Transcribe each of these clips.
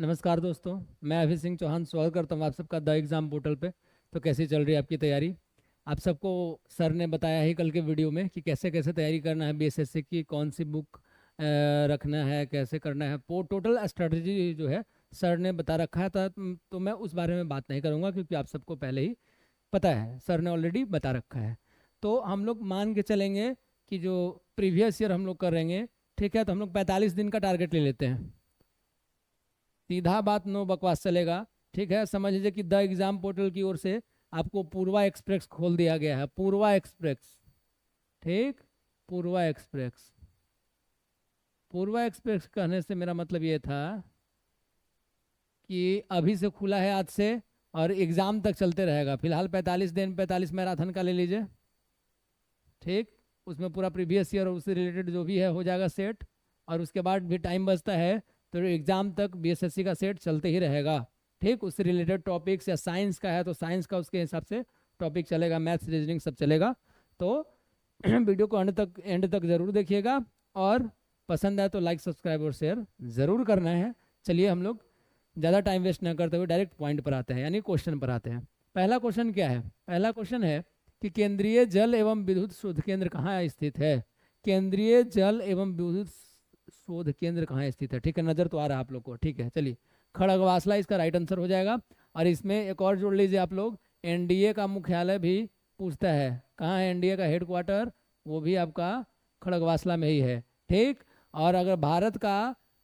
नमस्कार दोस्तों मैं अभि सिंह चौहान स्वागत करता हूँ आप सबका द एग्ज़ाम पोर्टल पे तो कैसे चल रही है आपकी तैयारी आप सबको सर ने बताया ही कल के वीडियो में कि कैसे कैसे तैयारी करना है बीएसएससी की कौन सी बुक रखना है कैसे करना है पो टोटल स्ट्रेटजी जो है सर ने बता रखा है था तो, तो मैं उस बारे में बात नहीं करूँगा क्योंकि आप सबको पहले ही पता है सर ने ऑलरेडी बता रखा है तो हम लोग मान के चलेंगे कि जो प्रीवियस ईयर हम लोग करेंगे ठीक है तो हम लोग पैंतालीस दिन का टारगेट ले लेते हैं सीधा बात नो बकवास चलेगा ठीक है समझ लीजिए कि द एग्जाम पोर्टल की ओर से आपको पूर्वा एक्सप्रेस खोल दिया गया है पूर्वा एक्सप्रेस ठीक पूर्वा एक्सप्रेस पूर्वा एक्सप्रेस कहने से मेरा मतलब ये था कि अभी से खुला है आज से और एग्ज़ाम तक चलते रहेगा फिलहाल 45 दिन 45 मैराथन का ले लीजिए ठीक उसमें पूरा प्रीवियस ईयर और उससे रिलेटेड जो भी है हो जाएगा सेट और उसके बाद भी टाइम बचता है तो एग्ज़ाम तक बीएसएससी का सेट चलते ही रहेगा ठीक उससे रिलेटेड टॉपिक्स या साइंस का है तो साइंस का उसके हिसाब से टॉपिक चलेगा मैथ्स रीजनिंग सब चलेगा तो वीडियो को एंड तक एंड तक ज़रूर देखिएगा और पसंद आए तो लाइक सब्सक्राइब और शेयर ज़रूर करना है चलिए हम लोग ज़्यादा टाइम वेस्ट ना करते हुए डायरेक्ट पॉइंट पर आते हैं यानी क्वेश्चन पर आते हैं पहला क्वेश्चन क्या है पहला क्वेश्चन है कि केंद्रीय जल एवं विद्युत शोध केंद्र कहाँ स्थित है केंद्रीय जल एवं विद्युत शोध केंद्र कहाँ स्थित है ठीक है नजर तो आ रहा है आप लोग को ठीक है चलिए खड़गवासला इसका राइट आंसर हो जाएगा और इसमें एक और जोड़ लीजिए आप लोग एनडीए का मुख्यालय भी पूछता है कहाँ है एनडीए का हेडक्वार्टर वो भी आपका खड़गवासला में ही है ठीक और अगर भारत का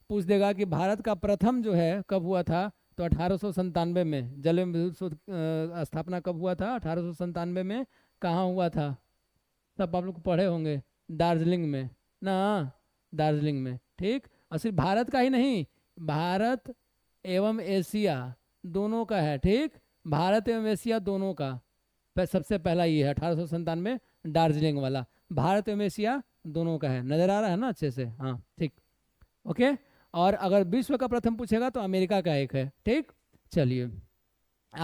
पूछ देगा कि भारत का प्रथम जो है कब हुआ था तो अठारह में जल शोध स्थापना कब हुआ था अठारह में कहाँ हुआ था सब आप लोग पढ़े होंगे दार्जिलिंग में ना दार्जिलिंग में ठीक और सिर्फ भारत का ही नहीं भारत एवं एशिया दोनों का है ठीक भारत एवं एशिया दोनों का सबसे पहला ये है अठारह दार्जिलिंग वाला भारत एवं एशिया दोनों का है नज़र आ रहा है ना अच्छे से हाँ ठीक ओके और अगर विश्व का प्रथम पूछेगा तो अमेरिका का एक है ठीक चलिए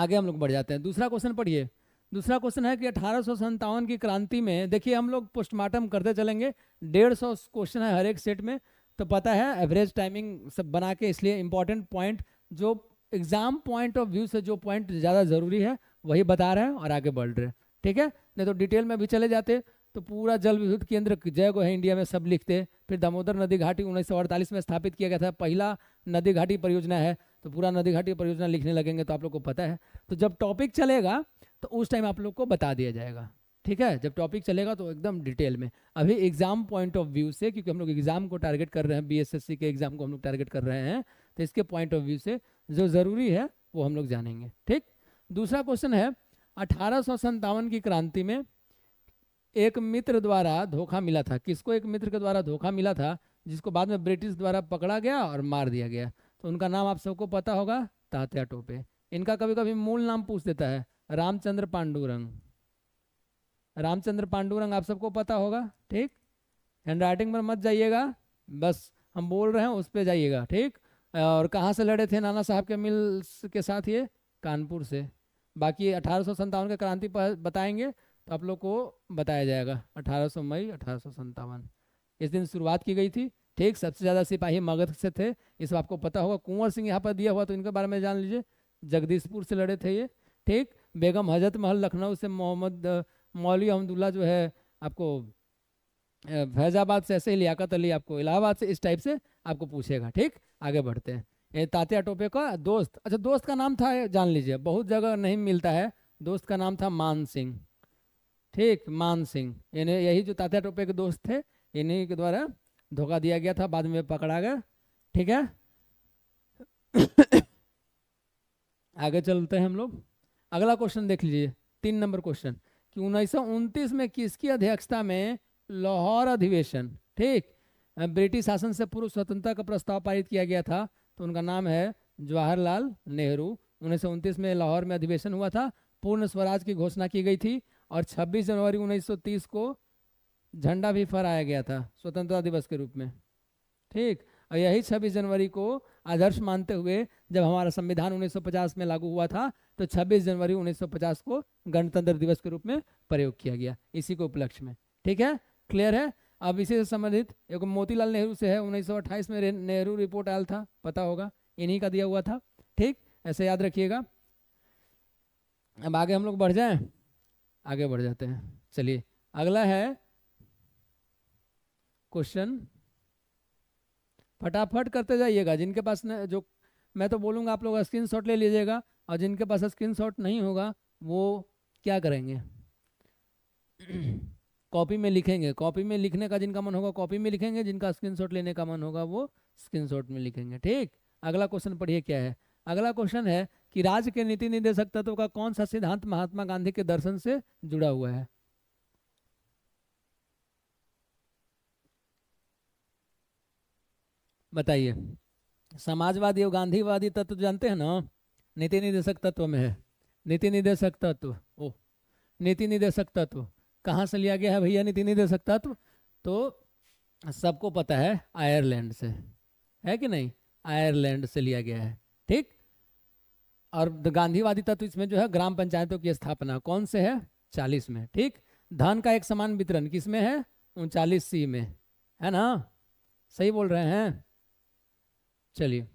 आगे हम लोग बढ़ जाते हैं दूसरा क्वेश्चन पढ़िए दूसरा क्वेश्चन है कि अठारह की क्रांति में देखिए हम लोग पोस्टमार्टम करते चलेंगे डेढ़ सौ क्वेश्चन है हर एक सेट में तो पता है एवरेज टाइमिंग सब बना के इसलिए इम्पॉर्टेंट पॉइंट जो एग्जाम पॉइंट ऑफ व्यू से जो पॉइंट ज़्यादा ज़रूरी है वही बता रहे हैं और आगे बढ़ रहे हैं ठीक है नहीं तो डिटेल में भी चले जाते तो पूरा जल विद्युत केंद्र जय को है इंडिया में सब लिखते फिर दामोदर नदी घाटी उन्नीस में स्थापित किया गया था पहला नदी घाटी परियोजना है तो पूरा नदी घाटी परियोजना लिखने लगेंगे तो आप लोग को पता है तो जब टॉपिक चलेगा तो उस टाइम आप लोग को बता दिया जाएगा ठीक है जब टॉपिक चलेगा तो एकदम डिटेल में अभी एग्जाम पॉइंट ऑफ व्यू से क्योंकि हम लोग एग्जाम को टारगेट कर रहे हैं बीएसएससी के एग्जाम को हम लोग टारगेट कर रहे हैं तो इसके पॉइंट ऑफ व्यू से जो जरूरी है वो हम लोग जानेंगे ठीक दूसरा क्वेश्चन है अठारह की क्रांति में एक मित्र द्वारा धोखा मिला था किसको एक मित्र के द्वारा धोखा मिला था जिसको बाद में ब्रिटिश द्वारा पकड़ा गया और मार दिया गया तो उनका नाम आप सबको पता होगा तात्या टोपे इनका कभी कभी मूल नाम पूछ देता है रामचंद्र पांडुरंग रामचंद्र पांडुरंग आप सबको पता होगा ठीक हैंड राइटिंग पर मत जाइएगा बस हम बोल रहे हैं उस पर जाइएगा ठीक और कहाँ से लड़े थे नाना साहब के मिल के साथ ये कानपुर से बाकी अठारह का क्रांति पर बताएंगे तो आप लोग को बताया जाएगा 1800 मई अठारह इस दिन शुरुआत की गई थी ठीक सबसे ज़्यादा सिपाही मगध से थे इस आपको पता होगा कुंवर सिंह यहाँ पर दिया हुआ तो इनके बारे में जान लीजिए जगदीशपुर से लड़े थे ये ठीक बेगम हजरत महल लखनऊ से मोहम्मद मौली अहमदुल्ला जो है आपको फैज़ाबाद से ऐसे ही लियाकत अली आपको इलाहाबाद से इस टाइप से आपको पूछेगा ठीक आगे बढ़ते हैं ये तात्या टोपे का दोस्त अच्छा दोस्त का नाम था जान लीजिए बहुत जगह नहीं मिलता है दोस्त का नाम था मान सिंह ठीक मान सिंह इन्हें यही जो तात्या टोपे के दोस्त थे इन्हीं के द्वारा धोखा दिया गया था बाद में पकड़ा गया ठीक है आगे चलते हैं हम लोग अगला क्वेश्चन देख लीजिए तीन नंबर क्वेश्चन कि उन्नीस में किसकी अध्यक्षता में लाहौर अधिवेशन ठीक ब्रिटिश शासन से पूर्व स्वतंत्रता का प्रस्ताव पारित किया गया था तो उनका नाम है जवाहरलाल नेहरू उन्नीस में लाहौर में अधिवेशन हुआ था पूर्ण स्वराज की घोषणा की गई थी और 26 जनवरी 1930 को झंडा भी फहराया गया था स्वतंत्रता दिवस के रूप में ठीक और यही छब्बीस जनवरी को आदर्श मानते हुए जब हमारा संविधान 1950 में लागू हुआ था तो 26 जनवरी 1950 को गणतंत्र दिवस के रूप में प्रयोग किया गया इसी को उपलक्ष्य में ठीक है क्लियर है अब इसी से संबंधित एक मोतीलाल नेहरू से है 1928 में नेहरू रिपोर्ट आया था पता होगा इन्हीं का दिया हुआ था ठीक ऐसे याद रखिएगा अब आगे हम लोग बढ़ जाए आगे बढ़ जाते हैं चलिए अगला है क्वेश्चन फटाफट करते जाइएगा जिनके पास न, जो मैं तो बोलूँगा आप लोग स्क्रीन शॉट ले लीजिएगा और जिनके पास स्क्रीन शॉट नहीं होगा वो क्या करेंगे कॉपी में लिखेंगे कॉपी में लिखने का जिनका मन होगा कॉपी में लिखेंगे जिनका स्क्रीनशॉट लेने का मन होगा वो स्क्रीनशॉट में लिखेंगे ठीक अगला क्वेश्चन पढ़िए क्या है अगला क्वेश्चन है कि राज्य के नीति निर्देशक तत्व का कौन सा सिद्धांत महात्मा गांधी के दर्शन से जुड़ा हुआ है बताइए समाजवादी और गांधीवादी तत्व जानते हैं ना नीति निदेशक तत्व में है नीति निदेशक तत्व ओ नीति निदेशक तत्व कहाँ से लिया गया है भैया नीति निदेशक तत्व तो सबको पता है आयरलैंड से है कि नहीं आयरलैंड से लिया गया है ठीक और गांधीवादी तत्व इसमें जो है ग्राम पंचायतों की स्थापना कौन से है चालीस में ठीक धन का एक समान वितरण किस में है उनचालीस सी में है ना सही बोल रहे हैं चलिए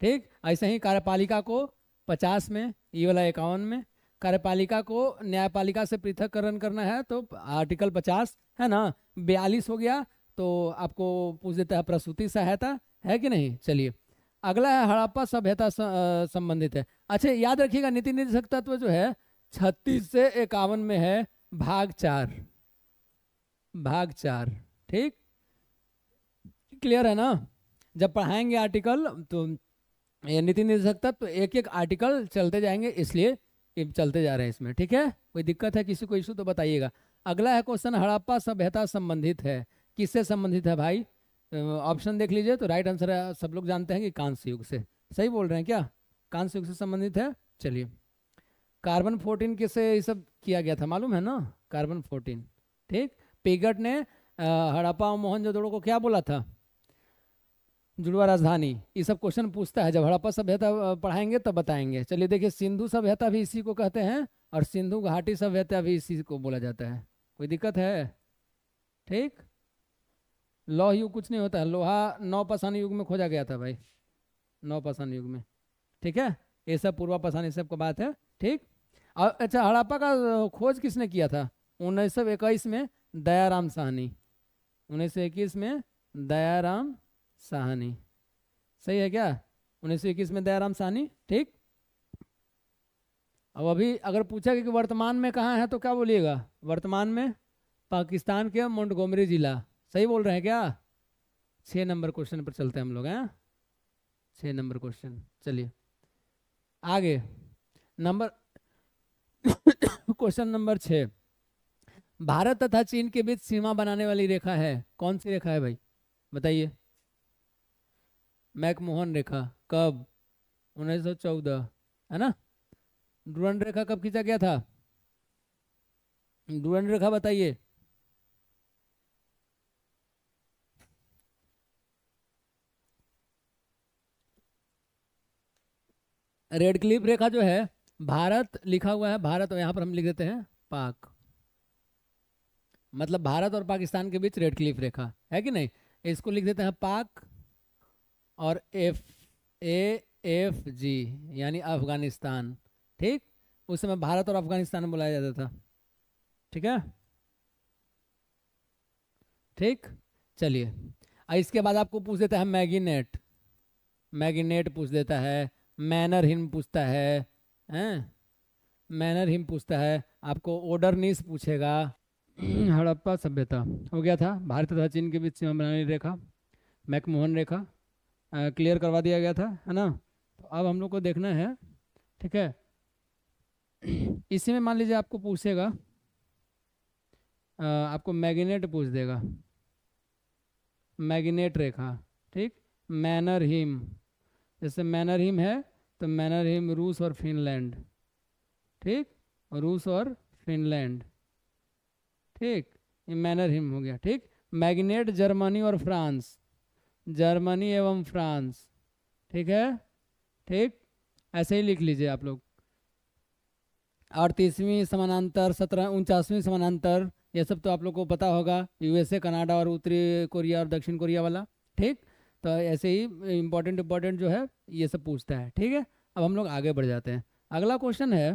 ठीक ऐसे ही कार्यपालिका को पचास में ई वाला इक्यावन में कार्यपालिका को न्यायपालिका से पृथककरण करना है तो आर्टिकल पचास है ना बयालीस हो गया तो आपको पूछ देता है प्रसूति सहायता है कि नहीं चलिए अगला है हड़प्पा सभ्यता संबंधित है अच्छा याद रखिएगा नीति निर्देशक तत्व जो है छत्तीस से इक्यावन में है भाग चार भाग चार ठीक क्लियर है ना जब पढ़ाएंगे आर्टिकल तो नीति तत्व तो एक एक आर्टिकल चलते जाएंगे इसलिए चलते जा रहे हैं इसमें ठीक है कोई दिक्कत है किसी को इशू तो बताइएगा अगला है क्वेश्चन हड़प्पा सभ्यता संबंधित है किससे संबंधित है भाई ऑप्शन देख लीजिए तो राइट आंसर है सब लोग जानते हैं कि कांस्य युग से सही बोल रहे हैं क्या कांस्य युग से संबंधित है चलिए कार्बन फोर्टीन किससे ये सब किया गया था मालूम है ना कार्बन फोर्टीन ठीक पेगट ने हड़प्पा और मोहनजोदड़ो को क्या बोला था जुड़वा राजधानी ये सब क्वेश्चन पूछता है जब हड़प्पा सभ्यता पढ़ाएंगे तब बताएंगे चलिए देखिए सिंधु सभ्यता भी इसी को कहते हैं और सिंधु घाटी सभ्यता भी इसी को बोला जाता है कोई दिक्कत है ठीक लौह युग कुछ नहीं होता है लोहा नौपाषाण युग में खोजा गया था भाई नौपाषाण युग में ठीक है ये सब पूर्वापाषाण ये सब का बात है ठीक और अच्छा हड़प्पा का खोज किसने किया था उन्नीस में दयाराम साहनी उन्नीस में दयाराम साहनी सही है क्या उन्नीस सौ इक्कीस में दयाराम साहनी ठीक अब अभी अगर पूछा कि वर्तमान में कहाँ है तो क्या बोलिएगा वर्तमान में पाकिस्तान के मोंटगोमरी ज़िला सही बोल रहे हैं क्या छः नंबर क्वेश्चन पर चलते हैं हम लोग हैं छः नंबर क्वेश्चन चलिए आगे नंबर क्वेश्चन नंबर छः भारत तथा चीन के बीच सीमा बनाने वाली रेखा है कौन सी रेखा है भाई बताइए मैकमोहन रेखा कब 1914 है ना ड्यूरंड रेखा कब खींचा गया था ड्यूरंड रेखा बताइए रेड क्लिप रेखा जो है भारत लिखा हुआ है भारत और यहाँ पर हम लिख देते हैं पाक मतलब भारत और पाकिस्तान के बीच रेड क्लिप रेखा है कि नहीं इसको लिख देते हैं पाक और एफ ए एफ जी यानी अफगानिस्तान ठीक उस समय भारत और अफगानिस्तान में बुलाया जाता था ठीक है ठीक चलिए इसके बाद आपको पूछ देता है मैगिनेट मैगिनेट पूछ देता है मैनर हिम पूछता है हैं मैनर हिम पूछता है आपको ओडर निस पूछेगा हड़प्पा सभ्यता हो गया था भारत तथा चीन के बीच सीमा बनाने रेखा मैकमोहन रेखा क्लियर करवा दिया गया था है ना तो अब हम लोग को देखना है ठीक है इसी में मान लीजिए आपको पूछेगा आपको मैग्नेट पूछ देगा मैग्नेट रेखा ठीक मैनर हिम जैसे मैनर हिम है तो मैनर हिम रूस और फिनलैंड ठीक रूस और फिनलैंड ठीक ये मैनर हिम हो गया ठीक मैग्नेट जर्मनी और फ्रांस जर्मनी एवं फ्रांस ठीक है ठीक ऐसे ही लिख लीजिए आप लोग अड़तीसवीं समानांतर सत्रह उनचासवीं समानांतर ये सब तो आप लोग को पता होगा यूएसए कनाडा और उत्तरी कोरिया और दक्षिण कोरिया वाला ठीक तो ऐसे ही इम्पोर्टेंट इम्पोर्टेंट जो है ये सब पूछता है ठीक है अब हम लोग आगे बढ़ जाते हैं अगला क्वेश्चन है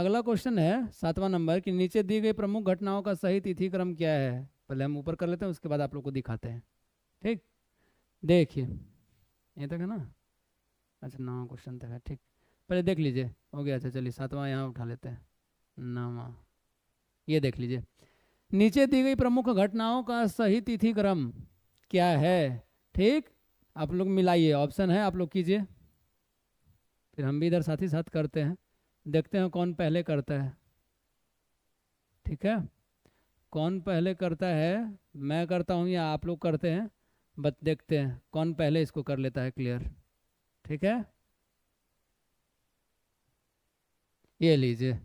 अगला क्वेश्चन है सातवां नंबर कि नीचे दी गई प्रमुख घटनाओं का सही तिथि क्रम क्या है पहले हम ऊपर कर लेते हैं उसके बाद आप लोग को दिखाते हैं ठीक देखिए यहीं तक है ना अच्छा नवा क्वेश्चन तक है ठीक पहले देख लीजिए हो गया अच्छा चलिए सातवां यहाँ उठा लेते हैं नवा ये देख लीजिए नीचे दी गई प्रमुख घटनाओं का सही तिथि क्रम क्या है ठीक आप लोग मिलाइए ऑप्शन है आप लोग कीजिए फिर हम भी इधर साथ ही साथ करते हैं देखते हैं कौन पहले करता है ठीक है कौन पहले करता है मैं करता हूँ या आप लोग करते हैं बत देखते हैं कौन पहले इसको कर लेता है क्लियर ठीक है ये लीजिए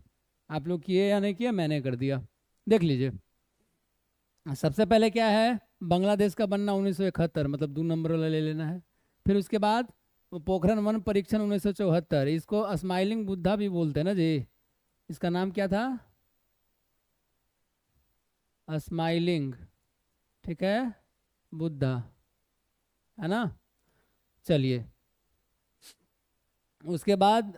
आप लोग किए या नहीं किए मैंने कर दिया देख लीजिए सबसे पहले क्या है बांग्लादेश का बनना उन्नीस मतलब दो नंबर वाला ले लेना है फिर उसके बाद पोखरन वन परीक्षण उन्नीस इसको स्माइलिंग बुद्धा भी बोलते हैं ना जी इसका नाम क्या था स्माइलिंग ठीक है बुद्धा है ना चलिए उसके बाद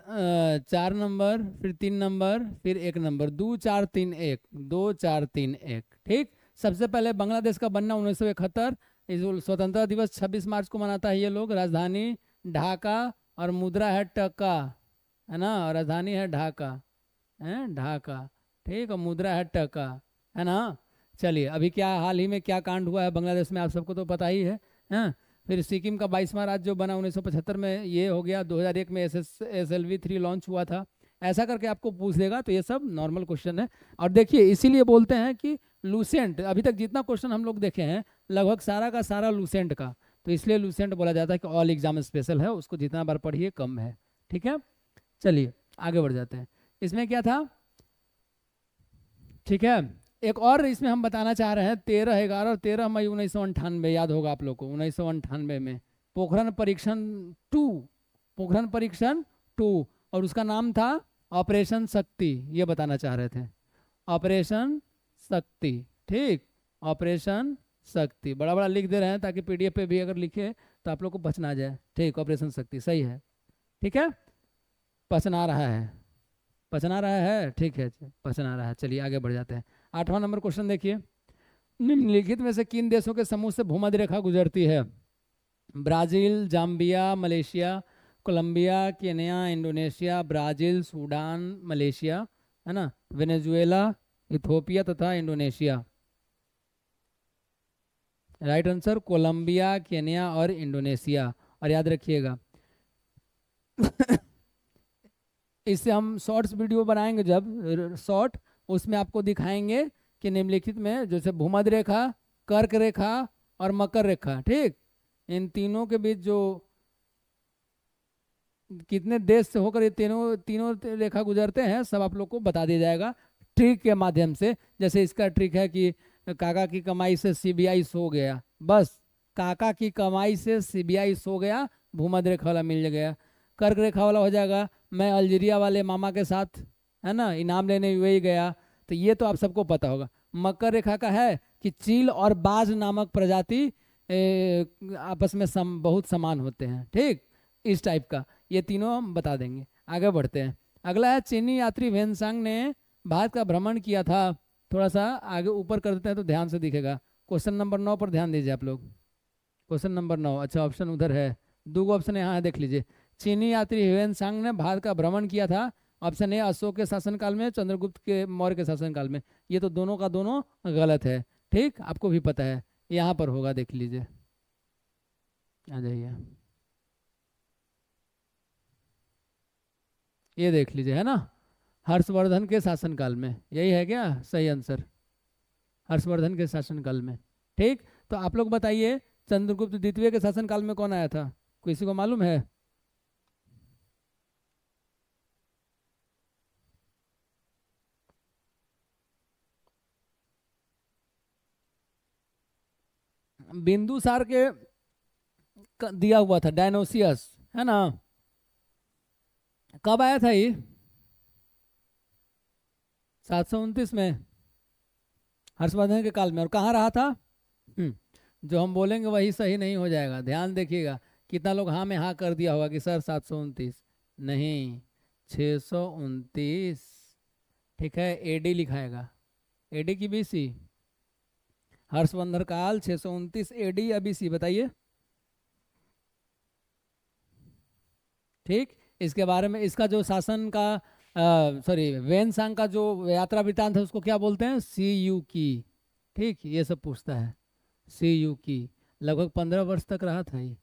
चार नंबर फिर तीन नंबर फिर एक नंबर दो चार तीन एक दो चार तीन एक ठीक सबसे पहले बांग्लादेश का बनना उन्नीस सौ इकहत्तर स्वतंत्रता दिवस 26 मार्च को मनाता है ये लोग राजधानी ढाका और मुद्रा है टका है ना राजधानी है ढाका है ढाका ठीक और मुद्रा है टका है ना चलिए अभी क्या हाल ही में क्या कांड हुआ है बांग्लादेश में आप सबको तो पता ही है हाँ फिर सिक्किम का बाईसवां राज्य जो बना 1975 में ये हो गया 2001 में S S S L V three launch हुआ था ऐसा करके आपको पूछ देगा तो ये सब नॉर्मल क्वेश्चन है और देखिए इसीलिए बोलते हैं कि लूसेंट अभी तक जितना क्वेश्चन हम लोग देखे हैं लगभग सारा का सारा लूसेंट का तो इसलिए लूसेंट बोला जाता है कि ऑल एग्जाम स्पेशल है उसको जितना बार पढ़िए कम है ठीक है चलिए आगे बढ़ जाते हैं इसमें क्या था ठीक है एक और इसमें हम बताना चाह रहे हैं तेरह ग्यारह और तेरह मई उन्नीस सौ अंठानवे याद होगा आप लोग को उन्नीस सौ अंठानवे में पोखरन परीक्षण टू पोखरन परीक्षण टू और उसका नाम था ऑपरेशन शक्ति ये बताना चाह रहे थे ऑपरेशन शक्ति ठीक ऑपरेशन शक्ति बड़ा बड़ा लिख दे रहे हैं ताकि पीडीएफ पे भी अगर लिखे तो आप लोग को बचना जाए ठीक ऑपरेशन शक्ति सही है ठीक है पचना रहा है पचना रहा है ठीक है पचना रहा है चलिए आगे बढ़ जाते हैं आठवां नंबर क्वेश्चन देखिए निम्नलिखित में से किन देशों के समूह से भूमध्य रेखा गुजरती है Brazil Zambia Malaysia Colombia Kenya Indonesia Brazil Sudan Malaysia है ना वेनेजुएला इथोपिया तथा Indonesia right answer Colombia Kenya और इंडोनेशिया और याद रखिएगा इससे हम शॉर्ट्स वीडियो बनाएंगे जब शॉर्ट उसमें आपको दिखाएंगे कि निम्नलिखित में जैसे भूमध रेखा कर्क रेखा और मकर रेखा ठीक इन तीनों के बीच जो कितने देश से होकर ये तीनों तीनों रेखा गुजरते हैं सब आप लोग को बता दिया जाएगा ट्रिक के माध्यम से जैसे इसका ट्रिक है कि काका की कमाई से सीबीआई सो गया बस काका की कमाई से सीबीआई सो गया भूमध रेखा वाला मिल गया कर्क रेखा वाला हो जाएगा मैं अल्जीरिया वाले मामा के साथ है ना इनाम लेने वही गया तो ये तो आप सबको पता होगा मकर रेखा का है कि चील और बाज नामक प्रजाति आपस में सम बहुत समान होते हैं ठीक इस टाइप का ये तीनों हम बता देंगे आगे बढ़ते हैं अगला है चीनी यात्री वेनसांग ने भारत का भ्रमण किया था थोड़ा सा आगे ऊपर कर देते हैं तो ध्यान से दिखेगा क्वेश्चन नंबर नौ पर ध्यान दीजिए आप लोग क्वेश्चन नंबर नौ अच्छा ऑप्शन उधर है दो ऑप्शन यहाँ देख लीजिए चीनी यात्री हिवेन सांग ने भारत का भ्रमण किया था ऑप्शन ए अशोक के शासनकाल में चंद्रगुप्त के मौर्य के शासनकाल में ये तो दोनों का दोनों गलत है ठीक आपको भी पता है यहाँ पर होगा देख लीजिए आ जाइए ये देख लीजिए है ना हर्षवर्धन के शासनकाल में यही है क्या सही आंसर हर्षवर्धन के शासनकाल में ठीक तो आप लोग बताइए चंद्रगुप्त द्वितीय के शासनकाल में कौन आया था किसी को मालूम है बिंदुसार के दिया हुआ था डायनोसियस है ना कब आया था ये सात सौ उनतीस में हर्षवर्धन के काल में और कहाँ रहा था हम्म, जो हम बोलेंगे वही सही नहीं हो जाएगा ध्यान देखिएगा कितना लोग हाँ में हाँ कर दिया होगा कि सर सात सौ उनतीस नहीं छः सौ उनतीस ठीक है एडी लिखाएगा एडी की बीसी हर्षवर्धन काल छह सौ उनतीस एडी या सी बताइए ठीक इसके बारे में इसका जो शासन का सॉरी वेन सांग का जो यात्रा वृतांत है उसको क्या बोलते हैं सी यू की ठीक ये सब पूछता है सी यू की लगभग पंद्रह वर्ष तक रहा था ये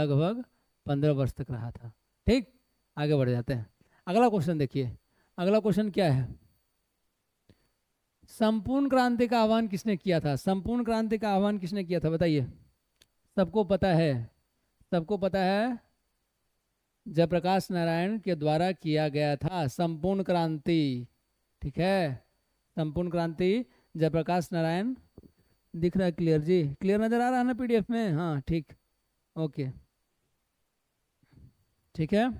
लगभग पंद्रह वर्ष तक रहा था ठीक आगे बढ़ जाते हैं अगला क्वेश्चन देखिए अगला क्वेश्चन क्या है संपूर्ण क्रांति का आह्वान किसने किया था संपूर्ण क्रांति का आह्वान किसने किया था बताइए सबको पता है सबको पता है जयप्रकाश नारायण के द्वारा किया गया था संपूर्ण क्रांति ठीक है संपूर्ण क्रांति जयप्रकाश नारायण दिख रहा है क्लियर जी क्लियर नज़र आ रहा है ना पीडीएफ में हाँ ठीक ओके ठीक है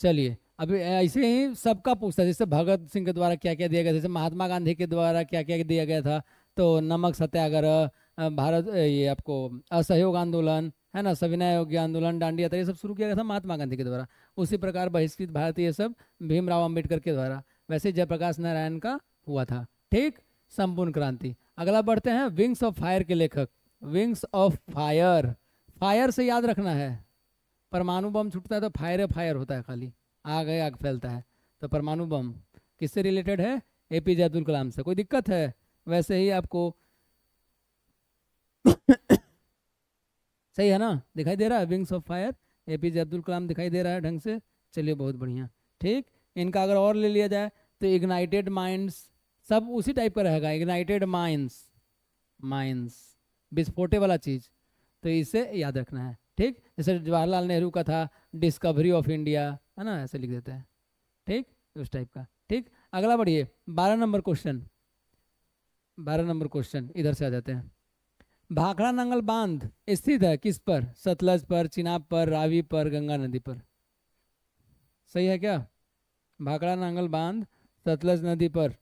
चलिए अभी ऐसे ही सबका पूछता है जैसे भगत सिंह के द्वारा क्या क्या दिया गया जैसे महात्मा गांधी के द्वारा क्या क्या दिया गया था तो नमक सत्याग्रह भारत ये आपको असहयोग आंदोलन है ना सविनय योग्य आंदोलन डांडी यात्रा ये सब शुरू किया गया था महात्मा गांधी के द्वारा उसी प्रकार बहिष्कृत भारतीय सब भीमराव अम्बेडकर के द्वारा वैसे जयप्रकाश नारायण का हुआ था ठीक संपूर्ण क्रांति अगला बढ़ते हैं विंग्स ऑफ फायर के लेखक विंग्स ऑफ फायर फायर से याद रखना है परमाणु बम छूटता है तो फायर फायर होता है खाली आग है आग फैलता है तो परमाणु बम किससे रिलेटेड है ए पी जे अब्दुल कलाम से कोई दिक्कत है वैसे ही आपको सही है ना दिखाई दे रहा है wings of fire A P J Abdul Kalam दिखाई दे रहा है ढंग से चलिए बहुत बढ़िया ठीक इनका अगर और ले लिया जाए तो इग्नाइटेड माइंड्स सब उसी टाइप का रहेगा इग्नाइटेड माइंड्स माइंड्स विस्फोटे वाला चीज़ तो इसे याद रखना है ठीक जैसे जवाहरलाल नेहरू का था डिस्कवरी ऑफ इंडिया है ना ऐसे लिख देते हैं ठीक उस टाइप का ठीक अगला बढ़िए बारह नंबर क्वेश्चन बारह नंबर क्वेश्चन इधर से आ जाते हैं भाखड़ा नंगल बांध स्थित है किस पर सतलज पर चिनाब पर रावी पर गंगा नदी पर सही है क्या भाखड़ा नांगल बांध सतलज नदी पर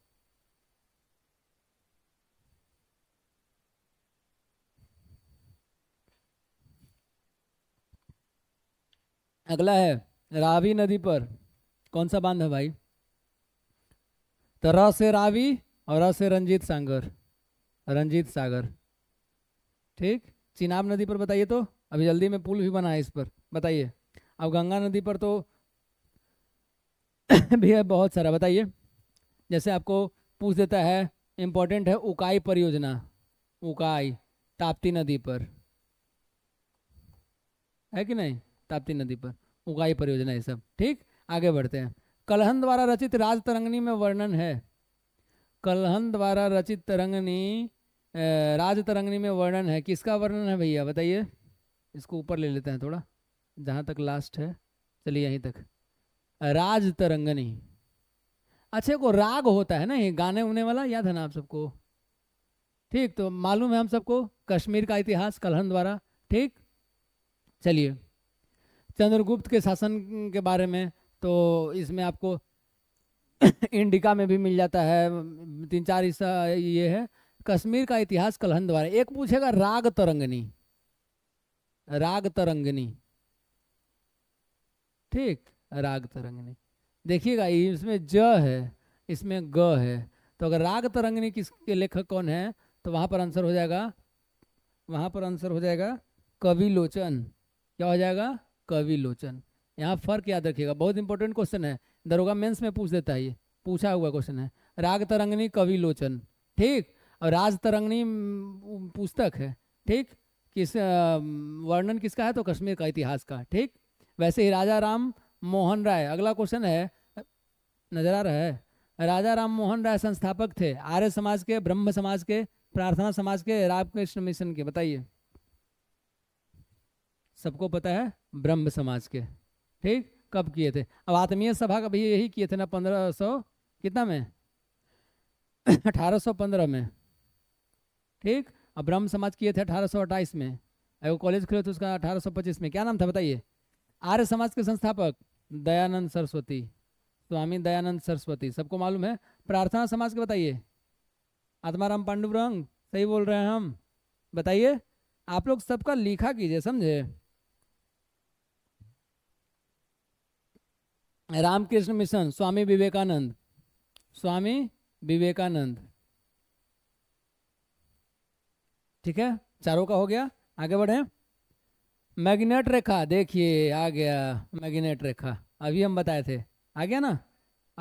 अगला है रावी नदी पर कौन सा बांध है भाई तो र से रावी और र से रंजीत सागर रंजीत सागर ठीक चिनाब नदी पर बताइए तो अभी जल्दी में पुल भी बना है इस पर बताइए अब गंगा नदी पर तो भी है बहुत सारा बताइए जैसे आपको पूछ देता है इम्पोर्टेंट है उकाई परियोजना उकाई ताप्ती नदी पर है कि नहीं ताप्ती नदी पर उगाई परियोजना ये सब ठीक आगे बढ़ते हैं कलहन द्वारा रचित राज तरंगनी में वर्णन है कलहन द्वारा रचित तरंगनी राज तरंगनी में वर्णन है किसका वर्णन है भैया बताइए इसको ऊपर ले लेते हैं थोड़ा जहाँ तक लास्ट है चलिए यहीं तक राज तरंगनी अच्छा को राग होता है ना ये गाने उने वाला याद है ना आप सबको ठीक तो मालूम है हम सबको कश्मीर का इतिहास कलहन द्वारा ठीक चलिए चंद्रगुप्त के शासन के बारे में तो इसमें आपको इंडिका में भी मिल जाता है तीन चार हिस्सा ये है कश्मीर का इतिहास कलहन द्वारा एक पूछेगा राग तरंगनी राग तरंगनी ठीक राग तरंगनी देखिएगा इसमें ज है इसमें ग है तो अगर राग तरंगनी किसके लेखक कौन है तो वहाँ पर आंसर हो जाएगा वहाँ पर आंसर हो जाएगा कवि लोचन क्या हो जाएगा कवि लोचन यहाँ फर्क याद रखिएगा बहुत इंपॉर्टेंट क्वेश्चन है दरोगा मेंस में पूछ देता है ये पूछा हुआ क्वेश्चन है राग तरंगनी कवि लोचन ठीक और राज तरंगनी पुस्तक है ठीक किस वर्णन किसका है तो कश्मीर का इतिहास का ठीक वैसे ही राजा राम मोहन राय अगला क्वेश्चन है नजर आ रहा है राजा राम मोहन राय संस्थापक थे आर्य समाज के ब्रह्म समाज के प्रार्थना समाज के रामकृष्ण मिशन के बताइए सबको पता है ब्रह्म समाज के ठीक कब किए थे अब आत्मीय सभा का भैया यही किए थे ना पंद्रह सौ कितना में अठारह सौ पंद्रह में ठीक अब ब्रह्म समाज किए थे अठारह सौ अट्ठाईस में अगर कॉलेज खुले थे उसका अठारह सौ पच्चीस में क्या नाम था बताइए आर्य समाज के संस्थापक दयानंद सरस्वती स्वामी दयानंद सरस्वती सबको मालूम है प्रार्थना समाज के बताइए आत्माराम पांडुरंग सही बोल रहे हैं हम बताइए आप लोग सबका लिखा कीजिए समझे रामकृष्ण मिशन स्वामी विवेकानंद स्वामी विवेकानंद ठीक है चारों का हो गया आगे बढ़े मैग्नेट रेखा देखिए आ गया मैग्नेट रेखा अभी हम बताए थे आ गया ना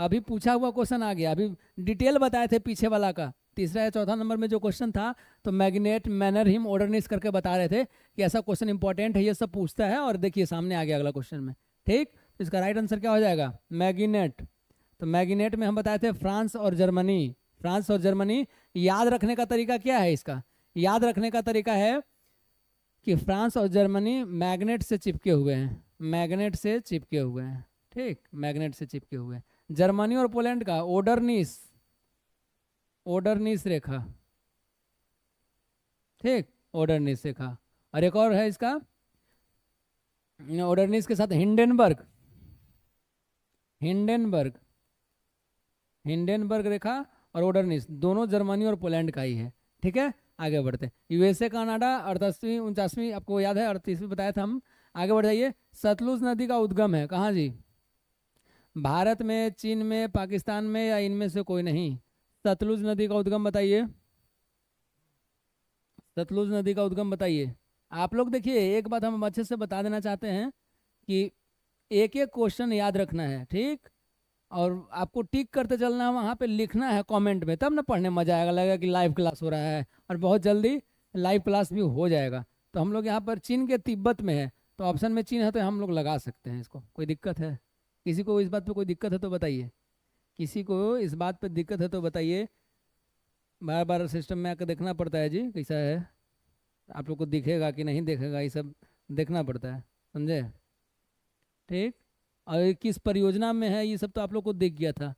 अभी पूछा हुआ क्वेश्चन आ गया अभी डिटेल बताए थे पीछे वाला का तीसरा या चौथा नंबर में जो क्वेश्चन था तो मैग्नेट मैनर हिम ऑर्डरनिस करके बता रहे थे कि ऐसा क्वेश्चन इंपॉर्टेंट है ये सब पूछता है और देखिए सामने आ गया अगला क्वेश्चन में ठीक इसका राइट आंसर क्या हो जाएगा मैगिनेट तो मैगिनेट में हम बताए थे फ्रांस और जर्मनी फ्रांस और जर्मनी याद रखने का तरीका क्या है इसका याद रखने का तरीका है कि फ्रांस और जर्मनी मैग्नेट से चिपके हुए हैं मैग्नेट से चिपके हुए हैं ठीक मैग्नेट से चिपके हुए हैं जर्मनी और पोलैंड का ओडरनीस ओडरनीस रेखा ठीक ओडरनीस रेखा और एक और है इसका ओडरनीस के साथ हिंडनबर्ग हिंडनबर्ग हिंडनबर्ग रेखा और ओडरनिस दोनों जर्मनी और पोलैंड का ही है ठीक है आगे बढ़ते यूएसए कनाडा अड़तीसवीं उनचासवीं आपको याद है अड़तीसवीं बताया था हम आगे बढ़ जाइए सतलुज नदी का उद्गम है कहाँ जी भारत में चीन में पाकिस्तान में या इनमें से कोई नहीं सतलुज नदी का उद्गम बताइए सतलुज नदी का उद्गम बताइए आप लोग देखिए एक बात हम अच्छे से बता देना चाहते हैं कि एक एक क्वेश्चन याद रखना है ठीक और आपको टिक करते चलना है वहाँ पे लिखना है कमेंट में तब ना पढ़ने मजा आएगा लगेगा कि लाइव क्लास हो रहा है और बहुत जल्दी लाइव क्लास भी हो जाएगा तो हम लोग यहाँ पर चीन के तिब्बत में है तो ऑप्शन में चीन है तो हम लोग लगा सकते हैं इसको कोई दिक्कत है किसी को इस बात पर कोई दिक्कत है तो बताइए किसी को इस बात पर दिक्कत है तो बताइए बार बार सिस्टम में आकर देखना पड़ता है जी कैसा है आप लोग को दिखेगा कि नहीं देखेगा ये सब देखना पड़ता है समझे ठीक और किस परियोजना में है ये सब तो आप लोग को देख गया था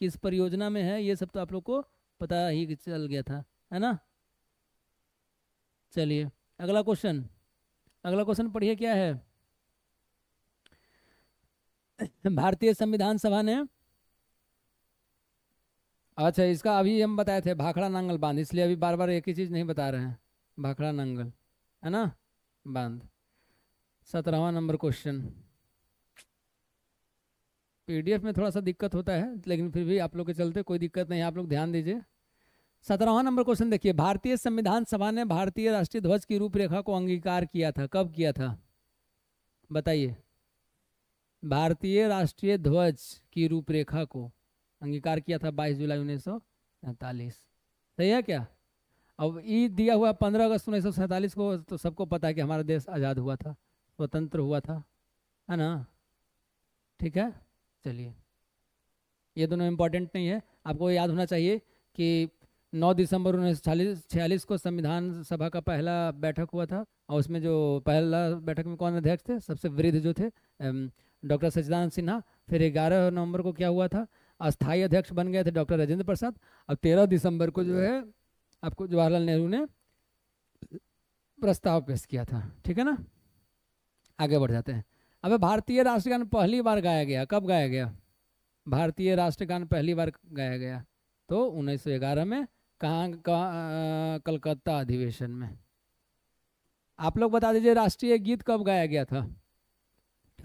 किस परियोजना में है ये सब तो आप लोग को पता ही चल गया था है ना चलिए अगला क्वेश्चन अगला क्वेश्चन पढ़िए क्या है भारतीय संविधान सभा ने अच्छा इसका अभी हम बताए थे भाखड़ा नांगल बांध इसलिए अभी बार बार एक ही चीज़ नहीं बता रहे हैं भाखड़ा नांगल है ना बांध सत्रहवा नंबर क्वेश्चन पीडीएफ में थोड़ा सा दिक्कत होता है लेकिन फिर भी आप लोग के चलते कोई दिक्कत नहीं आप लोग ध्यान दीजिए सत्रहवा नंबर क्वेश्चन देखिए भारतीय संविधान सभा ने भारतीय राष्ट्रीय ध्वज की रूपरेखा को अंगीकार किया था कब किया था बताइए भारतीय राष्ट्रीय ध्वज की रूपरेखा को अंगीकार किया था 22 जुलाई उन्नीस सही है क्या अब ई दिया हुआ 15 अगस्त उन्नीस को तो सबको पता है कि हमारा देश आज़ाद हुआ था स्वतंत्र हुआ था है ना ठीक है चलिए ये दोनों इम्पॉर्टेंट नहीं है आपको याद होना चाहिए कि 9 दिसंबर उन्नीस छियालीस को संविधान सभा का पहला बैठक हुआ था और उसमें जो पहला बैठक में कौन अध्यक्ष थे सबसे वृद्ध जो थे डॉक्टर सचिदानंद सिन्हा फिर ग्यारह नवंबर को क्या हुआ था अस्थायी अध्यक्ष बन गए थे डॉक्टर राजेंद्र प्रसाद अब तेरह दिसंबर को जो है आपको जवाहरलाल नेहरू ने प्रस्ताव पेश किया था ठीक है ना आगे बढ़ जाते हैं अब भारतीय राष्ट्रगान पहली बार गाया गया कब गाया गया भारतीय राष्ट्रगान पहली बार गाया गया तो 1911 में कहाँ का, कलकत्ता अधिवेशन में आप लोग बता दीजिए राष्ट्रीय गीत कब गाया गया था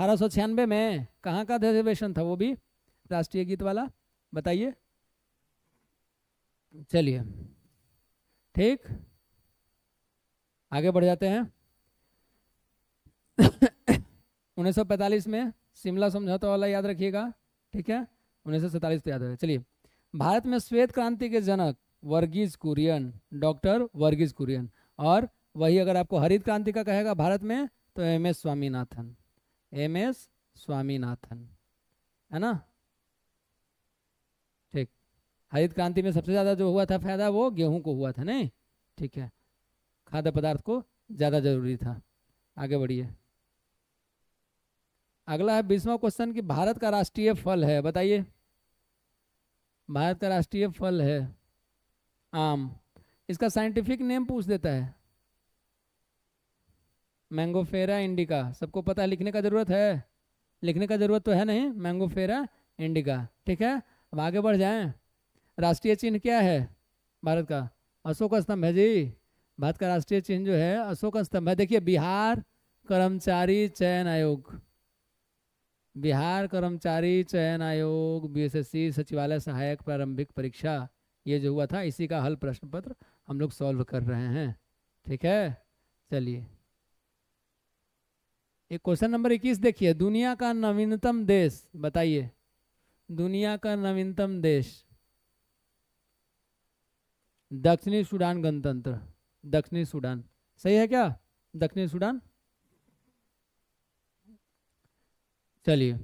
अठारह में कहाँ का अधिवेशन था वो भी राष्ट्रीय गीत वाला बताइए चलिए ठीक आगे बढ़ जाते हैं 1945 में शिमला समझौता वाला याद रखिएगा ठीक है उन्नीस तो याद है चलिए भारत में श्वेत क्रांति के जनक वर्गीज कुरियन डॉक्टर वर्गीज कुरियन और वही अगर आपको हरित क्रांति का कहेगा भारत में तो M S Swaminathan M S Swaminathan है ना ठीक हरित क्रांति में सबसे ज़्यादा जो हुआ था फायदा वो गेहूं को हुआ था नहीं ठीक है खाद्य पदार्थ को ज़्यादा जरूरी था आगे बढ़िए अगला है बीसवा क्वेश्चन कि भारत का राष्ट्रीय फल है बताइए भारत का राष्ट्रीय फल है आम इसका साइंटिफिक नेम पूछ देता है मैंगोफेरा इंडिका सबको पता है लिखने का ज़रूरत है लिखने का ज़रूरत तो है नहीं मैंगोफेरा इंडिका ठीक है अब आगे बढ़ जाएं राष्ट्रीय चिन्ह क्या है भारत का अशोक स्तंभ है जी भारत का राष्ट्रीय चिन्ह जो है अशोक स्तंभ है देखिए बिहार कर्मचारी चयन आयोग बिहार कर्मचारी चयन आयोग बीएसएससी सचिवालय सहायक प्रारंभिक परीक्षा ये जो हुआ था इसी का हल प्रश्न पत्र हम लोग सॉल्व कर रहे हैं ठीक है चलिए एक क्वेश्चन नंबर 21 देखिए दुनिया का नवीनतम देश बताइए दुनिया का नवीनतम देश दक्षिणी सूडान गणतंत्र दक्षिणी सूडान सही है क्या दक्षिणी सूडान चलिए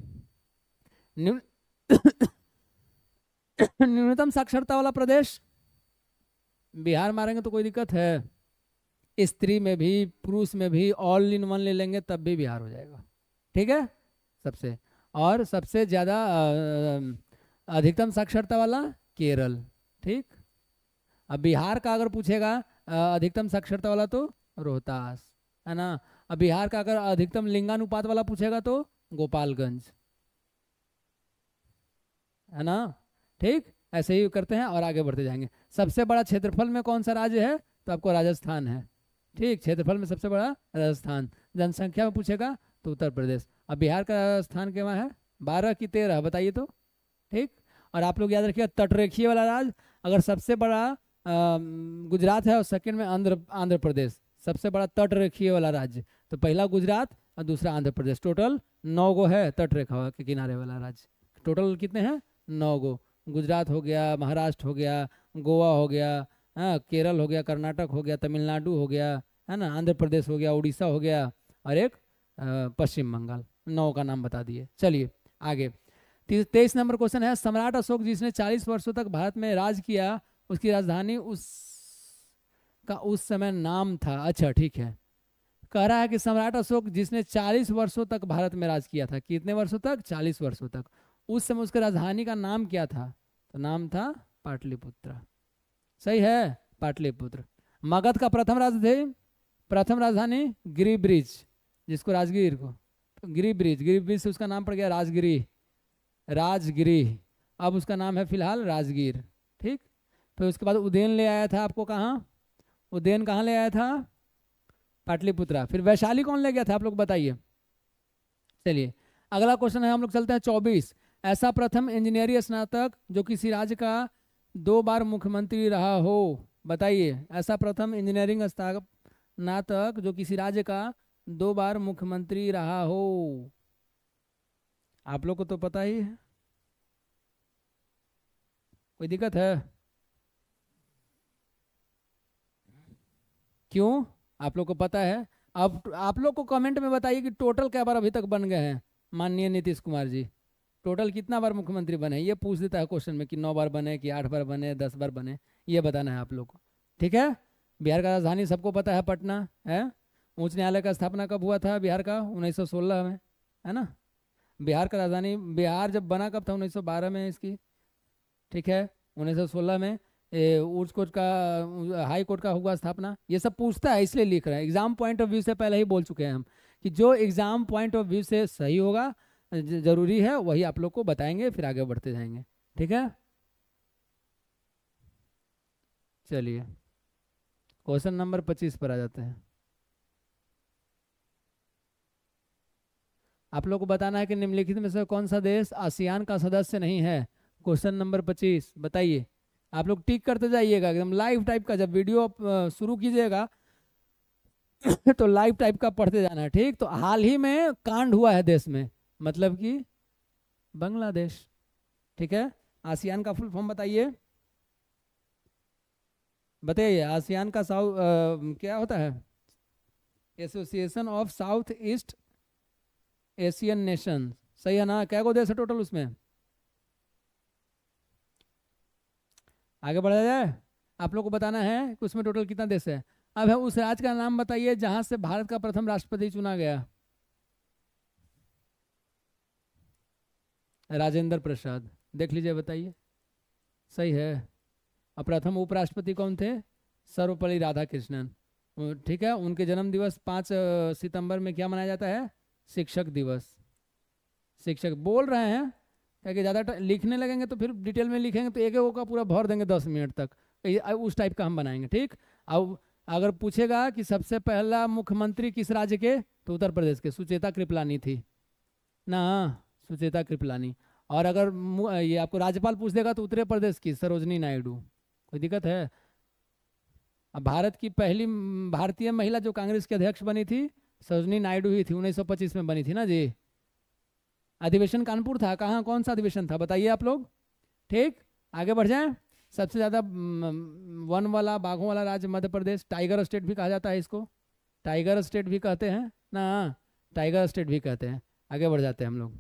न्यूनतम साक्षरता वाला प्रदेश बिहार मारेंगे तो कोई दिक्कत है स्त्री में भी पुरुष में भी ऑल इन वन ले लेंगे तब भी बिहार हो जाएगा ठीक है सबसे और सबसे ज़्यादा अधिकतम साक्षरता वाला केरल ठीक अब बिहार का अगर पूछेगा अधिकतम साक्षरता वाला तो रोहतास है ना अब बिहार का अगर अधिकतम लिंगानुपात वाला पूछेगा तो गोपालगंज है ना ठीक ऐसे ही करते हैं और आगे बढ़ते जाएंगे सबसे बड़ा क्षेत्रफल में कौन सा राज्य है तो आपको राजस्थान है ठीक क्षेत्रफल में सबसे बड़ा राजस्थान जनसंख्या में पूछेगा तो उत्तर प्रदेश अब बिहार का के क्या है बारह की तेरह बताइए तो ठीक और आप लोग याद रखिएगा तटरेखीय वाला राज्य अगर सबसे बड़ा गुजरात है और सेकंड में आंध्र आंध्र प्रदेश सबसे बड़ा तटरेखीय वाला राज्य तो पहला गुजरात और दूसरा आंध्र प्रदेश टोटल नौ गो है तट रेखा के किनारे वाला राज्य टोटल कितने हैं नौ गो गुजरात हो गया महाराष्ट्र हो गया गोवा हो गया हाँ केरल हो गया कर्नाटक हो गया तमिलनाडु हो गया है ना आंध्र प्रदेश हो गया उड़ीसा हो गया और एक पश्चिम बंगाल नौ का नाम बता दिए चलिए आगे तेईस नंबर क्वेश्चन है सम्राट अशोक जिसने चालीस वर्षों तक भारत में राज किया उसकी राजधानी उस का उस समय नाम था अच्छा ठीक है कह रहा है कि सम्राट अशोक जिसने 40 वर्षों तक भारत में राज किया था कितने वर्षों तक 40 वर्षों तक उस समय उसके राजधानी का नाम क्या था तो नाम था पाटलिपुत्र सही है पाटलिपुत्र मगध का प्रथम राजधानी प्रथम राजधानी गिरिब्रिज जिसको राजगीर को तो गिरिब्रिज गिरिब्रिज से उसका नाम पड़ गया राजगिरी राजगिरी अब उसका नाम है फिलहाल राजगीर ठीक फिर उसके बाद उदयन ले आया था आपको कहाँ उदयन कहाँ ले आया था पाटलिपुत्रा फिर वैशाली कौन ले गया था आप लोग बताइए चलिए अगला क्वेश्चन है हम लोग चलते हैं चौबीस ऐसा प्रथम इंजीनियरिंग स्नातक जो किसी राज्य का दो बार मुख्यमंत्री रहा हो बताइए ऐसा प्रथम इंजीनियरिंग स्नातक जो किसी राज्य का दो बार मुख्यमंत्री रहा हो आप लोग को तो पता ही है कोई दिक्कत है क्यों आप लोग को पता है अब आप लोग को कमेंट में बताइए कि टोटल क्या बार अभी तक बन गए हैं माननीय नीतीश कुमार जी टोटल कितना बार मुख्यमंत्री बने ये पूछ देता है क्वेश्चन में कि नौ बार बने कि आठ बार बने दस बार बने ये बताना है आप लोग को ठीक है बिहार का राजधानी सबको पता है पटना है उच्च न्यायालय का स्थापना कब हुआ था बिहार का सोलह में है ना बिहार का राजधानी बिहार जब बना कब था बारह में इसकी ठीक है सोलह में उर्स कोर्ट का हाई कोर्ट का होगा स्थापना ये सब पूछता है इसलिए लिख रहे हैं एग्जाम पॉइंट ऑफ व्यू से पहले ही बोल चुके हैं हम कि जो एग्जाम पॉइंट ऑफ व्यू से सही होगा जरूरी है वही आप लोग को बताएंगे फिर आगे बढ़ते जाएंगे ठीक है चलिए क्वेश्चन नंबर पच्चीस पर आ जाते हैं आप लोग को बताना है कि निम्नलिखित में से कौन सा देश आसियान का सदस्य नहीं है क्वेश्चन नंबर पच्चीस बताइए आप लोग टिक करते जाइएगा एकदम लाइव टाइप का जब वीडियो शुरू कीजिएगा तो लाइव टाइप का पढ़ते जाना है ठीक तो हाल ही में कांड हुआ है देश में मतलब कि बांग्लादेश ठीक है आसियान का फुल फॉर्म बताइए बताइए आसियान का साउथ क्या होता है association of south east Asian nation सही है ना क्या को देश है टोटल उसमें आगे बढ़ा जाए आप लोग को बताना है कि उसमें टोटल कितना देश है अब है उस राज्य का नाम बताइए जहां से भारत का प्रथम राष्ट्रपति चुना गया राजेंद्र प्रसाद देख लीजिए बताइए सही है और प्रथम उपराष्ट्रपति कौन थे सर्वपल्ली राधाकृष्णन ठीक है उनके जन्म दिवस पाँच सितंबर में क्या मनाया जाता है शिक्षक दिवस शिक्षक बोल रहे हैं क्योंकि ज़्यादा लिखने लगेंगे तो फिर डिटेल में लिखेंगे तो एक एक का पूरा भर देंगे दस मिनट तक तो उस टाइप का हम बनाएंगे ठीक अब अगर पूछेगा कि सबसे पहला मुख्यमंत्री किस राज्य के तो उत्तर प्रदेश के सुचेता कृपलानी थी ना सुचेता कृपलानी और अगर ये आपको राज्यपाल पूछ देगा तो उत्तर प्रदेश की सरोजनी नायडू कोई दिक्कत है अब भारत की पहली भारतीय महिला जो कांग्रेस की अध्यक्ष बनी थी सरोजनी नायडू ही थी 1925 में बनी थी ना जी अधिवेशन कानपुर था कहाँ कौन सा अधिवेशन था बताइए आप लोग ठीक आगे बढ़ जाएं सबसे ज़्यादा वन वाला बाघों वाला राज्य मध्य प्रदेश टाइगर स्टेट भी कहा जाता है इसको टाइगर स्टेट भी कहते हैं ना हाँ, टाइगर स्टेट भी कहते हैं आगे बढ़ जाते हैं हम लोग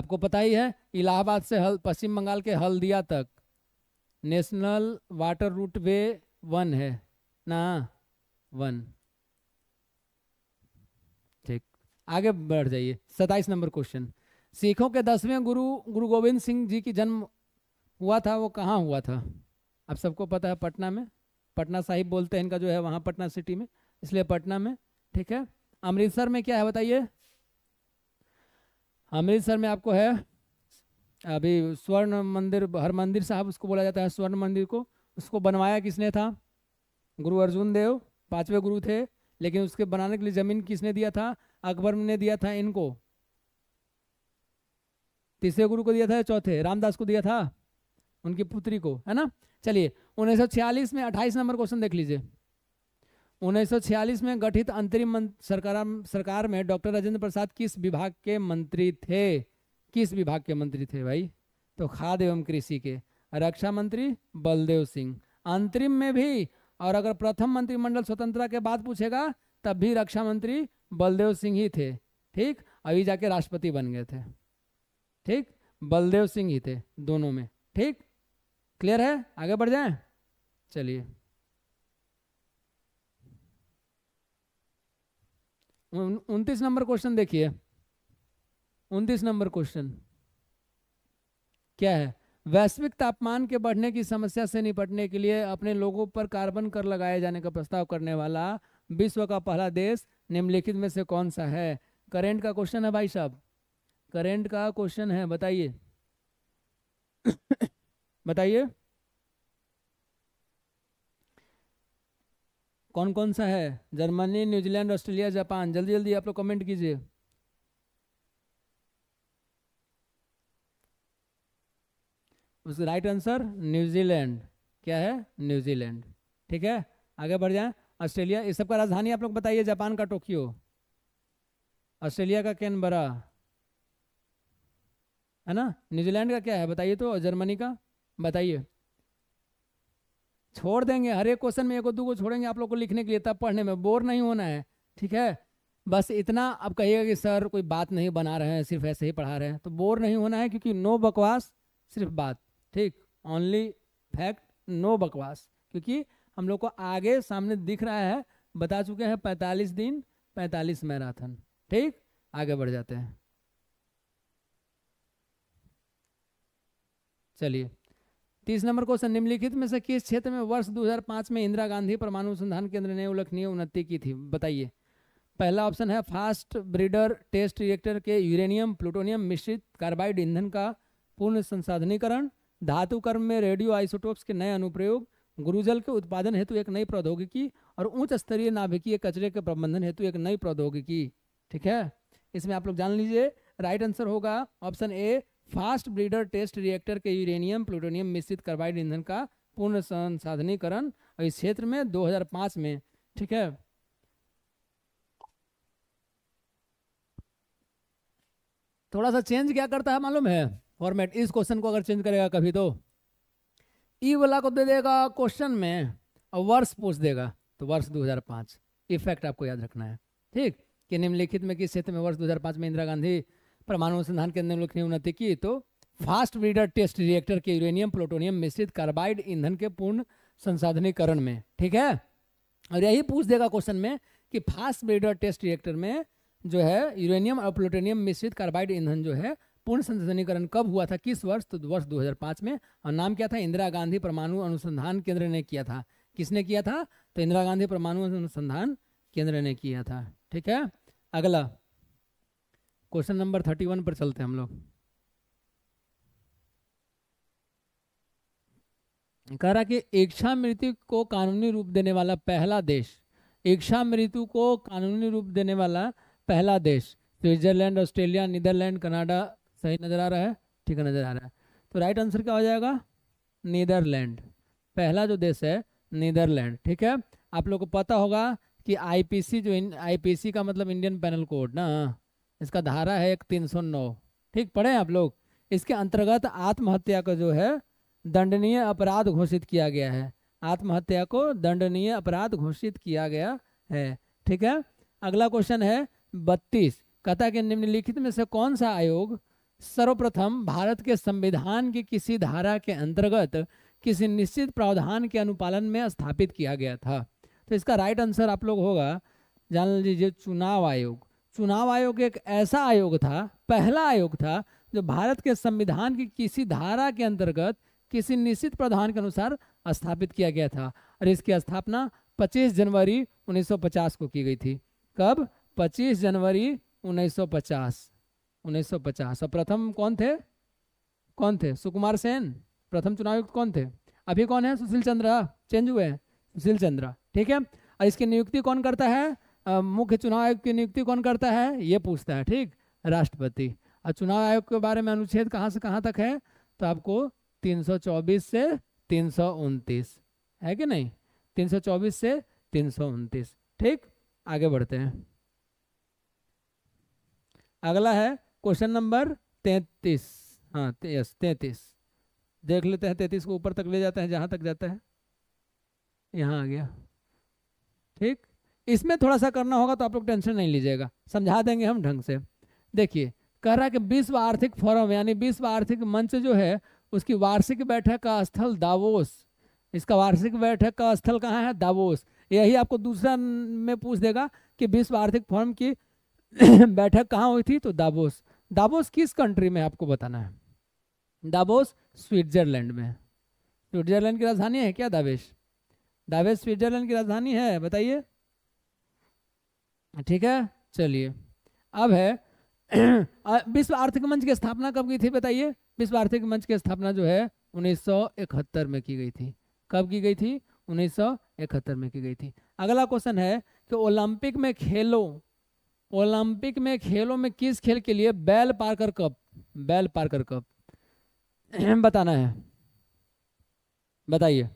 आपको पता ही है इलाहाबाद से हल पश्चिम बंगाल के हल्दिया तक national water route way one है ना वन आगे बढ़ जाइए सताइस नंबर क्वेश्चन सिखों के दसवें गुरु गुरु गोविंद सिंह जी की जन्म हुआ था वो कहाँ हुआ था आप सबको पता है पटना में पटना साहिब बोलते हैं इनका जो है वहाँ पटना सिटी में इसलिए पटना में ठीक है अमृतसर में क्या है बताइए अमृतसर में आपको है अभी स्वर्ण मंदिर हर मंदिर साहब उसको बोला जाता है स्वर्ण मंदिर को उसको बनवाया किसने था गुरु अर्जुन देव पांचवे गुरु थे लेकिन उसके बनाने के लिए ज़मीन किसने दिया था अकबर ने दिया था इनको तीसरे गुरु को दिया था चौथे रामदास को दिया था उनकी पुत्री को है ना चलिए उन्नीस में अट्ठाईस नंबर क्वेश्चन देख लीजिए 1946 में गठित अंतरिम सरकार सरकार में डॉक्टर राजेंद्र प्रसाद किस विभाग के मंत्री थे किस विभाग के मंत्री थे भाई तो खाद्य एवं कृषि के रक्षा मंत्री बलदेव सिंह अंतरिम में भी और अगर प्रथम मंत्रिमंडल स्वतंत्रता के बाद पूछेगा तब भी रक्षा मंत्री बलदेव सिंह ही थे ठीक अभी जाके राष्ट्रपति बन गए थे ठीक बलदेव सिंह ही थे दोनों में ठीक क्लियर है आगे बढ़ जाए चलिए उनतीस नंबर क्वेश्चन देखिए उनतीस नंबर क्वेश्चन क्या है वैश्विक तापमान के बढ़ने की समस्या से निपटने के लिए अपने लोगों पर कार्बन कर लगाए जाने का प्रस्ताव करने वाला विश्व का पहला देश निम्नलिखित में से कौन सा है करेंट का क्वेश्चन है भाई साहब करेंट का क्वेश्चन है बताइए बताइए कौन कौन सा है जर्मनी न्यूजीलैंड ऑस्ट्रेलिया जापान जल्दी जल्दी आप लोग कमेंट कीजिए उसका राइट आंसर न्यूजीलैंड क्या है न्यूजीलैंड ठीक है आगे बढ़ जाए ऑस्ट्रेलिया ये सबका राजधानी आप लोग बताइए जापान का टोक्यो ऑस्ट्रेलिया का कैनबरा है ना न्यूजीलैंड का क्या है बताइए तो जर्मनी का बताइए छोड़ देंगे हर एक क्वेश्चन में एक दो को छोड़ेंगे आप लोग को लिखने के लिए तब पढ़ने में बोर नहीं होना है ठीक है बस इतना आप कहिएगा कि सर कोई बात नहीं बना रहे हैं सिर्फ ऐसे ही पढ़ा रहे हैं तो बोर नहीं होना है क्योंकि नो बकवास सिर्फ बात ठीक ओनली फैक्ट नो बकवास क्योंकि हम लोग को आगे सामने दिख रहा है बता चुके हैं पैंतालीस दिन पैंतालीस मैराथन ठीक आगे बढ़ जाते हैं चलिए तीस नंबर क्वेश्चन निम्नलिखित में से किस क्षेत्र में वर्ष 2005 में इंदिरा गांधी परमाणु अनुसंधान केंद्र ने उल्लेखनीय उन्नति की थी बताइए पहला ऑप्शन है फास्ट ब्रीडर टेस्ट रिएक्टर के यूरेनियम प्लूटोनियम मिश्रित कार्बाइड ईंधन का पूर्ण संसाधनीकरण धातु कर्म में रेडियो आइसोटोप्स के नए अनुप्रयोग गुरुजल के उत्पादन हेतु एक नई प्रौद्योगिकी और उच्च स्तरीय नाभिकीय कचरे के प्रबंधन हेतु एक नई प्रौद्योगिकी ठीक है इसमें आप लोग जान लीजिए राइट आंसर होगा option A fast breeder test reactor के यूरेनियम प्लूटोनियम मिश्रित कार्बाइड ईंधन का पूर्ण संसाधनीकरण और इस क्षेत्र में 2005 में ठीक है थोड़ा सा चेंज क्या करता है मालूम है फॉर्मेट इस क्वेश्चन को अगर चेंज करेगा कभी तो ई वाला को दे देगा क्वेश्चन में और वर्ष पूछ देगा तो वर्ष 2005 इफेक्ट आपको याद रखना है ठीक कि निम्नलिखित में किस क्षेत्र में वर्ष 2005 में इंदिरा गांधी परमाणु अनुसंधान केंद्र निम्नलिखित ने उन्नति की तो फास्ट ब्रीडर टेस्ट रिएक्टर के यूरेनियम प्लूटोनियम मिश्रित कार्बाइड ईंधन के पूर्ण संसाधनीकरण में ठीक है और यही पूछ देगा क्वेश्चन में कि फास्ट ब्रीडर टेस्ट रिएक्टर में जो है यूरेनियम और प्लूटोनियम मिश्रित कार्बाइड ईंधन जो है पूर्ण संसदीकरण कब हुआ था किस वर्ष तो वर्ष 2005 में और नाम क्या था इंदिरा गांधी परमाणु अनुसंधान केंद्र ने किया था किसने किया था तो इंदिरा गांधी परमाणु अनुसंधान केंद्र ने किया था ठीक है अगला क्वेश्चन नंबर थर्टी वन पर चलते हम लोग कह रहा कि इच्छा मृत्यु को कानूनी रूप देने वाला पहला देश इच्छा मृत्यु को कानूनी रूप देने वाला पहला देश स्विट्जरलैंड ऑस्ट्रेलिया नीदरलैंड कनाडा सही नज़र आ रहा है ठीक है नज़र आ रहा है तो राइट आंसर क्या हो जाएगा नीदरलैंड पहला जो देश है नीदरलैंड ठीक है आप लोग को पता होगा कि आईपीसी जो इन आईपीसी का मतलब इंडियन पैनल कोड ना इसका धारा है एक तीन सौ नौ ठीक पढ़े आप लोग इसके अंतर्गत आत्महत्या का जो है दंडनीय अपराध घोषित किया गया है आत्महत्या को दंडनीय अपराध घोषित किया गया है ठीक है अगला क्वेश्चन है बत्तीस कथा के निम्नलिखित में से कौन सा आयोग सर्वप्रथम भारत के संविधान की किसी धारा के अंतर्गत किसी निश्चित प्रावधान के अनुपालन में स्थापित किया गया था तो इसका राइट आंसर आप लोग होगा जान लीजिए चुनाव आयोग चुनाव आयोग एक ऐसा आयोग था पहला आयोग था जो भारत के संविधान की किसी धारा के अंतर्गत किसी निश्चित प्रावधान के अनुसार स्थापित किया गया था और इसकी स्थापना 25 जनवरी 1950 को की गई थी कब 25 जनवरी 1950 1950 और प्रथम कौन थे कौन थे सुकुमार सेन प्रथम चुनाव युक्त कौन थे अभी कौन है सुशील चंद्र चेंज हुए हैं सुशील चंद्र ठीक है और इसकी नियुक्ति कौन करता है मुख्य चुनाव आयोग की नियुक्ति कौन करता है ये पूछता है ठीक राष्ट्रपति और चुनाव आयोग के बारे में अनुच्छेद कहाँ से कहाँ तक है तो आपको 324 से तीन है कि नहीं 324 से तीन ठीक आगे बढ़ते हैं अगला है क्वेश्चन नंबर तैतीस हाँ यस तैतीस देख लेते हैं तैतीस को ऊपर तक ले जाते हैं जहाँ तक जाता है यहाँ आ गया ठीक इसमें थोड़ा सा करना होगा तो आप लोग टेंशन नहीं लीजिएगा समझा देंगे हम ढंग से देखिए कह रहा है कि विश्व आर्थिक फोरम यानी विश्व आर्थिक मंच जो है उसकी वार्षिक बैठक का स्थल दावोस इसका वार्षिक बैठक का स्थल कहाँ है दावोस यही आपको दूसरा में पूछ देगा कि विश्व आर्थिक फोरम की बैठक कहाँ हुई थी तो दावोस दाबोस किस कंट्री में आपको बताना है दाबोस स्विट्जरलैंड में स्विट्जरलैंड की राजधानी है क्या दावेश दावेश स्विट्जरलैंड की राजधानी है बताइए ठीक है चलिए अब है विश्व आर्थिक मंच की स्थापना कब की थी बताइए विश्व आर्थिक मंच की स्थापना जो है 1971 में की गई थी कब की गई थी 1971 में की गई थी अगला क्वेश्चन है कि ओलंपिक में खेलों ओलंपिक में खेलों में किस खेल के लिए Bell Parker cup Bell Parker cup बताना है बताइए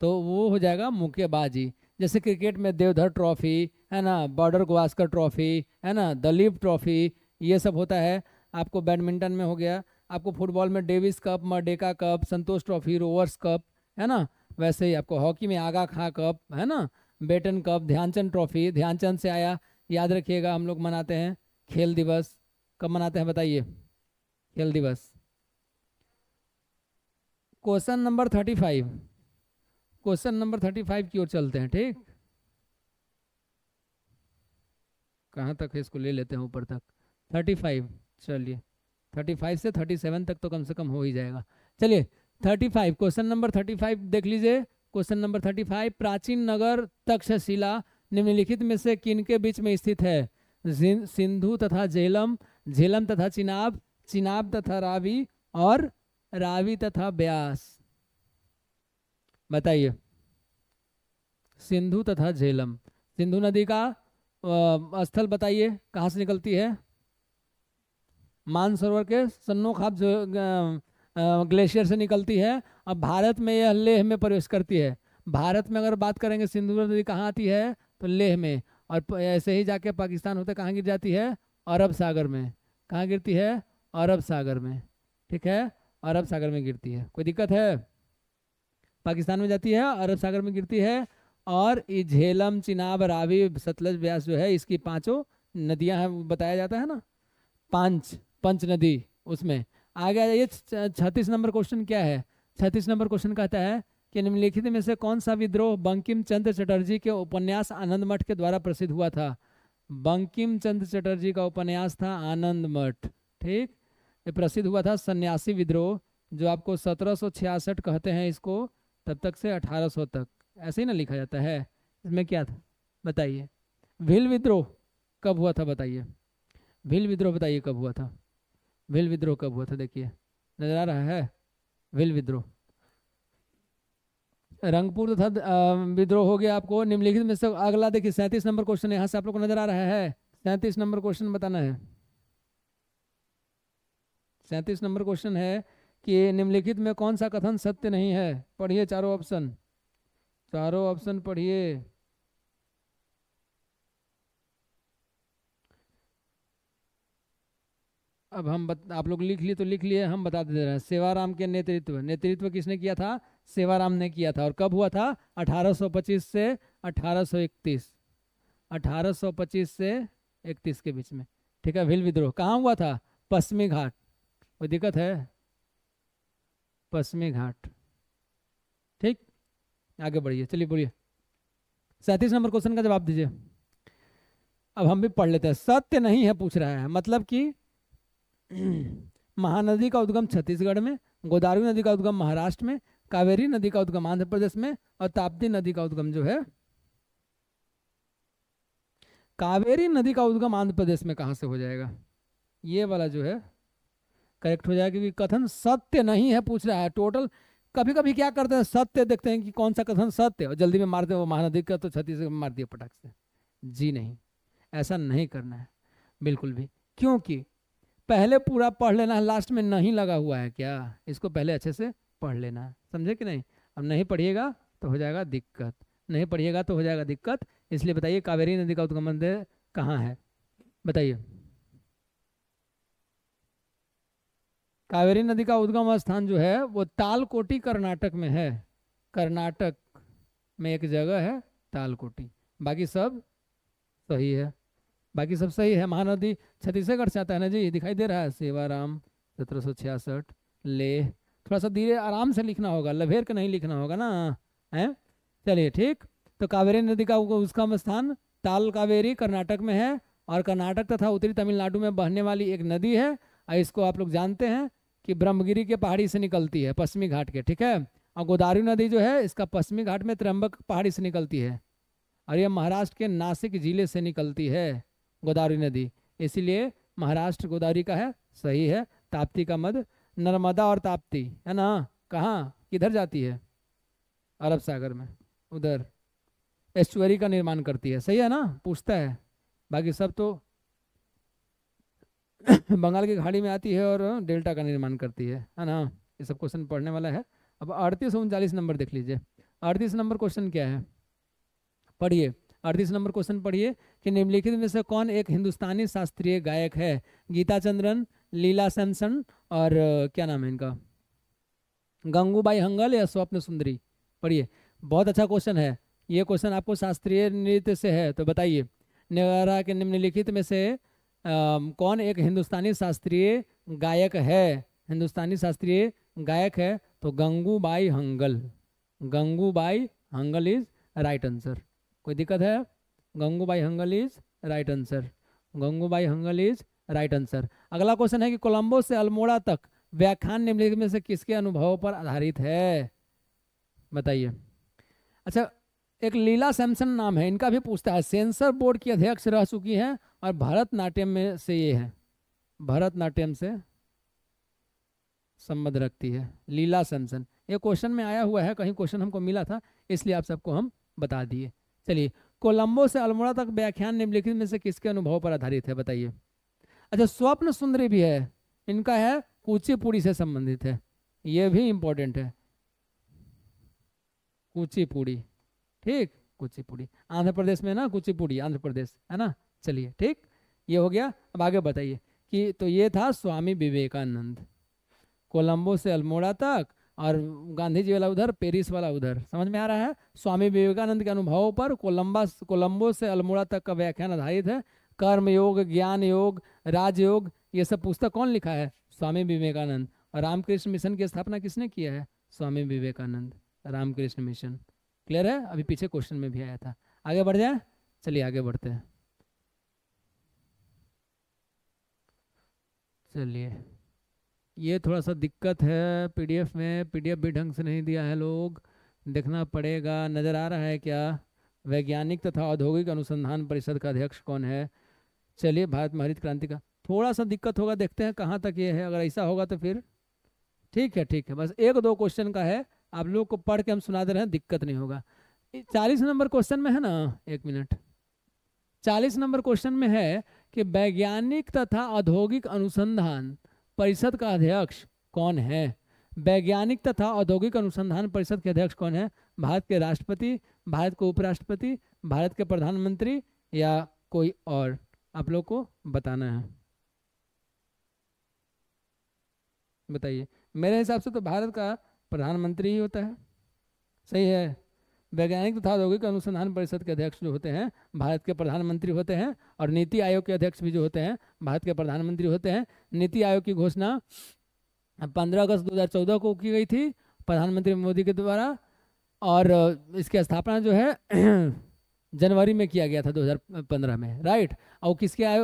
तो वो हो जाएगा मुक्केबाजी जैसे क्रिकेट में देवधर ट्रॉफी है ना बॉर्डर गवास्कर ट्रॉफी है ना दलीप ट्रॉफी ये सब होता है आपको बैडमिंटन में हो गया आपको फुटबॉल में Davis cup Merdeka cup Santosh trophy Rovers cup है ना वैसे ही आपको हॉकी में आगा खां कप है ना Beighton cup Dhyan Chand trophy Dhyan Chand से आया याद रखिएगा हम लोग मनाते हैं खेल दिवस कब मनाते हैं बताइए खेल दिवस question number thirty five question number thirty five की ओर चलते हैं ठीक कहाँ तक है इसको ले लेते हैं ऊपर तक थर्टी फाइव चलिए थर्टी फाइव से थर्टी सेवन तक तो कम से कम हो ही जाएगा चलिए thirty five question number thirty five देख लीजिए क्वेश्चन नंबर थर्टी फाइव प्राचीन नगर तक्षशिला निम्नलिखित में से किन के बीच में स्थित है सिंधु तथा झेलम झेलम तथा चिनाब चिनाब तथा रावी और रावी तथा ब्यास बताइए सिंधु तथा झेलम सिंधु नदी का स्थल बताइए कहाँ से निकलती है मानसरोवर के सन्नोखाब ग्लेशियर से निकलती है अब भारत में यह लेह में प्रवेश करती है भारत में अगर बात करेंगे सिंधु नदी कहाँ आती है तो लेह में और ऐसे ही जाके पाकिस्तान होते कहाँ गिर जाती है अरब सागर में कहाँ गिरती है अरब सागर में ठीक है अरब सागर में गिरती है कोई दिक्कत है पाकिस्तान में जाती है अरब सागर में गिरती है और झेलम चिनाब रावी सतलज ब्यास जो है इसकी पांचों नदियां हैं बताया जाता है ना पांच पंच नदी उसमें आगे ये छत्तीस नंबर क्वेश्चन क्या है छत्तीस नंबर क्वेश्चन कहता है कि निम्नलिखित में से कौन सा विद्रोह बंकिम चंद्र चटर्जी के उपन्यास आनंद मठ के द्वारा प्रसिद्ध हुआ था बंकिम चंद्र चटर्जी का उपन्यास था आनंद मठ ठीक ये प्रसिद्ध हुआ था सन्यासी विद्रोह जो आपको सत्रह कहते हैं इसको तब तक से 1800 तक ऐसे ही ना लिखा जाता है इसमें क्या था बताइए भील विद्रोह कब हुआ था बताइए भील विद्रोह बताइए कब हुआ था विल विद्रोह कब हुआ था देखिए नजर आ रहा है विल विद्रोह रंगपुर तो था विद्रोह हो गया आपको निम्नलिखित में से अगला देखिए सैंतीस नंबर क्वेश्चन यहाँ से आप लोग को नजर आ रहा है सैंतीस नंबर क्वेश्चन बताना है सैंतीस नंबर क्वेश्चन है कि निम्नलिखित में कौन सा कथन सत्य नहीं है पढ़िए चारों ऑप्शन चारों ऑप्शन पढ़िए अब हम बत, आप लोग लिख लिए तो लिख लिए हम बता दे रहे हैं सेवाराम के नेतृत्व नेतृत्व किसने किया था सेवाराम ने किया था और कब हुआ था 1825 से 1831 1825 से 31 के बीच में ठीक है भील विद्रोह कहाँ हुआ था पश्चिमी घाट कोई दिक्कत है पश्चिमी घाट ठीक आगे बढ़िए चलिए बोलिए सैंतीस नंबर क्वेश्चन का जवाब दीजिए अब हम भी पढ़ लेते हैं सत्य नहीं है पूछ रहा है मतलब कि महानदी का उद्गम छत्तीसगढ़ में गोदावरी नदी का उद्गम महाराष्ट्र में कावेरी नदी का उद्गम आंध्र प्रदेश में और ताप्ती नदी का उद्गम जो है कावेरी नदी का उद्गम आंध्र प्रदेश में कहां से हो जाएगा ये वाला जो है करेक्ट हो जाएगा क्योंकि कथन सत्य नहीं है पूछ रहा है टोटल कभी कभी क्या करते हैं सत्य देखते हैं कि कौन सा कथन सत्य और जल्दी में मारते हैं वो महानदी का तो छत्तीसगढ़ में मार दिया पटाख से जी नहीं ऐसा नहीं करना है बिल्कुल भी क्योंकि पहले पूरा पढ़ लेना है लास्ट में नहीं लगा हुआ है क्या इसको पहले अच्छे से पढ़ लेना है समझे कि नहीं अब नहीं पढ़िएगा तो हो जाएगा दिक्कत नहीं पढ़िएगा तो हो जाएगा दिक्कत इसलिए बताइए कावेरी नदी का उद्गम मंदिर कहाँ है बताइए कावेरी नदी का उद्गम स्थान जो है वो तालकोटी कर्नाटक में है कर्नाटक में एक जगह है तालकोटी बाकी सब सही है बाकी सब सही है महानदी छत्तीसगढ़ से आता है ना जी दिखाई दे रहा है सेवाराम सत्रह सौ छियासठ लेह थोड़ा सा धीरे आराम से लिखना होगा लभेर का नहीं लिखना होगा ना है चलिए ठीक तो कावेरी नदी का उसका स्थान ताल कावेरी कर्नाटक में है और कर्नाटक तथा उत्तरी तमिलनाडु में बहने वाली एक नदी है और इसको आप लोग जानते हैं कि ब्रह्मगिरी के पहाड़ी से निकलती है पश्चिमी घाट के ठीक है और गोदारी नदी जो है इसका पश्चिमी घाट में त्र्यंबक पहाड़ी से निकलती है और यह महाराष्ट्र के नासिक जिले से निकलती है गोदावरी नदी इसीलिए महाराष्ट्र गोदावरी का है सही है ताप्ती का मध नर्मदा और ताप्ती है ना कहाँ किधर जाती है अरब सागर में उधर एस्चुअरी का निर्माण करती है सही है ना पूछता है बाकी सब तो बंगाल की खाड़ी में आती है और डेल्टा का निर्माण करती है है ना ये सब क्वेश्चन पढ़ने वाला है अब अड़तीस उनचालीस नंबर देख लीजिए अड़तीस नंबर क्वेश्चन क्या है पढ़िए अड़तीस नंबर क्वेश्चन पढ़िए कि निम्नलिखित में से कौन एक हिंदुस्तानी शास्त्रीय गायक है गीता चंद्रन लीला सैमसन और क्या नाम है इनका गंगूबाई हंगल या स्वप्न सुंदरी पढ़िए बहुत अच्छा क्वेश्चन है ये क्वेश्चन आपको शास्त्रीय नृत्य से है तो बताइए निगारा के निम्नलिखित में से आ, कौन एक हिंदुस्तानी शास्त्रीय गायक है हिंदुस्तानी शास्त्रीय गायक है तो Gangubai Hangal Gangubai Hangal is right answer कोई दिक्कत है Gangubai Hangal is right answer Gangubai Hangal is right answer अगला क्वेश्चन है कि कोलंबो से अल्मोड़ा तक व्याख्यान निम्नलिखित में से किसके अनुभवों पर आधारित है बताइए अच्छा एक लीला सैमसन नाम है इनका भी पूछता है सेंसर बोर्ड की अध्यक्ष रह चुकी हैं और भरतनाट्यम में से ये है भरतनाट्यम से संबंध रखती है लीला सैमसन ये क्वेश्चन में आया हुआ है कहीं क्वेश्चन हमको मिला था इसलिए आप सबको हम बता दिए चलिए कोलंबो से अल्मोड़ा तक व्याख्यान निम्नलिखित में से किसके अनुभव पर आधारित है बताइए अच्छा स्वप्न सुंदरी भी है इनका है कुचिपुड़ी से संबंधित है ये भी इंपॉर्टेंट है कुचिपुड़ी ठीक कूचीपुड़ी आंध्र प्रदेश में ना कुचिपुड़ी आंध्र प्रदेश है ना चलिए ठीक ये हो गया अब आगे बताइए कि तो ये था स्वामी विवेकानंद कोलंबो से अल्मोड़ा तक और गांधी जी वाला उधर पेरिस वाला उधर समझ में आ रहा है स्वामी विवेकानंद के अनुभवों पर कोलम्बा कोलम्बो से अल्मोड़ा तक का व्याख्यान आधारित है कर्म योग ज्ञान योग राजयोग ये सब पुस्तक कौन लिखा है स्वामी विवेकानंद और रामकृष्ण मिशन की स्थापना किसने किया है स्वामी विवेकानंद रामकृष्ण मिशन क्लियर है अभी पीछे क्वेश्चन में भी आया था आगे बढ़ जाए चलिए आगे बढ़ते हैं चलिए ये थोड़ा सा दिक्कत है पीडीएफ में पीडीएफ भी ढंग से नहीं दिया है लोग देखना पड़ेगा नज़र आ रहा है क्या वैज्ञानिक तथा औद्योगिक अनुसंधान परिषद का अध्यक्ष कौन है चलिए भारत में हरित क्रांति का थोड़ा सा दिक्कत होगा देखते हैं कहाँ तक ये है अगर ऐसा होगा तो फिर ठीक है ठीक है बस एक दो क्वेश्चन का है आप लोग को पढ़ के हम सुना दे रहे हैं दिक्कत नहीं होगा चालीस नंबर क्वेश्चन में है ना एक मिनट चालीस नंबर क्वेश्चन में है कि वैज्ञानिक तथा औद्योगिक अनुसंधान परिषद का अध्यक्ष कौन है वैज्ञानिक तथा औद्योगिक अनुसंधान परिषद के अध्यक्ष कौन है भारत के राष्ट्रपति भारत के उपराष्ट्रपति भारत के प्रधानमंत्री या कोई और आप लोग को बताना है बताइए मेरे हिसाब से तो भारत का प्रधानमंत्री ही होता है सही है वैज्ञानिक तथा औद्योगिक अनुसंधान परिषद के अध्यक्ष जो होते हैं भारत के प्रधानमंत्री होते हैं और नीति आयोग के अध्यक्ष भी जो होते हैं भारत के प्रधानमंत्री होते हैं नीति आयोग की घोषणा पंद्रह अगस्त 2014 को की गई थी प्रधानमंत्री मोदी के द्वारा और इसकी स्थापना जो है जनवरी में किया गया था पंद्रह में राइट और किसके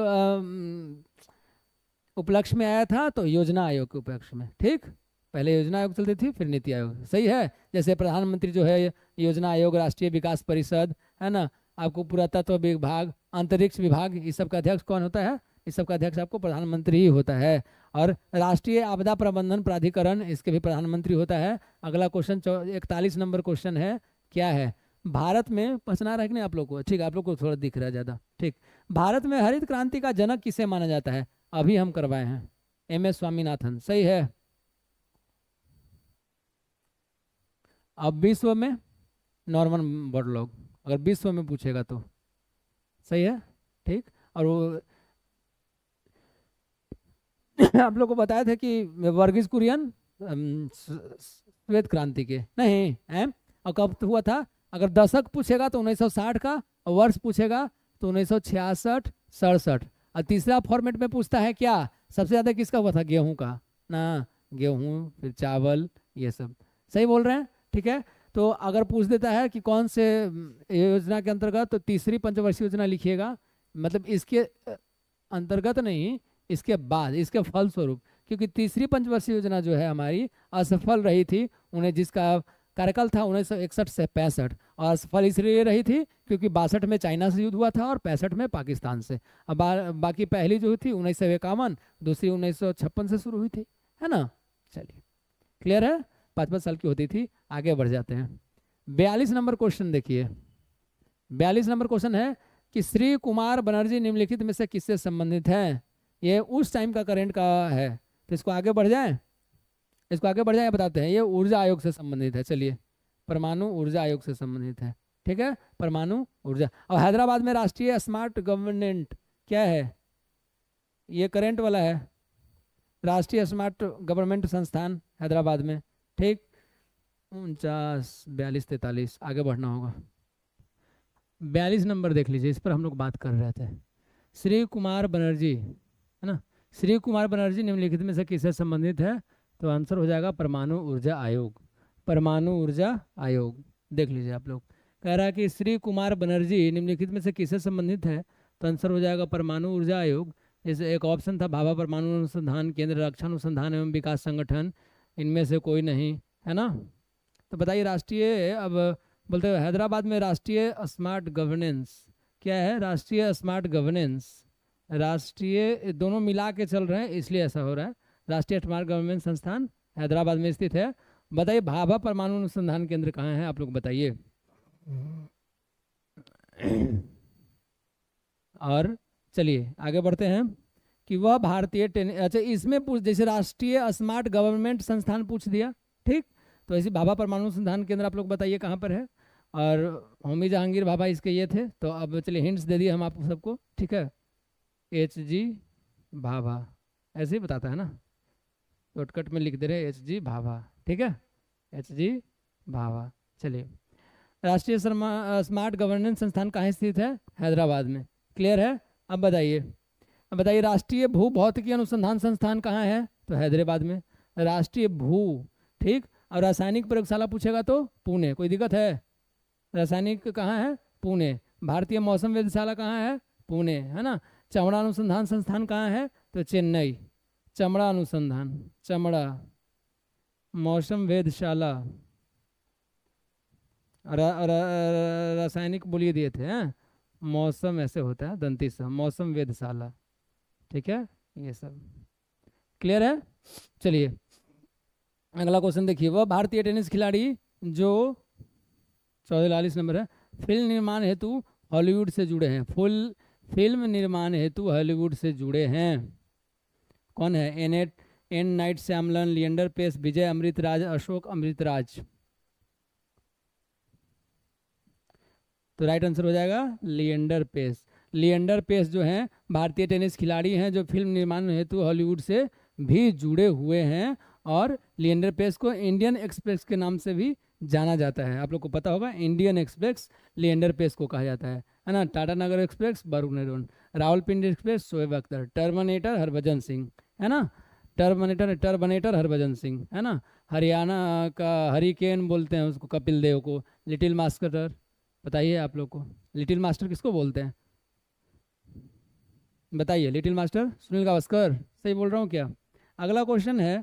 उपलक्ष्य में आया था तो योजना आयोग के उपलक्ष्य में ठीक पहले योजना आयोग चलती थी फिर नीति आयोग सही है जैसे प्रधानमंत्री जो है योजना आयोग राष्ट्रीय विकास परिषद है ना आपको पुरातत्व विभाग अंतरिक्ष विभाग इस सब का अध्यक्ष कौन होता है इस सब का अध्यक्ष आपको प्रधानमंत्री ही होता है और राष्ट्रीय आपदा प्रबंधन प्राधिकरण इसके भी प्रधानमंत्री होता है अगला क्वेश्चन इकतालीस नंबर क्वेश्चन है क्या है भारत में पसना रहा है आप लोग को ठीक आप लोग को थोड़ा दिख रहा है ज़्यादा ठीक भारत में हरित क्रांति का जनक किसे माना जाता है अभी हम करवाए हैं एम एस स्वामीनाथन सही है अब विश्व में नॉर्मल वर्ड लोग अगर विश्व में पूछेगा तो सही है ठीक और वो आप लोग को बताया था कि वर्गीज कुरियन श्वेत क्रांति के नहीं है और कब हुआ था अगर दशक पूछेगा तो 1960 का और वर्ष पूछेगा तो उन्नीस सौ छियासठ सड़सठ और तीसरा फॉर्मेट में पूछता है क्या सबसे ज़्यादा किसका हुआ था गेहूं का ना गेहूं फिर चावल ये सब सही बोल रहे हैं ठीक है तो अगर पूछ देता है कि कौन से हम्म, योजना के अंतर्गत तो तीसरी पंचवर्षीय योजना लिखिएगा मतलब इसके अंतर्गत नहीं इसके बाद इसके फलस्वरूप क्योंकि तीसरी पंचवर्षीय योजना जो है हमारी असफल रही थी उन्हें जिसका कार्यकाल था उन्नीस इकसठ से पैंसठ और असफल इसलिए रही थी क्योंकि बासठ में चाइना से युद्ध हुआ था और पैंसठ में पाकिस्तान से अब बा, बाकी पहली जो हुई थी उन्नीस सौ इक्यावन दूसरी उन्नीस सौ छप्पन से शुरू हुई थी है ना चलिए क्लियर है पाँच पाँच साल की होती थी आगे बढ़ जाते हैं बयालीस नंबर क्वेश्चन देखिए बयालीस नंबर क्वेश्चन है कि श्री कुमार बनर्जी निम्नलिखित में से किससे संबंधित हैं ये उस टाइम का करंट का है तो इसको आगे बढ़ जाए इसको आगे बढ़ जाए बताते हैं ये ऊर्जा आयोग से संबंधित है चलिए परमाणु ऊर्जा आयोग से संबंधित है ठीक है परमाणु ऊर्जा अब हैदराबाद में राष्ट्रीय स्मार्ट गवर्नेंट क्या है ये करेंट वाला है राष्ट्रीय स्मार्ट गवर्नमेंट संस्थान हैदराबाद में ठीक उनचास बयालीस तैतालीस आगे बढ़ना होगा बयालीस नंबर देख लीजिए इस पर हम लोग बात कर रहे थे श्री कुमार बनर्जी है ना श्री कुमार बनर्जी निम्नलिखित में से किससे संबंधित है तो आंसर हो जाएगा परमाणु ऊर्जा आयोग परमाणु ऊर्जा आयोग देख लीजिए आप लोग कह रहा है कि श्री कुमार बनर्जी निम्नलिखित में से किससे संबंधित है तो आंसर हो जाएगा परमाणु ऊर्जा आयोग जैसे एक ऑप्शन था भाभा परमाणु अनुसंधान केंद्र रक्षा अनुसंधान एवं विकास संगठन इनमें से कोई नहीं है ना तो बताइए राष्ट्रीय अब बोलते हैं हैदराबाद में राष्ट्रीय स्मार्ट गवर्नेंस क्या है राष्ट्रीय स्मार्ट गवर्नेंस राष्ट्रीय दोनों मिला के चल रहे हैं इसलिए ऐसा हो रहा है राष्ट्रीय स्मार्ट गवर्नेंस संस्थान हैदराबाद में स्थित है बताइए भाभा परमाणु अनुसंधान केंद्र कहाँ है आप लोग बताइए और चलिए आगे बढ़ते हैं कि वह भारतीय टेन अच्छा इसमें पूछ जैसे राष्ट्रीय स्मार्ट गवर्नमेंट संस्थान पूछ दिया ठीक तो ऐसे भाभा परमाणु अनुसंधान केंद्र आप लोग बताइए कहाँ पर है और होमी जहांगीर भाभा इसके ये थे तो अब चलिए हिंट्स दे दिए हम आप सबको ठीक है एच जी भाभा ऐसे ही बताता है ना शॉर्टकट में लिख दे रहे एच जी भाभा ठीक है एच जी भाभा चलिए राष्ट्रीय स्मार्ट गवर्नेंस संस्थान कहाँ स्थित है हैदराबाद में क्लियर है अब बताइए बताइए राष्ट्रीय भू भौतिकी अनुसंधान संस्थान कहाँ है तो हैदराबाद में राष्ट्रीय भू ठीक और रासायनिक प्रयोगशाला पूछेगा तो पुणे कोई दिक्कत है रासायनिक कहाँ है पुणे भारतीय मौसम वेधशाला कहाँ है पुणे है ना चमड़ा अनुसंधान संस्थान कहाँ है तो चेन्नई चमड़ा अनुसंधान चमड़ा मौसम वेधशाला रासायनिक बोलिए दिए थे हैं मौसम ऐसे होता है दंती मौसम वेधशाला ठीक है ये सब क्लियर है चलिए अगला क्वेश्चन देखिए वह भारतीय टेनिस खिलाड़ी जो चौदह नंबर है फिल्म निर्माण हेतु हॉलीवुड से जुड़े हैं फुल फिल्म निर्माण हेतु हॉलीवुड से जुड़े हैं कौन है एन एट एन नाइट श्यामलन लियंडर पेस विजय अमृतराज अशोक अमृतराज तो राइट आंसर हो जाएगा लियंडर पेस लिएंडर पेस जो हैं भारतीय टेनिस खिलाड़ी हैं जो फिल्म निर्माण हेतु हॉलीवुड से भी जुड़े हुए हैं और लिएंडर पेस को इंडियन एक्सप्रेस के नाम से भी जाना जाता है आप लोग को पता होगा इंडियन एक्सप्रेस लिएंडर पेस को कहा जाता है है ना टाटा नगर एक्सप्रेस वरुण राहुल पिंड एक्सप्रेस शोएब अख्तर टर्मनेटर हरभजन सिंह है ना टर्मनेटर टर्मनेटर हरभजन सिंह है ना हरियाणा का हरिकेन बोलते हैं उसको कपिल देव को लिटिल मास्टर बताइए आप लोग को लिटिल मास्टर किसको बोलते हैं बताइए लिटिल मास्टर सुनील गावस्कर सही बोल रहा हूँ क्या अगला क्वेश्चन है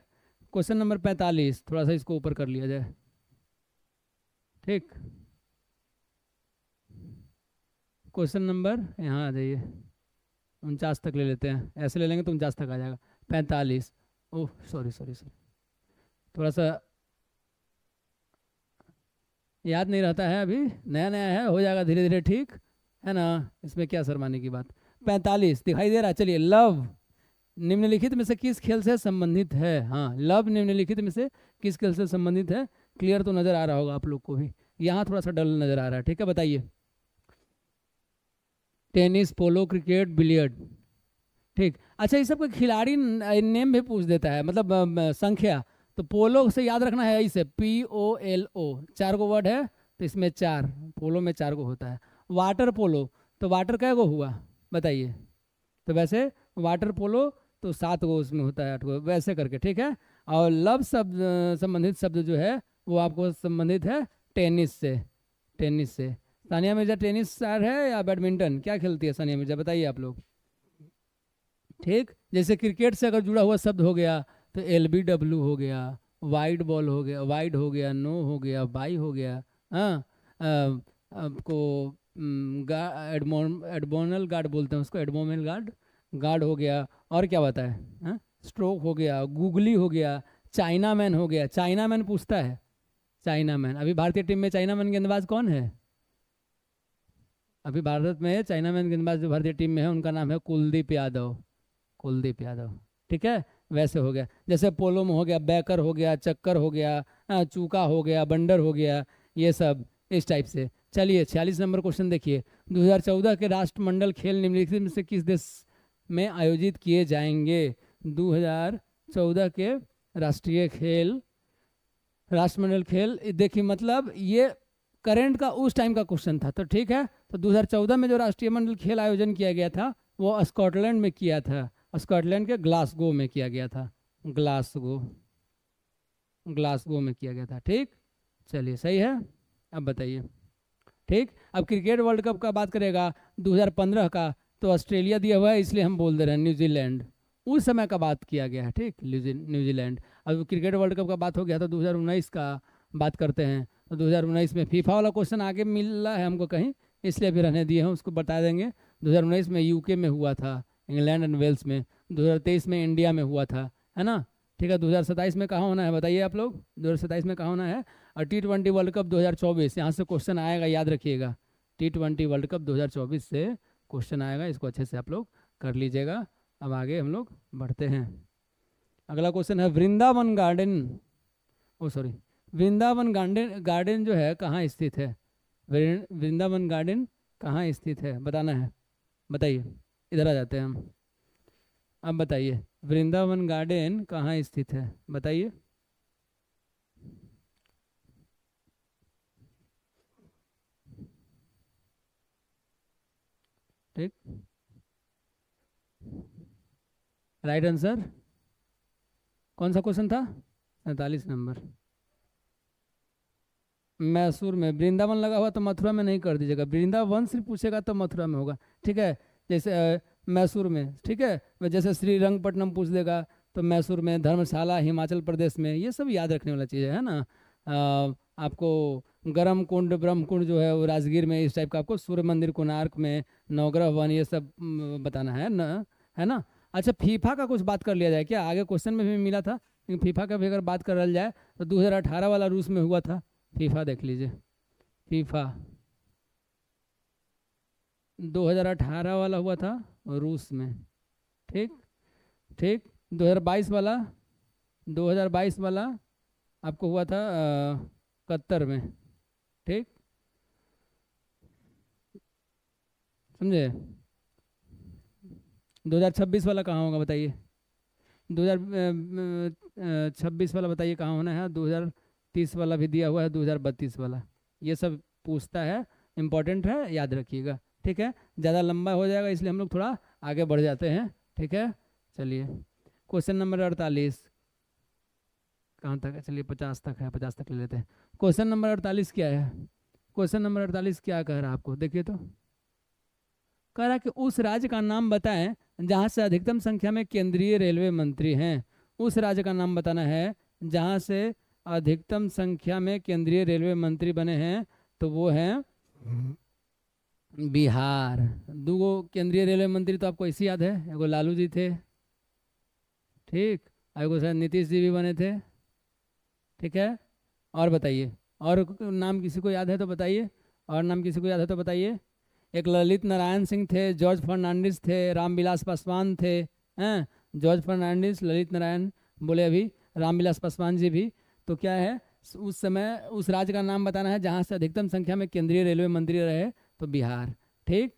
क्वेश्चन नंबर पैंतालीस थोड़ा सा इसको ऊपर कर लिया जाए ठीक क्वेश्चन नंबर यहाँ आ जाइए उनचास तक ले लेते हैं ऐसे ले लेंगे तो उनचास तक आ जाएगा पैंतालीस ओह सॉरी सॉरी सॉरी थोड़ा सा याद नहीं रहता है अभी नया नया है हो जाएगा धीरे धीरे ठीक है ना इसमें क्या शर्माने की बात पैंतालीस दिखाई दे रहा चलिए लव निम्नलिखित में से किस खेल से संबंधित है हाँ लव निम्नलिखित में से किस खेल से संबंधित है क्लियर तो नजर आ रहा होगा आप लोग को भी यहाँ थोड़ा सा डल नजर आ रहा है ठीक है बताइए टेनिस पोलो क्रिकेट बिलियर्ड ठीक अच्छा ये सब का खिलाड़ी नेम भी पूछ देता है मतलब संख्या तो पोलो से याद रखना है इसे पी ओ एल ओ चार गो वर्ड है तो इसमें चार पोलो में चार गो होता है वाटर पोलो तो वाटर कै गो हुआ बताइए तो वैसे वाटर पोलो तो सात गो उसमें होता है आठ गो वैसे करके ठीक है और लव शब्द संबंधित शब्द जो है वो आपको संबंधित है टेनिस से टेनिस से सानिया मिर्जा टेनिस स्टार है या बैडमिंटन क्या खेलती है सानिया मिर्जा बताइए आप लोग ठीक जैसे क्रिकेट से अगर जुड़ा हुआ शब्द हो गया तो एल बी डब्ल्यू हो गया वाइड बॉल हो गया वाइड हो गया नो हो गया बाई हो गया हाँ आपको एडबोनल गार्ड बोलते हैं उसको एडबोमेल गार्ड गार्ड हो गया और क्या बताए हाँ? स्ट्रोक हो गया गूगली हो गया चाइना मैन हो गया चाइना मैन पूछता है चाइना मैन अभी भारतीय टीम में चाइना मैन गेंदबाज कौन है अभी भारत में चाइना मैन गेंदबाज जो भारतीय टीम में है उनका नाम है कुलदीप यादव कुलदीप यादव ठीक है वैसे हो गया जैसे पोलोम हो गया बैकर हो गया चक्कर हो गया हाँ, चूका हो गया बंडर हो गया ये सब इस टाइप से चलिए छियालीस नंबर क्वेश्चन देखिए 2014 के राष्ट्रमंडल खेल निम्नलिखित में से किस देश में आयोजित किए जाएंगे 2014 के राष्ट्रीय खेल राष्ट्रमंडल खेल देखिए मतलब ये करंट का उस टाइम का क्वेश्चन था तो ठीक है तो 2014 में जो राष्ट्रीय मंडल खेल आयोजन किया गया था वो स्कॉटलैंड में किया था स्कॉटलैंड के ग्लासगो में किया गया था ग्लासगो ग्लासगो में किया गया था ठीक चलिए सही है अब बताइए ठीक अब क्रिकेट वर्ल्ड कप का बात करेगा 2015 का तो ऑस्ट्रेलिया दिया हुआ है इसलिए हम बोल दे रहे हैं न्यूजीलैंड उस समय का बात किया गया है ठीक न्यूजीलैंड अब क्रिकेट वर्ल्ड कप का बात हो गया तो 2019 का बात करते हैं तो 2019 में फीफा वाला क्वेश्चन आगे मिल रहा है हमको कहीं इसलिए भी रहने दिए हैं उसको बता देंगे दो में यूके में हुआ था इंग्लैंड एंड वेल्स में 2023 में इंडिया में हुआ था है ना ठीक है दो में कहाँ होना है बताइए आप लोग दो में कहाँ होना है और टी ट्वेंटी वर्ल्ड कप 2024 यहाँ से क्वेश्चन आएगा याद रखिएगा टी ट्वेंटी वर्ल्ड कप 2024 से क्वेश्चन आएगा इसको अच्छे से आप लोग कर लीजिएगा अब आगे हम लोग बढ़ते हैं अगला क्वेश्चन है Vrindavan garden O sorry Vrindavan garden garden जो है कहाँ स्थित है वृंदावन गार्डन कहाँ स्थित है बताना है बताइए इधर आ जाते हैं हम अब बताइए वृंदावन गार्डन कहाँ स्थित है बताइए ठीक राइट आंसर कौन सा क्वेश्चन था सैतालीस नंबर मैसूर में वृंदावन लगा हुआ तो मथुरा में नहीं कर दीजिएगा वृंदावन सिर्फ पूछेगा तो मथुरा में होगा ठीक है जैसे मैसूर में ठीक है जैसे श्री पूछ देगा तो मैसूर में धर्मशाला हिमाचल प्रदेश में ये सब याद रखने वाला चीज़ है ना आ, आपको गर्म कुंड ब्रह्म कुंड जो है वो राजगीर में इस टाइप का आपको सूर्य मंदिर कोणार्क में नवग्रह वन ये सब बताना है ना है ना अच्छा फीफा का कुछ बात कर लिया जाए क्या आगे क्वेश्चन में भी मिला था लेकिन फीफा का भी अगर बात कर जाए तो अठारह वाला रूस में हुआ था फीफा देख लीजिए फीफा 2018 वाला हुआ था रूस में ठीक ठीक 2022 वाला 2022 वाला आपको हुआ था कत्तर में ठीक समझे 2026 वाला कहाँ होगा बताइए 2026 वाला बताइए कहाँ होना है 2030 वाला भी दिया हुआ है 2032 वाला ये सब पूछता है इम्पोर्टेंट है याद रखिएगा ठीक है ज़्यादा लंबा हो जाएगा इसलिए हम लोग थोड़ा आगे बढ़ जाते हैं ठीक है चलिए क्वेश्चन नंबर अड़तालीस कहाँ तक है चलिए पचास तक है पचास तक ले लेते हैं क्वेश्चन नंबर अड़तालीस क्या है क्वेश्चन नंबर अड़तालीस क्या कह रहा है आपको देखिए तो कह रहा कि उस राज्य का नाम बताएं जहाँ से अधिकतम संख्या में केंद्रीय रेलवे मंत्री हैं उस राज्य का नाम बताना है जहाँ से अधिकतम संख्या में केंद्रीय रेलवे मंत्री बने हैं तो वो है बिहार दो केंद्रीय रेलवे मंत्री तो आपको ऐसी याद है एगो लालू जी थे ठीक और एगो शायद नीतीश जी भी बने थे ठीक है और बताइए और नाम किसी को याद है तो बताइए और नाम किसी को याद है तो बताइए एक ललित नारायण सिंह थे जॉर्ज फर्नांडिस थे रामविलास पासवान थे हैं जॉर्ज फर्नांडिस ललित नारायण बोले अभी रामविलास पासवान जी भी तो क्या है उस समय उस राज्य का नाम बताना है जहाँ से अधिकतम संख्या में केंद्रीय रेलवे मंत्री रहे तो बिहार ठीक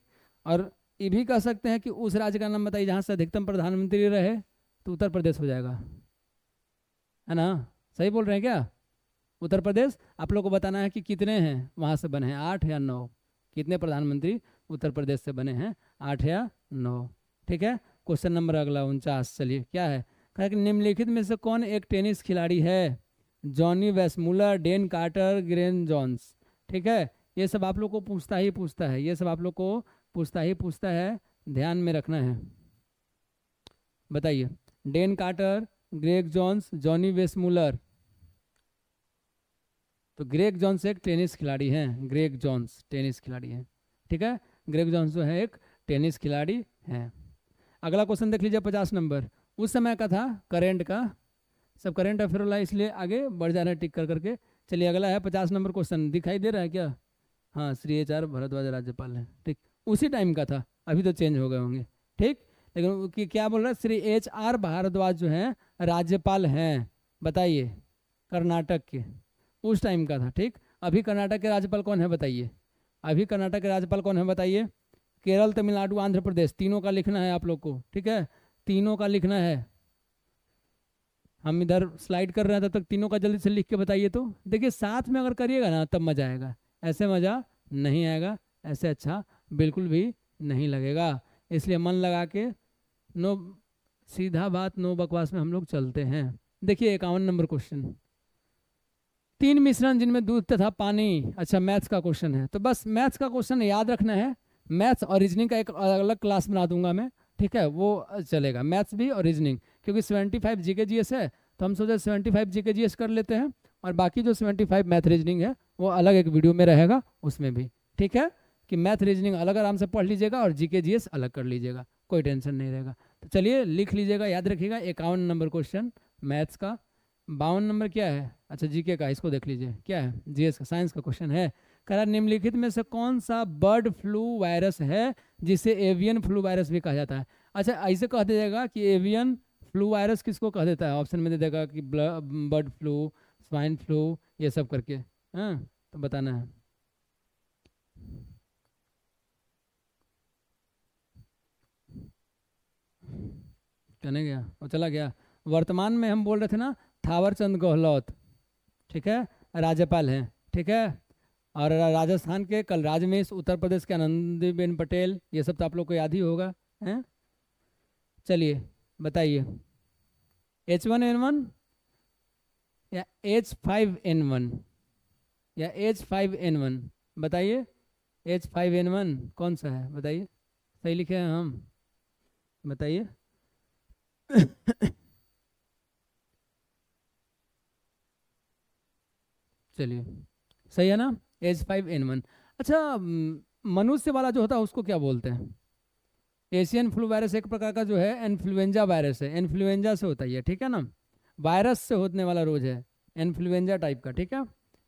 और ये भी कह सकते हैं कि उस राज्य का नाम बताइए जहाँ से अधिकतम प्रधानमंत्री रहे तो उत्तर प्रदेश हो जाएगा है ना सही बोल रहे हैं क्या उत्तर प्रदेश आप लोग को बताना है कि कितने हैं वहाँ से बने हैं आठ या नौ कितने प्रधानमंत्री उत्तर प्रदेश से बने हैं आठ या नौ ठीक है क्वेश्चन नंबर अगला उनचास चलिए क्या है कहा कि निम्नलिखित में से कौन एक टेनिस खिलाड़ी है Johnny Weissmuller Dan Carter Greg Jones ठीक है ये सब आप लोग को पूछता ही पूछता है ये सब आप लोग को पूछता ही पूछता है ध्यान में रखना है बताइए Dan Carter Greg Jones Johnny Weissmuller तो ग्रेग जॉन्स एक टेनिस खिलाड़ी हैं ग्रेग जॉन्स टेनिस खिलाड़ी हैं ठीक है ग्रेग जॉन्स जो है एक टेनिस खिलाड़ी हैं अगला क्वेश्चन देख लीजिए पचास नंबर उस समय का था करेंट का सब करेंट अफेयर वाला इसलिए आगे बढ़ जा रहे हैं टिक कर करके चलिए अगला है पचास नंबर क्वेश्चन दिखाई दे रहा है क्या हाँ श्री एच आर भरद्वाज राज्यपाल हैं ठीक उसी टाइम का था अभी तो चेंज हो गए होंगे ठीक लेकिन क्या बोल रहा है श्री एच आर भारद्वाज जो हैं राज्यपाल हैं बताइए कर्नाटक के उस टाइम का था ठीक अभी कर्नाटक के राज्यपाल कौन है बताइए अभी कर्नाटक के राज्यपाल कौन है बताइए केरल तमिलनाडु आंध्र प्रदेश तीनों का लिखना है आप लोग को ठीक है तीनों का लिखना है हम इधर स्लाइड कर रहे हैं तब तक तीनों का जल्दी से लिख के बताइए तो देखिए साथ में अगर करिएगा ना तब मज़ा आएगा ऐसे मज़ा नहीं आएगा ऐसे अच्छा बिल्कुल भी नहीं लगेगा इसलिए मन लगा के नो सीधा बात नो बकवास में हम लोग चलते हैं देखिए इक्यावन नंबर क्वेश्चन तीन मिश्रण जिनमें दूध तथा पानी अच्छा मैथ्स का क्वेश्चन है तो बस मैथ्स का क्वेश्चन याद रखना है मैथ्स और रीजनिंग का एक अलग क्लास बना दूंगा मैं ठीक है वो चलेगा मैथ्स भी और रीजनिंग क्योंकि सेवेंटी फाइव जी के जी एस है तो हम सोचे सेवेंटी फाइव जी के जी एस कर लेते हैं और बाकी जो सेवेंटी फाइव मैथ रीजनिंग है वो अलग एक वीडियो में रहेगा उसमें भी ठीक है कि मैथ रीजनिंग अलग आराम से पढ़ लीजिएगा और जी के जी एस अलग कर लीजिएगा कोई टेंशन नहीं रहेगा तो चलिए लिख लीजिएगा याद रखिएगा इक्यावन नंबर क्वेश्चन मैथ्स का बावन नंबर क्या है अच्छा जीके का इसको देख लीजिए क्या है जीएस का साइंस का क्वेश्चन है करा निम्नलिखित में से कौन सा बर्ड फ्लू वायरस है जिसे एवियन फ्लू वायरस भी कहा जाता है अच्छा ऐसे कह दीजिएगा कि एवियन फ्लू वायरस किसको कह देता है ऑप्शन में दे देगा कि बर्ड फ्लू स्वाइन फ्लू ये सब करके हाँ तो बताना है चले गया और चला गया वर्तमान में हम बोल रहे थे ना थावरचंद गहलोत ठीक है राज्यपाल हैं ठीक है और राजस्थान के कल राजमेश उत्तर प्रदेश के आनंदीबेन पटेल ये सब तो आप लोग को याद ही होगा हैं चलिए बताइए एच वन एन वन या एच फाइव एन वन या एच फाइव एन वन बताइए एच फाइव एन वन कौन सा है बताइए सही लिखे हैं हम बताइए चलिए सही है ना एज फाइव एन वन अच्छा मनुष्य वाला जो होता है उसको क्या बोलते हैं एशियन फ्लू वायरस एक प्रकार का जो है इन्फ्लुएंजा वायरस है इन्फ्लुएंजा से होता है ठीक है ना वायरस से होने वाला रोज है इन्फ्लुएंजा टाइप का ठीक है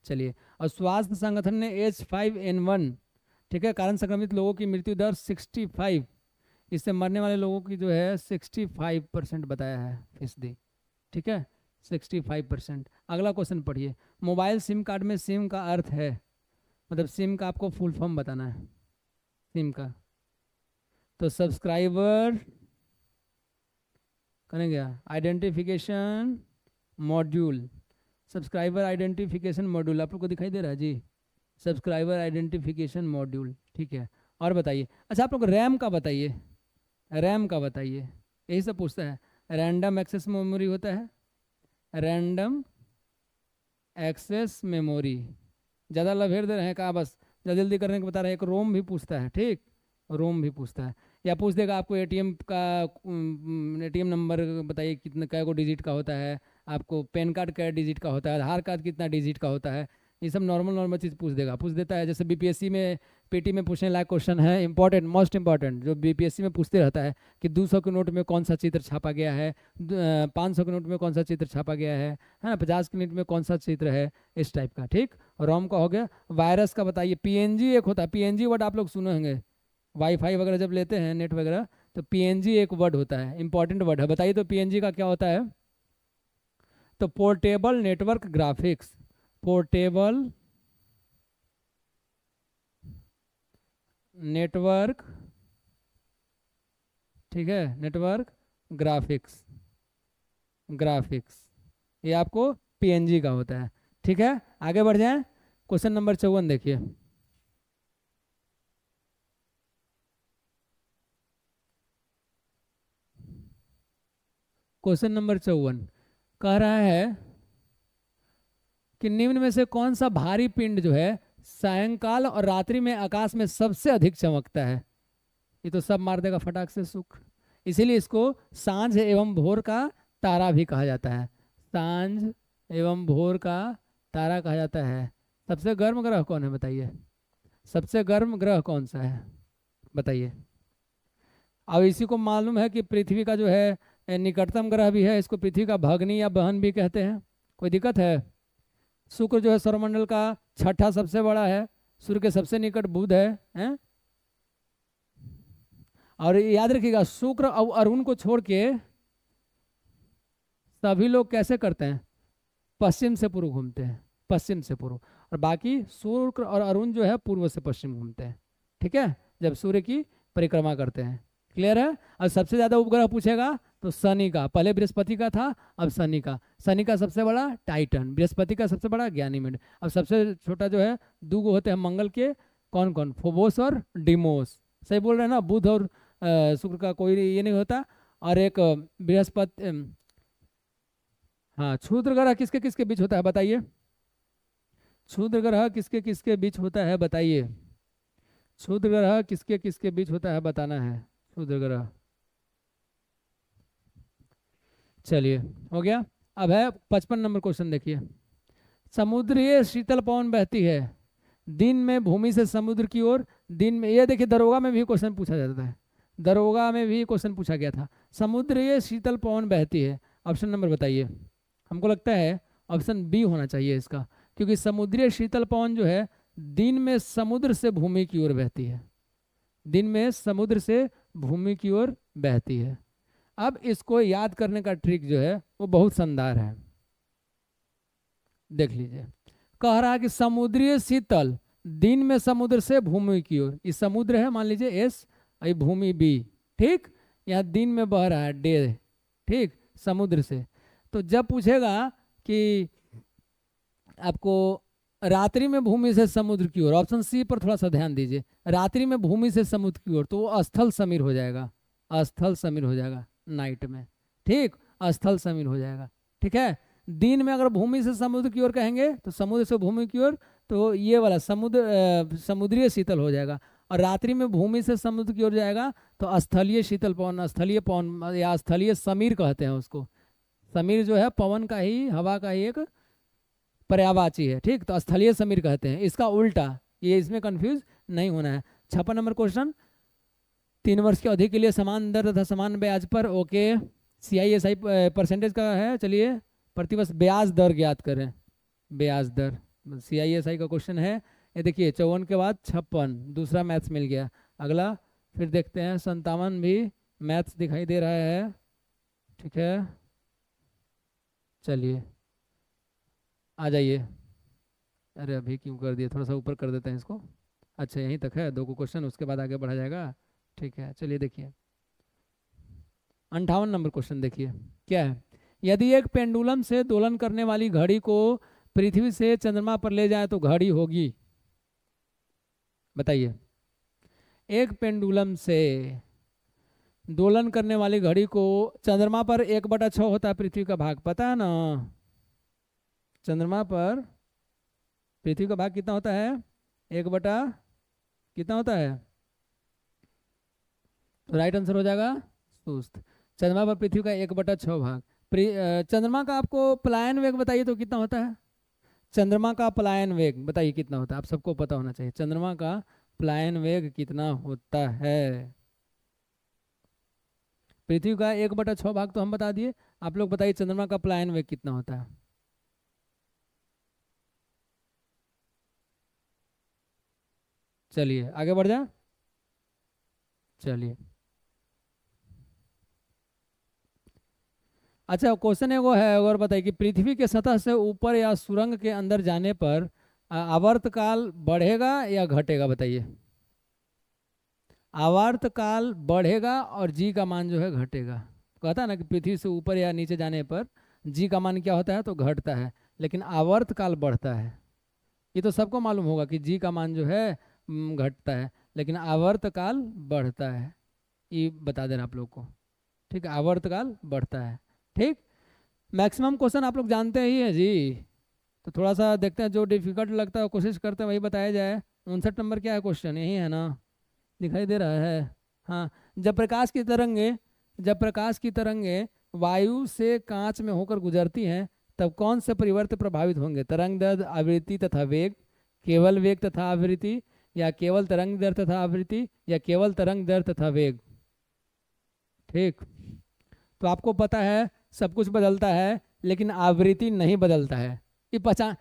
चलिए और स्वास्थ्य संगठन ने एच फाइव एन वन ठीक है कारण संक्रमित लोगों की मृत्यु दर सिक्सटी फाइव इससे मरने वाले लोगों की जो है सिक्सटी फाइव परसेंट बताया है फीसदी ठीक है 65 परसेंट अगला क्वेश्चन पढ़िए मोबाइल सिम कार्ड में सिम का अर्थ है मतलब सिम का आपको फुल फॉर्म बताना है सिम का तो सब्सक्राइबर कहने गया identification module subscriber identification module आप लोग को दिखाई दे रहा है जी सब्सक्राइबर आइडेंटिफिकेशन मॉड्यूल ठीक है और बताइए अच्छा आप लोग रैम का बताइए रैम का बताइए यही सब पूछता है रैंडम एक्सेस मेमोरी होता है रैंडम एक्सेस मेमोरी ज़्यादा लभेर दे रहे हैं कहा बस जल्दी जल्दी करने को बता रहे हैं एक रोम भी पूछता है ठीक रोम भी पूछता है या पूछ देगा आपको एटीएम का एटीएम नंबर बताइए कितना कै को डिजिट का होता है आपको पैन कार्ड कै डिजिट का होता है आधार कार्ड कितना डिजिट का होता है ये सब नॉर्मल नॉर्मल चीज़ पूछ देगा पूछ देता है जैसे बीपीएससी में पीटी में पूछने लायक क्वेश्चन है इंपॉर्टेंट मोस्ट इंपॉर्टेंट जो बीपीएससी में पूछते रहता है कि 200 के नोट में कौन सा चित्र छापा गया है 500 के नोट में कौन सा चित्र छापा गया है है ना पचास के नोट में कौन सा चित्र है इस टाइप का ठीक रोम का हो गया वायरस का बताइए पी एक होता है पी वर्ड आप लोग सुने होंगे वाईफाई वगैरह जब लेते हैं नेट वगैरह तो पी एक वर्ड होता है इंपॉर्टेंट वर्ड है बताइए तो पी का क्या होता है तो portable network graphics portable network ठीक है नेटवर्क ग्राफिक्स ग्राफिक्स ये आपको पी का होता है ठीक है आगे बढ़ जाए क्वेश्चन नंबर चौवन देखिए क्वेश्चन नंबर चौवन कह रहा है कि निम्न में से कौन सा भारी पिंड जो है सायंकाल और रात्रि में आकाश में सबसे अधिक चमकता है ये तो सब मार देगा फटाक से सुख इसीलिए इसको सांझ एवं भोर का तारा भी कहा जाता है सांझ एवं भोर का तारा कहा जाता है सबसे गर्म ग्रह कौन है बताइए सबसे गर्म ग्रह कौन सा है बताइए अब इसी को मालूम है कि पृथ्वी का जो है निकटतम ग्रह भी है इसको पृथ्वी का भगनी या बहन भी कहते हैं कोई दिक्कत है शुक्र जो है सौरमंडल का छठा सबसे बड़ा है सूर्य के सबसे निकट बुध है हैं और याद रखिएगा शुक्र और अरुण को छोड़ के सभी लोग कैसे करते हैं पश्चिम से पूर्व घूमते हैं पश्चिम से पूर्व और बाकी शुक्र और अरुण जो है पूर्व से पश्चिम घूमते हैं ठीक है जब सूर्य की परिक्रमा करते हैं क्लियर है और सबसे ज़्यादा उपग्रह पूछेगा तो शनि का पहले बृहस्पति का था अब शनि का शनि का सबसे बड़ा टाइटन बृहस्पति का सबसे बड़ा ज्ञानीमेंट अब सबसे छोटा जो है दो गो होते हैं मंगल के कौन कौन फोबोस और डिमोस सही बोल रहे हैं ना बुध और शुक्र का कोई ये नहीं होता और एक बृहस्पति हाँ क्षुद्र ग्रह किसके किसके बीच होता है बताइए क्षुद्र ग्रह किसके किसके बीच होता है बताइए क्षुद्र ग्रह किसके किसके बीच होता है बताना है क्षुद्र ग्रह चलिए हो गया अब है पचपन नंबर क्वेश्चन देखिए समुद्रीय शीतल पवन बहती है दिन में भूमि से समुद्र की ओर दिन में ये देखिए दरोगा में भी क्वेश्चन पूछा जाता है दरोगा में भी क्वेश्चन पूछा गया था समुद्रीय शीतल पवन बहती है ऑप्शन नंबर बताइए हमको लगता है ऑप्शन बी होना चाहिए इसका क्योंकि समुद्रीय शीतल पवन जो है दिन में समुद्र से भूमि की ओर बहती है दिन में समुद्र से भूमि की ओर बहती है अब इसको याद करने का ट्रिक जो है वो बहुत शानदार है देख लीजिए कह रहा है कि समुद्रीय शीतल दिन में समुद्र से भूमि की ओर ये समुद्र है मान लीजिए एस ये भूमि बी ठीक यहाँ दिन में बह रहा है डे ठीक समुद्र से तो जब पूछेगा कि आपको रात्रि में भूमि से समुद्र की ओर ऑप्शन सी पर थोड़ा सा ध्यान दीजिए रात्रि में भूमि से समुद्र की ओर तो वो स्थल समीर हो जाएगा स्थल समीर हो जाएगा नाइट में ठीक स्थल शामिल हो जाएगा ठीक है दिन में अगर भूमि से समुद्र की ओर कहेंगे तो समुद्र से भूमि की ओर तो ये वाला समुद्र समुद्रीय शीतल हो जाएगा और रात्रि में भूमि से समुद्र की ओर जाएगा तो स्थलीय शीतल पवन स्थलीय पवन या स्थलीय समीर कहते हैं उसको समीर जो है पवन का ही हवा का ही एक पर्यावाची है ठीक तो स्थलीय समीर कहते हैं इसका उल्टा ये इसमें कन्फ्यूज नहीं होना है छप्पन नंबर क्वेश्चन तीन वर्ष के अवधि के लिए समान दर तथा समान ब्याज पर okay C I S I percentage का है चलिए प्रतिवर्ष ब्याज दर ज्ञात करें ब्याज दर सी आई एस आई का क्वेश्चन है ये देखिए चौवन के बाद छप्पन दूसरा मैथ्स मिल गया अगला फिर देखते हैं संतावन भी मैथ्स दिखाई दे रहा है ठीक है चलिए आ जाइए अरे अभी क्यों कर दिए थोड़ा सा ऊपर कर देते हैं इसको अच्छा यहीं तक है दो को क्वेश्चन उसके बाद आगे बढ़ा जाएगा ठीक है चलिए देखिए अंठावन नंबर क्वेश्चन देखिए क्या है यदि एक पेंडुलम से दोलन करने वाली घड़ी को पृथ्वी से चंद्रमा पर ले जाए तो घड़ी होगी बताइए एक पेंडुलम से दोलन करने वाली घड़ी को चंद्रमा पर एक बटा छ होता है पृथ्वी का भाग पता है ना चंद्रमा पर पृथ्वी का भाग कितना होता है एक बटा कितना होता है तो राइट आंसर हो जाएगा सुस्त चंद्रमा पर पृथ्वी का एक बटा छः भाग चंद्रमा का आपको पलायन वेग बताइए तो कितना होता है चंद्रमा का पलायन वेग बताइए कितना होता है आप सबको पता होना चाहिए चंद्रमा का पलायन वेग कितना होता है पृथ्वी का एक बटा छः भाग तो हम बता दिए आप लोग बताइए चंद्रमा का पलायन वेग कितना होता है चलिए आगे बढ़ जाए चलिए अच्छा क्वेश्चन एगो है और बताइए कि पृथ्वी के सतह से ऊपर या सुरंग के अंदर जाने पर आवर्तकाल बढ़ेगा या घटेगा बताइए आवर्तकाल बढ़ेगा और जी का मान जो है घटेगा कहता है ना कि पृथ्वी से ऊपर या नीचे जाने पर जी का मान क्या होता है तो घटता है लेकिन आवर्तकाल बढ़ता है ये तो सबको मालूम होगा कि जी का मान जो है घटता है लेकिन आवर्तकाल बढ़ता है ये बता दे रहा आप लोग को ठीक है आवर्तकाल बढ़ता है ठीक मैक्सिमम क्वेश्चन आप लोग जानते ही हैं जी तो थोड़ा सा देखते हैं जो डिफिकल्ट लगता है कोशिश करते हैं वही बताया जाए उनसठ नंबर क्या है क्वेश्चन यही है ना दिखाई दे रहा है हाँ जब प्रकाश की तरंगे जब प्रकाश की तरंगे वायु से कांच में होकर गुजरती हैं तब कौन से परिवर्तन प्रभावित होंगे तरंग दर्द आवृत्ति तथा वेग केवल वेग तथा आवृत्ति या केवल तरंग दर तथा आवृत्ति या केवल तरंग दर तथा वेग ठीक तो आपको पता है सब कुछ बदलता है लेकिन आवृत्ति नहीं बदलता है ये पहचान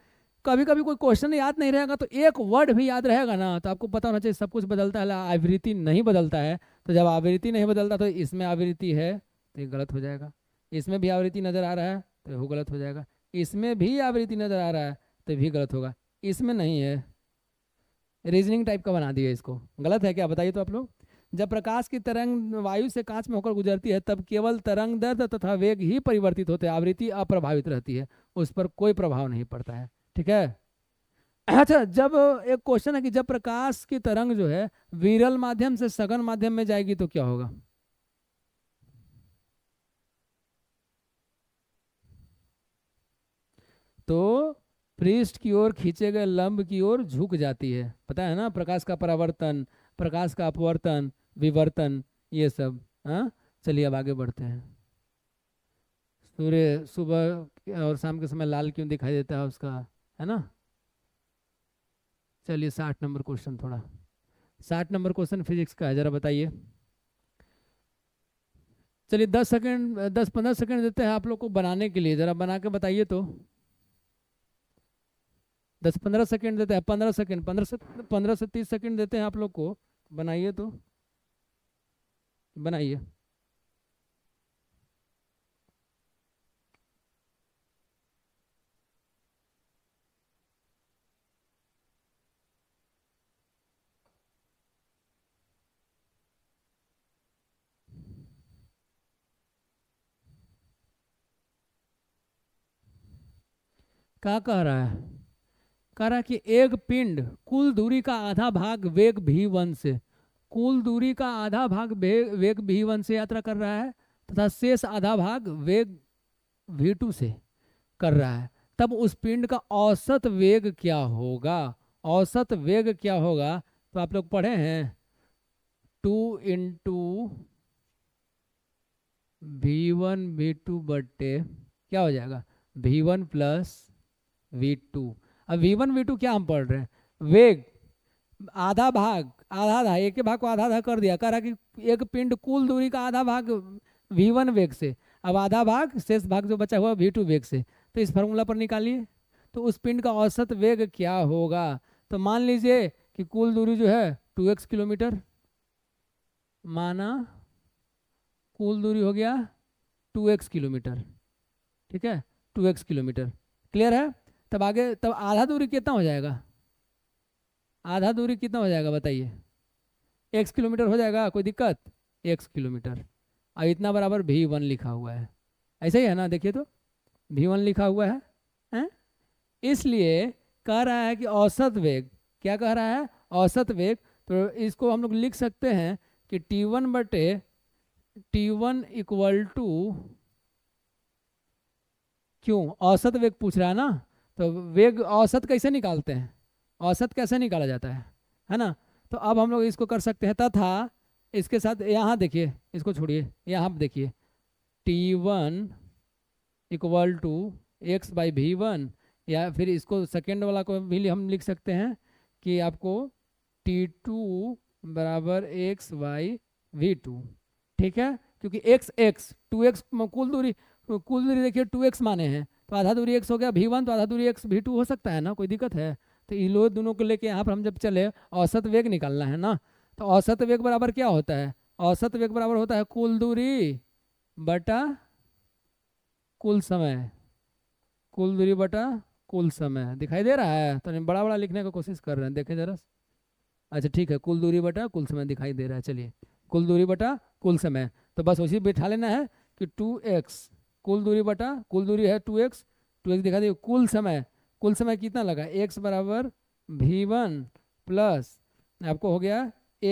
कभी कभी कोई क्वेश्चन याद नहीं रहेगा तो एक वर्ड भी याद रहेगा ना तो आपको पता होना चाहिए सब कुछ बदलता है आवृत्ति नहीं बदलता है तो जब आवृत्ति नहीं बदलता तो इसमें आवृत्ति है तो ये गलत हो जाएगा इसमें भी आवृत्ति नज़र आ रहा है तो वो गलत हो जाएगा इसमें भी आवृत्ति नज़र आ रहा है तो भी गलत होगा इसमें नहीं है रीजनिंग टाइप का बना दिया इसको गलत है क्या बताइए तो आप लोग जब प्रकाश की तरंग वायु से कांच में होकर गुजरती है तब केवल तरंग दर्द तथा वेग ही परिवर्तित होते हैं आवृत्ति अप्रभावित रहती है उस पर कोई प्रभाव नहीं पड़ता है ठीक है अच्छा जब एक क्वेश्चन है कि जब प्रकाश की तरंग जो है विरल माध्यम से सघन माध्यम में जाएगी तो क्या होगा तो पृष्ठ की ओर खींचे गए लंब की ओर झुक जाती है पता है ना प्रकाश का परावर्तन प्रकाश का अपवर्तन विवर्तन ये सब हाँ चलिए अब आगे बढ़ते हैं सूर्य सुबह और शाम के समय लाल क्यों दिखाई देता है उसका है ना चलिए साठ नंबर क्वेश्चन थोड़ा साठ नंबर क्वेश्चन फिजिक्स का है जरा बताइए चलिए दस सेकंड दस पंद्रह सेकंड देते हैं आप लोग को बनाने के लिए जरा बना के बताइए तो दस पंद्रह सेकंड देते हैं पंद्रह सेकंड पंद्रह से पंद्रह से तीस सेकंड देते हैं आप लोग को बनाइए तो बनाइए क्या कह रहा है कह रहा कि एक पिंड कुल दूरी का आधा भाग वेग भी वन से कुल दूरी का आधा भाग वेग भी वन से यात्रा कर रहा है तथा शेष आधा भाग वेग वी टू से कर रहा है तब उस पिंड का औसत वेग क्या होगा औसत वेग क्या होगा तो आप लोग पढ़े हैं two into we one we V two क्या हो जाएगा V one plus V two अब वी वन वी टू क्या हम पढ़ रहे हैं वेग आधा भाग आधा आधा एक भाग को आधा आधा कर दिया कह रहा कि एक पिंड कुल दूरी का आधा भाग वी वन वेग से अब आधा भाग शेष भाग जो बचा हुआ वी टू वेग से तो इस फार्मूला पर निकालिए तो उस पिंड का औसत वेग क्या होगा तो मान लीजिए कि कुल दूरी जो है टू एक्स किलोमीटर माना कुल दूरी हो गया टू एक्स किलोमीटर ठीक है टू एक्स किलोमीटर क्लियर है तब आगे तब आधा दूरी कितना हो जाएगा आधा दूरी कितना हो जाएगा बताइए x किलोमीटर हो जाएगा कोई दिक्कत x किलोमीटर और इतना बराबर भी वन लिखा हुआ है ऐसा ही है ना देखिए तो भी वन लिखा हुआ है हैं इसलिए कह रहा है कि औसत वेग क्या कह रहा है औसत वेग तो इसको हम लोग लिख सकते हैं कि टी वन बटे टी वन इक्वल टू क्यों औसत वेग पूछ रहा है ना तो वेग औसत कैसे निकालते हैं औसत कैसे निकाला जाता है है ना तो अब हम लोग इसको कर सकते हैं तथा इसके साथ यहाँ देखिए इसको छोड़िए यहाँ देखिए T one equal to X by V one या फिर इसको सेकेंड वाला को भी हम लिख सकते हैं कि आपको टी टू बराबर एक्स बाई वी टू ठीक है क्योंकि एक्स एक्स टू एक्स कुल दूरी कुल दूरी देखिए टू एक्स माने हैं तो आधा दूरी एक्स हो गया भी वन तो आधा दूरी एक्स भी टू हो सकता है ना कोई दिक्कत है तो इन लोग दोनों को लेके यहाँ पर हम जब चले औसत वेग निकालना है ना तो औसत वेग बराबर क्या होता है औसत वेग बराबर होता है कुल दूरी बटा कुल समय कुल दूरी बटा कुल समय दिखाई दे रहा है तो बड़ा बड़ा लिखने की कोशिश कर रहे हैं देखें जरा अच्छा ठीक है कुल दूरी बटा कुल समय दिखाई दे रहा है चलिए कुल दूरी बटा कुल समय तो बस उसी बिठा लेना है कि टू एक्स कुल दूरी बटा कुल दूरी है टू एक्स टू एक्स दिखा दिए कुल समय कुल समय कितना लगा एक्स बराबर वी वन प्लस आपको हो गया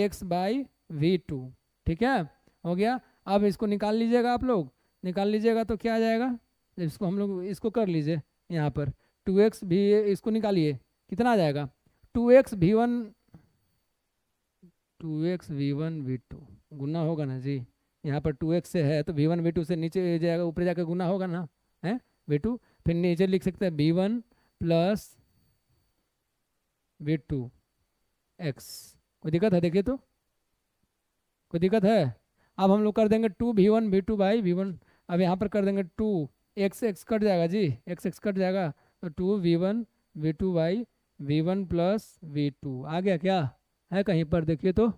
एक्स बाई वी टू ठीक है हो गया अब इसको निकाल लीजिएगा आप लोग निकाल लीजिएगा तो क्या आ जाएगा इसको हम लोग इसको कर लीजिए यहाँ पर टू एक्स भी इसको निकालिए कितना आ जाएगा two X V one two X V one we two गुना होगा ना जी यहाँ पर टू एक्स है तो वी वन वी टू से नीचे जाएगा ऊपर जाकर गुना होगा ना है वी टू फिर नीचे लिख सकते हैं V one plus V two X कोई दिक्कत है देखिए तो कोई दिक्कत है अब हम लोग कर देंगे two we one we two by V one अब यहाँ पर कर देंगे टू एक्स एक्स कट जाएगा जी एक्स एक्स कट जाएगा तो two we one we two by V one plus V two आ गया क्या है कहीं पर देखिए तो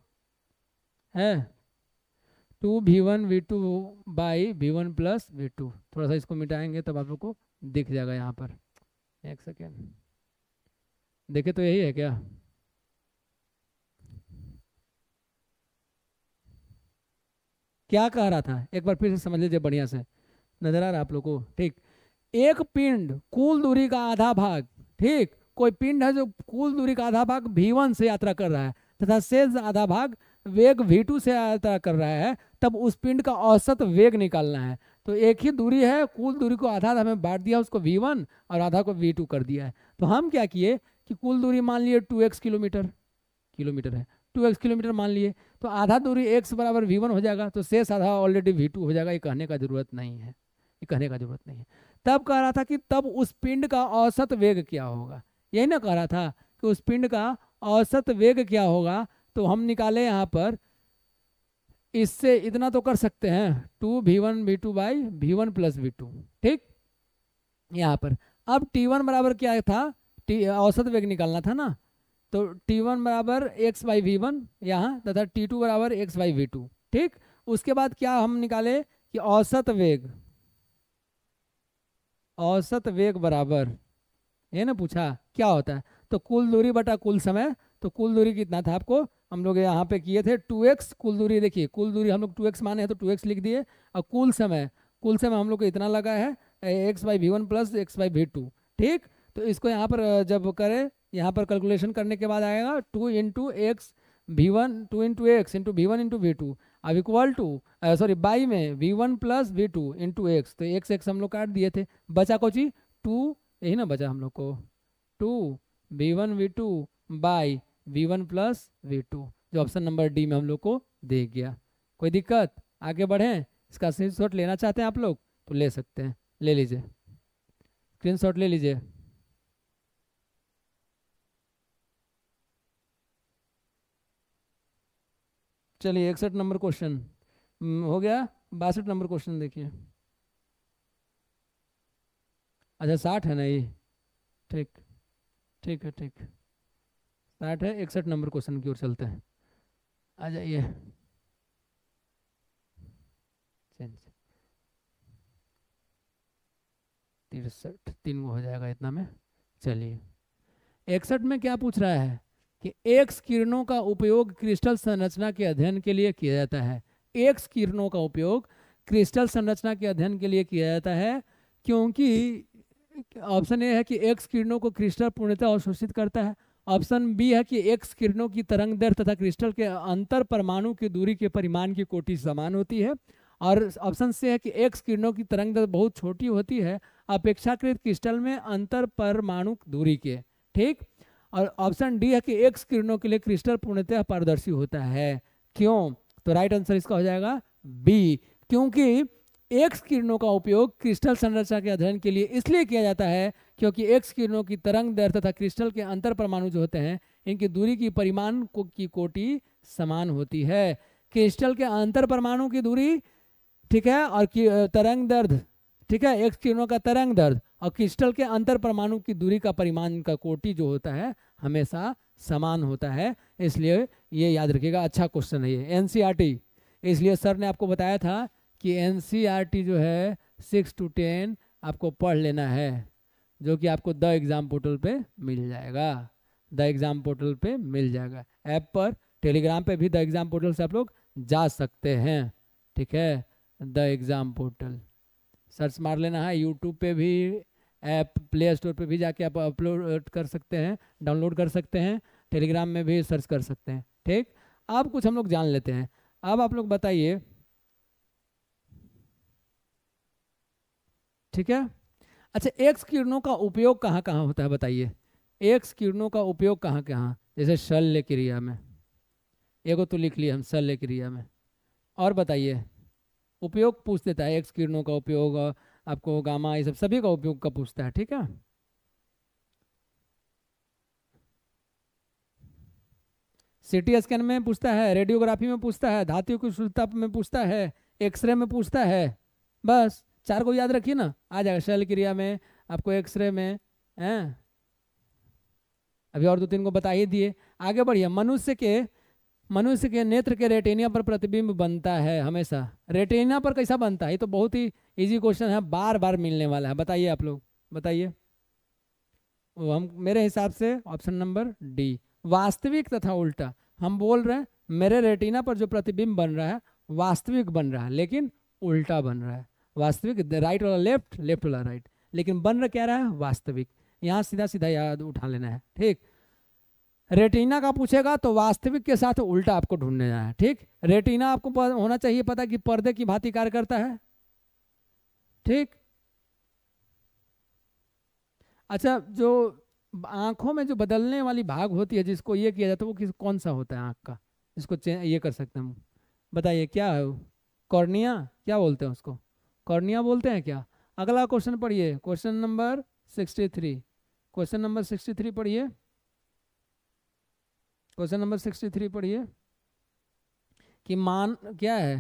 है two we one we two by V one plus V two थोड़ा सा इसको मिटाएंगे तब आप लोग को दिख जाएगा यहाँ पर एक सेकेंड देखे तो यही है क्या क्या कह रहा था एक बार फिर से समझ लीजिए बढ़िया से नजर आ रहा है आप लोग को ठीक एक पिंड कुल दूरी का आधा भाग ठीक कोई पिंड है जो कुल दूरी का आधा भाग वन से यात्रा कर रहा है तथा शेष आधा भाग वेग वी से यात्रा कर रहा है तब उस पिंड का औसत वेग निकालना है तो एक ही दूरी है कुल दूरी को आधा हमें बांट दिया उसको वी वन और आधा को वी टू कर दिया है तो हम क्या किए कि कुल दूरी मान लिए टू एक्स किलोमीटर किलोमीटर है टू एक्स किलोमीटर मान लिए तो आधा दूरी एक्स बराबर वी वन हो जाएगा तो शेष आधा ऑलरेडी वी टू हो जाएगा ये कहने का जरूरत नहीं है ये कहने का जरूरत नहीं है तब कह रहा था कि तब उस पिंड का औसत वेग क्या होगा यही ना कह रहा था कि उस पिंड का औसत वेग क्या होगा तो हम निकाले यहाँ पर इससे इतना तो कर सकते हैं two V one V two by V one plus V two ठीक यहाँ पर अब टी वन बराबर क्या था टी औसत वेग निकालना था ना तो टी वन बराबर एक्स बाई वी वन यहाँ तथा टी टू बराबर एक्स बाई वी टू ठीक उसके बाद क्या हम निकाले कि औसत वेग औसत वेग बराबर ये ना पूछा क्या होता है तो कुल दूरी बटा कुल समय तो कुल दूरी कितना था आपको हम लोग यहाँ पे किए थे टू एक्स कुल दूरी देखिए कुल दूरी हम लोग टू एक्स माने हैं तो टू एक्स लिख दिए और कुल समय कुल समय हम लोग को इतना लगा है X by V one plus X by V two ठीक तो इसको यहाँ पर जब करें यहाँ पर कैलकुलेशन करने के बाद आएगा two into X V one two into X into V one into V two अब इक्वल टू सॉरी बाई में V one plus V two into X तो एक्स एक्स हम लोग काट दिए थे बचा को जी टू यही ना बचा हम लोग को two we one we two by V one plus V two जो ऑप्शन नंबर डी में हम लोग को दे गया कोई दिक्कत आगे बढ़े इसका स्क्रीन शॉट लेना चाहते हैं आप लोग तो ले सकते हैं ले लीजिए स्क्रीन शॉट ले लीजिए चलिए इकसठ नंबर क्वेश्चन हम्म, हो गया बासठ नंबर क्वेश्चन देखिए अच्छा साठ है ना ये ठीक ठीक है ठीक है साठ है इकसठ नंबर क्वेश्चन की ओर चलते हैं आ जाइए तिरसठ तीन हो जाएगा इतना में चलिए इकसठ में क्या पूछ रहा है कि एक्स किरणों का उपयोग क्रिस्टल संरचना के अध्ययन के लिए किया जाता है एक्स किरणों का उपयोग क्रिस्टल संरचना के अध्ययन के लिए किया जाता है क्योंकि ऑप्शन ए है कि एक्स किरणों को क्रिस्टल पूर्णतः अवशोषित करता है ऑप्शन बी है कि एक्स किरणों की तरंग दर तथा क्रिस्टल के अंतर परमाणु की दूरी के परिमाण की कोटि समान होती है और ऑप्शन सी है कि एक्स किरणों की तरंग दर बहुत छोटी होती है अपेक्षाकृत क्रिस्टल में अंतर परमाणु दूरी के ठीक और ऑप्शन डी है कि एक्स किरणों के लिए क्रिस्टल पूर्णतः पारदर्शी होता है क्यों तो राइट आंसर इसका हो जाएगा बी क्योंकि एक्स किरणों का उपयोग क्रिस्टल संरचना के अध्ययन के लिए इसलिए किया जाता है क्योंकि एक्स किरणों की तरंग दर तथा क्रिस्टल के अंतर परमाणु जो होते हैं इनकी दूरी की परिमाण को की कोटि समान होती है क्रिस्टल के अंतर परमाणु की दूरी ठीक है और तरंग दर्द ठीक है एक्स किरणों का तरंग दर्द और क्रिस्टल के अंतर परमाणु की दूरी का परिमाण का कोटि जो होता है हमेशा समान होता है इसलिए ये याद रखिएगा अच्छा क्वेश्चन है ये एन e इसलिए सर ने आपको बताया था कि एन e जो है सिक्स टू टेन आपको पढ़ लेना है जो कि आपको द एग्ज़ाम पोर्टल पे मिल जाएगा द एग्ज़ाम पोर्टल पे मिल जाएगा ऐप पर टेलीग्राम पे भी द एग्ज़ाम पोर्टल से आप लोग जा सकते हैं ठीक है द एग्ज़ाम पोर्टल सर्च मार लेना है हाँ, यूट्यूब पे भी ऐप प्ले स्टोर पे भी जाके आप अपलोड कर सकते हैं डाउनलोड कर सकते हैं टेलीग्राम में भी सर्च कर सकते हैं ठीक अब कुछ हम लोग जान लेते हैं अब आप लोग बताइए ठीक है अच्छा एक्स किरणों का उपयोग कहाँ कहाँ होता है बताइए एक्स किरणों का उपयोग कहाँ कहाँ जैसे शल्य क्रिया में एगो तो लिख लिया हम शल्य क्रिया में और बताइए उपयोग पूछ देता है एक्स किरणों का उपयोग आपको गामा ये सब सभी का उपयोग का पूछता है ठीक है सिटी स्कैन में पूछता है रेडियोग्राफी में पूछता है धातु की शुद्धता में पूछता है एक्सरे में पूछता है बस चार को याद रखिए ना आ जाएगा शल क्रिया में आपको एक्सरे में है अभी और दो तीन को बता ही दिए आगे बढ़िए मनुष्य के मनुष्य के नेत्र के रेटेनिया पर प्रतिबिंब बनता है हमेशा रेटेनिया पर कैसा बनता है ये तो बहुत ही इजी क्वेश्चन है बार बार मिलने वाला है बताइए आप लोग बताइए वो हम मेरे हिसाब से ऑप्शन नंबर डी वास्तविक तथा उल्टा हम बोल रहे हैं मेरे रेटिना पर जो प्रतिबिंब बन रहा है वास्तविक बन रहा है लेकिन उल्टा बन रहा है वास्तविक राइट वाला लेफ्ट लेफ्ट वाला राइट लेकिन बन रहा क्या रहा है वास्तविक यहाँ सीधा सीधा याद उठा लेना है ठीक रेटिना का पूछेगा तो वास्तविक के साथ उल्टा आपको ढूंढने जाना है ठीक रेटिना आपको होना चाहिए पता कि पर्दे की भांति कार्य करता है ठीक अच्छा जो आंखों में जो बदलने वाली भाग होती है जिसको ये किया जाता है वो किस कौन सा होता है आंख का इसको ये कर सकते हम बताइए क्या है वो कॉर्निया क्या बोलते हैं उसको कॉर्निया बोलते हैं क्या अगला क्वेश्चन पढ़िए question number sixty three question number sixty three पढ़िए क्वेश्चन नंबर सिक्सटी थ्री पढ़िए कि मान क्या है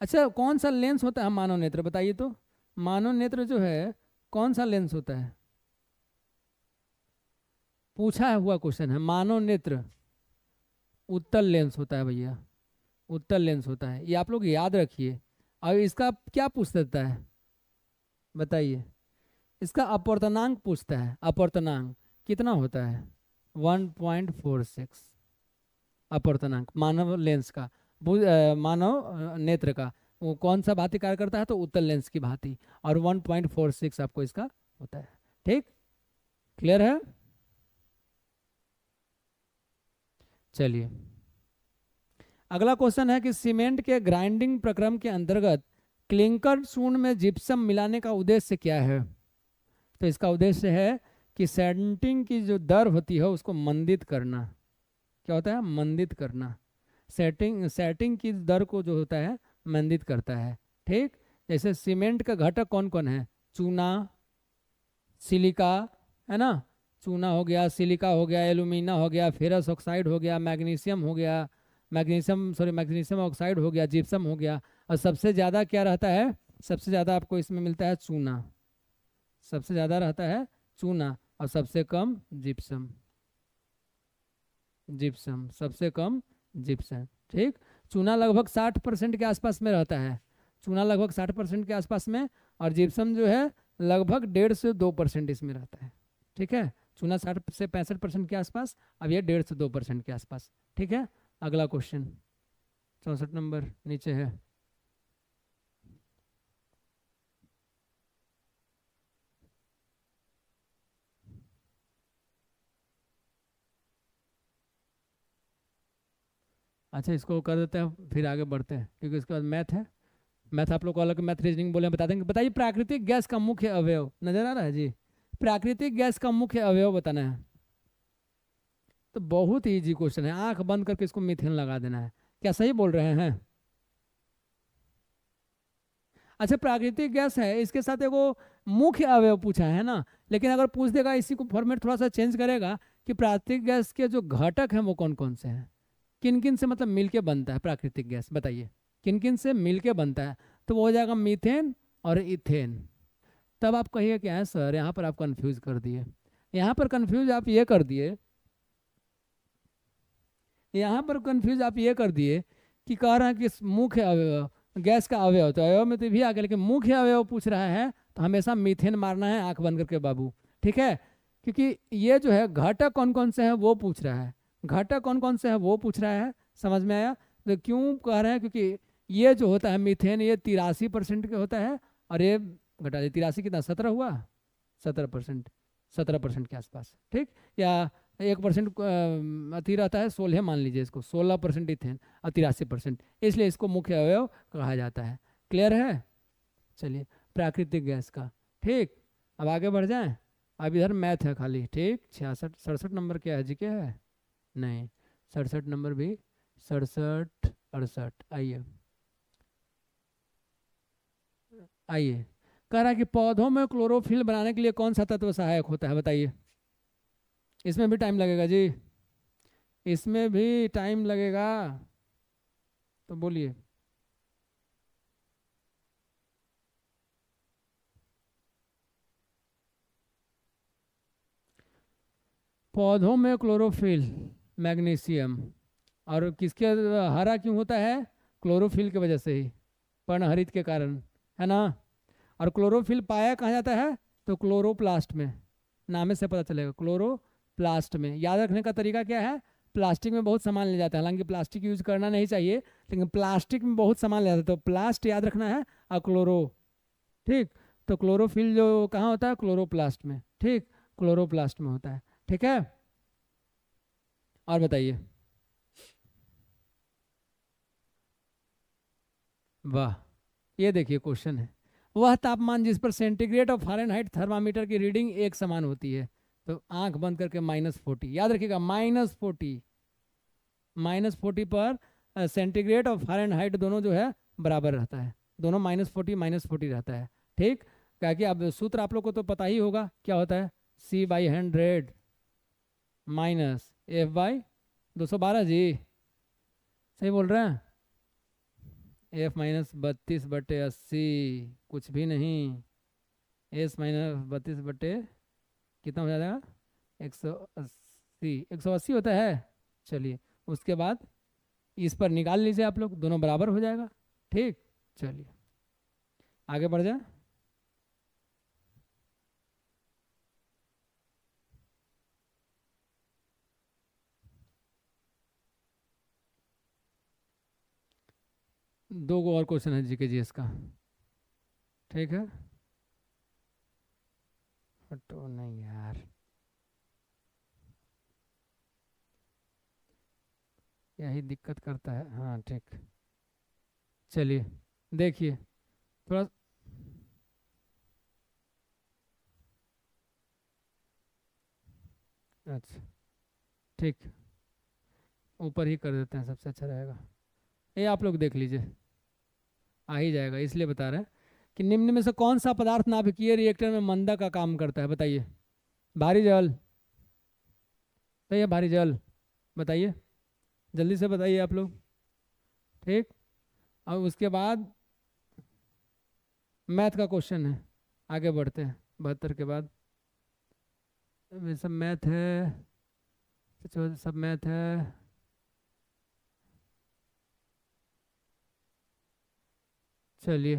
अच्छा कौन सा लेंस होता है मानव नेत्र बताइए तो मानव नेत्र जो है कौन सा लेंस होता है पूछा हुआ क्वेश्चन है मानव नेत्र उत्तल लेंस होता है भैया उत्तर लेंस होता है ये आप लोग याद रखिए अब इसका क्या पूछ सकता है बताइए इसका अपवर्तनांक पूछता है अपवर्तनांक कितना होता है 1.46 अपवर्तनांक मानव लेंस का मानव नेत्र का वो कौन सा भांति कार्य करता है तो उत्तल लेंस की भांति और 1.46 आपको इसका होता है ठीक क्लियर है चलिए अगला क्वेश्चन है कि सीमेंट के ग्राइंडिंग प्रक्रम के अंतर्गत क्लिंकर चूर्ण में जिप्सम मिलाने का उद्देश्य क्या है तो इसका उद्देश्य है कि सेटिंग की जो दर होती है उसको मंदित करना क्या होता है मंदित करना सेटिंग सेटिंग की दर को जो होता है मंदित करता है ठीक जैसे सीमेंट का घटक कौन कौन है चूना सिलिका है ना चूना हो गया सिलिका हो गया एलुमिना हो गया फेरस ऑक्साइड हो गया मैग्नीशियम हो गया मैग्नीशियम सॉरी मैग्नीशियम ऑक्साइड हो गया जिप्सम हो गया और सबसे ज़्यादा क्या रहता है सबसे ज़्यादा आपको इसमें मिलता है चूना सबसे ज़्यादा रहता है चूना और सबसे कम जिप्सम जिप्सम सबसे कम जिप्सम ठीक चूना लगभग साठ परसेंट के आसपास में रहता है चूना लगभग साठ परसेंट के आसपास में और जिप्सम जो है लगभग डेढ़ से दो परसेंट इसमें रहता है ठीक है चूना साठ से पैंसठ परसेंट के आसपास अब ये डेढ़ से दो परसेंट के आसपास ठीक है अगला क्वेश्चन चौंसठ नंबर नीचे है अच्छा इसको कर देते हैं फिर आगे बढ़ते हैं क्योंकि इसके बाद मैथ है मैथ आप लोग को अलग मैथ रीजनिंग बोले बता देंगे बताइए प्राकृतिक गैस का मुख्य अवयव नजर आ रहा है जी प्राकृतिक गैस का मुख्य अवयव बताना है तो बहुत ईजी क्वेश्चन है आंख बंद करके इसको मिथेन लगा देना है क्या सही बोल रहे हैं अच्छा प्राकृतिक गैस है इसके साथ एक मुख्य अवयव पूछा है ना लेकिन अगर पूछ देगा इसी को फॉर्मेट थोड़ा सा चेंज करेगा कि प्राकृतिक गैस के जो घटक हैं वो कौन कौन से हैं किन किन से मतलब मिलके बनता है प्राकृतिक गैस बताइए किन किन से मिलके बनता है तो वो हो जाएगा मीथेन और इथेन तब आप कहिए क्या है सर यहाँ पर आप कन्फ्यूज़ कर दिए यहाँ पर कन्फ्यूज आप ये कर दिए यहाँ पर कन्फ्यूज आप ये कर दिए कि कह रहे हैं कि मुख्य अवयव गैस का अवयव तो अवयव में तो भी आ गया लेकिन मुख्य अवयव पूछ रहा है तो हमेशा मीथेन मारना है आंख बंद करके बाबू ठीक है क्योंकि ये जो है घटक कौन कौन से हैं वो पूछ रहा है घटक कौन कौन से हैं वो पूछ रहा है समझ में आया तो क्यों कह रहे हैं क्योंकि ये जो होता है मीथेन ये तिरासी परसेंट के होता है और ये घटा दिए तिरासी कितना सत्रह हुआ सत्रह परसेंट सत्रह परसेंट के आसपास ठीक या एक परसेंट अति रहता है सोलह मान लीजिए इसको सोलह परसेंट इथेन अतिरासी परसेंट इसलिए इसको मुख्य अवयव कहा जाता है क्लियर है चलिए प्राकृतिक गैस का ठीक अब आगे बढ़ जाए अब इधर मैथ है खाली ठीक छियासठ सड़सठ नंबर क्या है जी क्या है नहीं सड़सठ नंबर भी सड़सठ अड़सठ आइए आइए कह रहा है कि पौधों में क्लोरोफिल बनाने के लिए कौन सा तत्व सहायक होता है बताइए इसमें भी टाइम लगेगा जी इसमें भी टाइम लगेगा तो बोलिए पौधों में क्लोरोफिल मैग्नीशियम और किसके हरा क्यों होता है क्लोरोफिल की वजह से ही पर्णहरित के कारण है ना और क्लोरोफिल पाया कहाँ जाता है तो क्लोरोप्लास्ट में नामे से पता चलेगा क्लोरो प्लास्ट में याद रखने का तरीका क्या है प्लास्टिक में बहुत सामान ले जाते हैं हालांकि प्लास्टिक यूज करना नहीं चाहिए लेकिन प्लास्टिक में बहुत सामान ले जाते हैं तो प्लास्ट याद रखना है और क्लोरो ठीक तो क्लोरोफिल जो कहाँ होता है क्लोरोप्लास्ट में ठीक क्लोरोप्लास्ट में होता है ठीक है और बताइए वाह ये देखिए क्वेश्चन है वह तापमान जिस पर सेंटीग्रेड और फारेनहाइट थर्मामीटर की रीडिंग एक समान होती है तो आंख बंद करके माइनस फोर्टी याद रखिएगा माइनस फोर्टी माइनस फोर्टी पर सेंटीग्रेड और फारेन हाइट दोनों जो है बराबर रहता है दोनों माइनस फोर्टी माइनस फोर्टी रहता है ठीक क्या कि अब सूत्र आप लोग को तो पता ही होगा क्या होता है C by hundred minus F by दो सौ बारह जी सही बोल रहे हैं एफ माइनस बत्तीस बटे अस्सी कुछ भी नहीं एस माइनस बत्तीस बटे कितना हो जाएगा एक सौ अस्सी एक सौ अस्सी होता है चलिए उसके बाद इस पर निकाल लीजिए आप लोग दोनों बराबर हो जाएगा ठीक चलिए आगे बढ़ जाए दो को और क्वेश्चन है जीके जीएस का ठीक है ऑटो तो नहीं यार यही दिक्कत करता है हाँ ठीक चलिए देखिए थोड़ा अच्छा ठीक ऊपर ही कर देते हैं सबसे अच्छा रहेगा ये आप लोग देख लीजिए आ ही जाएगा इसलिए बता रहे हैं कि निम्न में से कौन सा पदार्थ नाभिकीय रिएक्टर में मंदा का काम करता है बताइए भारी जल सही है भारी जल बताइए जल्दी से बताइए आप लोग ठीक अब उसके बाद मैथ का क्वेश्चन है आगे बढ़ते हैं बहत्तर के बाद सब मैथ है सब मैथ है चलिए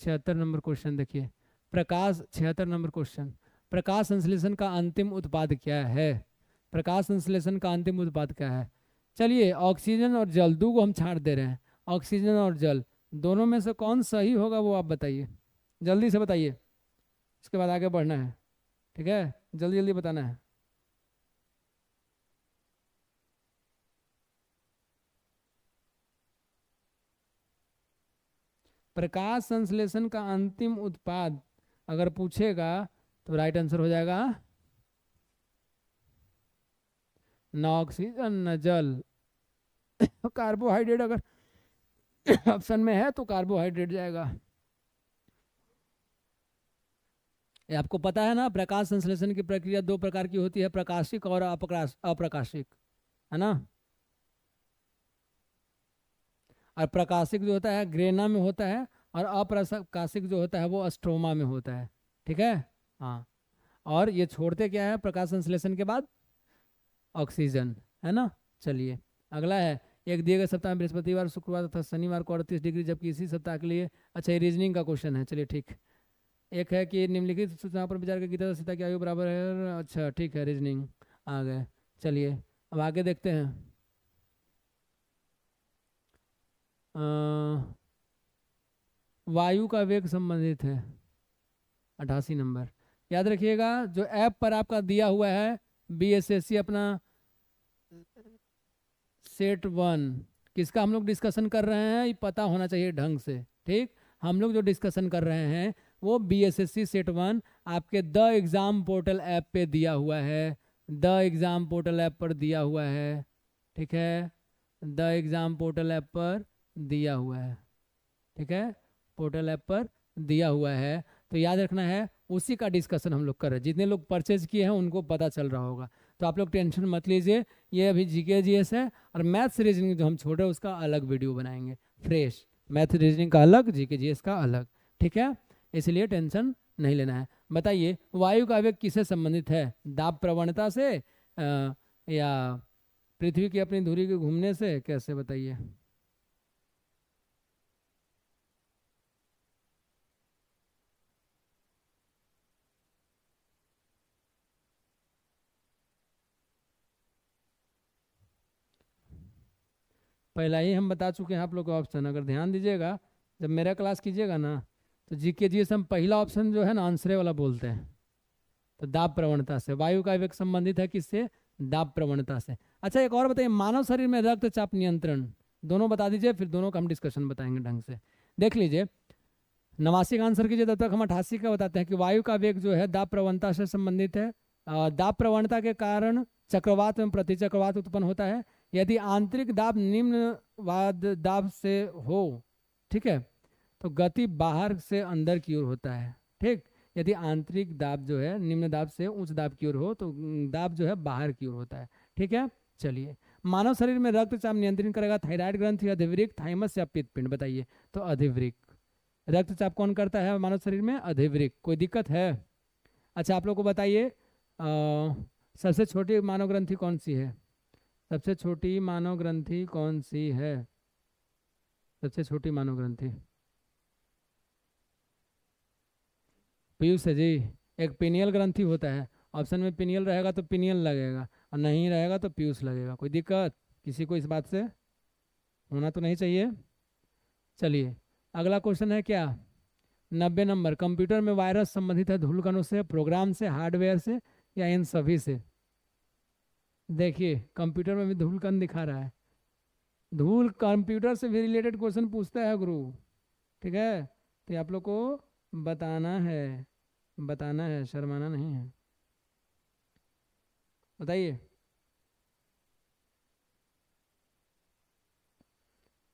छिहत्तर नंबर क्वेश्चन देखिए प्रकाश छिहत्तर नंबर क्वेश्चन प्रकाश संश्लेषण का अंतिम उत्पाद क्या है प्रकाश संश्लेषण का अंतिम उत्पाद क्या है चलिए ऑक्सीजन और जल दो को हम छाट दे रहे हैं ऑक्सीजन और जल दोनों में से कौन सही होगा वो आप बताइए जल्दी से बताइए इसके बाद आगे बढ़ना है ठीक है जल्दी जल्दी बताना है प्रकाश संश्लेषण का अंतिम उत्पाद अगर पूछेगा तो राइट आंसर हो जाएगा न ऑक्सीजन न जल कार्बोहाइड्रेट अगर ऑप्शन में है तो कार्बोहाइड्रेट जाएगा ये आपको पता है ना प्रकाश संश्लेषण की प्रक्रिया दो प्रकार की होती है प्रकाशिक और अप्रकाश अप्रकाशिक है ना और प्रकाशिक जो होता है ग्रेना में होता है और अप्रकाशिक जो होता है वो अस्ट्रोमा में होता है ठीक है हाँ और ये छोड़ते क्या है प्रकाश संश्लेषण के बाद ऑक्सीजन है ना चलिए अगला है एक दिए गए सप्ताह में बृहस्पतिवार शुक्रवार तथा शनिवार को अड़तीस डिग्री जबकि इसी सप्ताह के लिए अच्छा ये रीजनिंग का क्वेश्चन है चलिए ठीक एक है कि निम्नलिखित सूचना पर विचार कर गीता सीता की आयु बराबर है अच्छा ठीक है रीजनिंग आ गए चलिए अब आगे देखते हैं वायु का वेग संबंधित है अठासी नंबर याद रखिएगा जो ऐप पर आपका दिया हुआ है बी एस एस सी अपना सेट वन किसका हम लोग डिस्कशन कर रहे हैं ये पता होना चाहिए ढंग से ठीक हम लोग जो डिस्कशन कर रहे हैं वो B S S C set one आपके द एग्ज़ाम पोर्टल ऐप पे दिया हुआ है द एग्ज़ाम पोर्टल ऐप पर दिया हुआ है ठीक है द एग्ज़ाम पोर्टल ऐप पर दिया हुआ है ठीक है पोर्टल ऐप पर दिया हुआ है तो याद रखना है उसी का डिस्कशन हम लोग कर रहे हैं जितने लोग परचेज किए हैं उनको पता चल रहा होगा तो आप लोग टेंशन मत लीजिए ये अभी जीके जी एस है और मैथ्स रीजनिंग जो हम छोड़ रहे हैं उसका अलग वीडियो बनाएंगे फ्रेश मैथ रीजनिंग का अलग जीके जी एस का अलग ठीक है इसलिए टेंशन नहीं लेना है बताइए वायु का आवेग किससे संबंधित है दाब प्रवणता से आ, या पृथ्वी की अपनी धुरी के घूमने से कैसे बताइए पहला ही हम बता चुके हैं आप लोग को ऑप्शन अगर ध्यान दीजिएगा जब मेरा क्लास कीजिएगा ना तो जी के जी हम पहला ऑप्शन जो है ना आंसरे वाला बोलते हैं तो दाब प्रवणता से वायु का वेग संबंधित है किससे दाब प्रवणता से अच्छा एक और बताइए मानव शरीर में रक्तचाप नियंत्रण दोनों बता दीजिए फिर दोनों का हम डिस्कशन बताएंगे ढंग से देख लीजिए नवासी का आंसर कीजिए तब तक हम अठासी का बताते हैं कि वायु का वेग जो है दाब प्रवणता से संबंधित है दाब प्रवणता के कारण चक्रवात एवं प्रति चक्रवात उत्पन्न होता है यदि आंतरिक दाब वाद दाब से हो ठीक है तो गति बाहर से अंदर की ओर होता है ठीक यदि आंतरिक दाब जो है निम्न दाब से उच्च दाब की ओर हो तो दाब जो है बाहर की ओर होता है ठीक है चलिए मानव शरीर में रक्तचाप नियंत्रण करेगा थायराइड ग्रंथि अधिवृक थाइमस या पित्तपिंड बताइए तो अधिवृक रक्तचाप कौन करता है मानव शरीर में अधिवृक कोई दिक्कत है अच्छा आप लोग को बताइए सबसे छोटी मानव ग्रंथि कौन सी है सबसे छोटी मानव ग्रंथि कौन सी है सबसे छोटी मानव ग्रंथि पीयूष है जी एक पिनियल ग्रंथि होता है ऑप्शन में पिनियल रहेगा तो पिनियल लगेगा और नहीं रहेगा तो पीयूष लगेगा कोई दिक्कत किसी को इस बात से होना तो नहीं चाहिए चलिए अगला क्वेश्चन है क्या नब्बे नंबर कंप्यूटर में वायरस संबंधित है धूलकणों से प्रोग्राम से हार्डवेयर से या इन सभी से देखिए कंप्यूटर में भी धूल कन दिखा रहा है धूल कंप्यूटर से भी रिलेटेड क्वेश्चन पूछता है गुरु ठीक है तो आप लोग को बताना है बताना है शर्माना नहीं है बताइए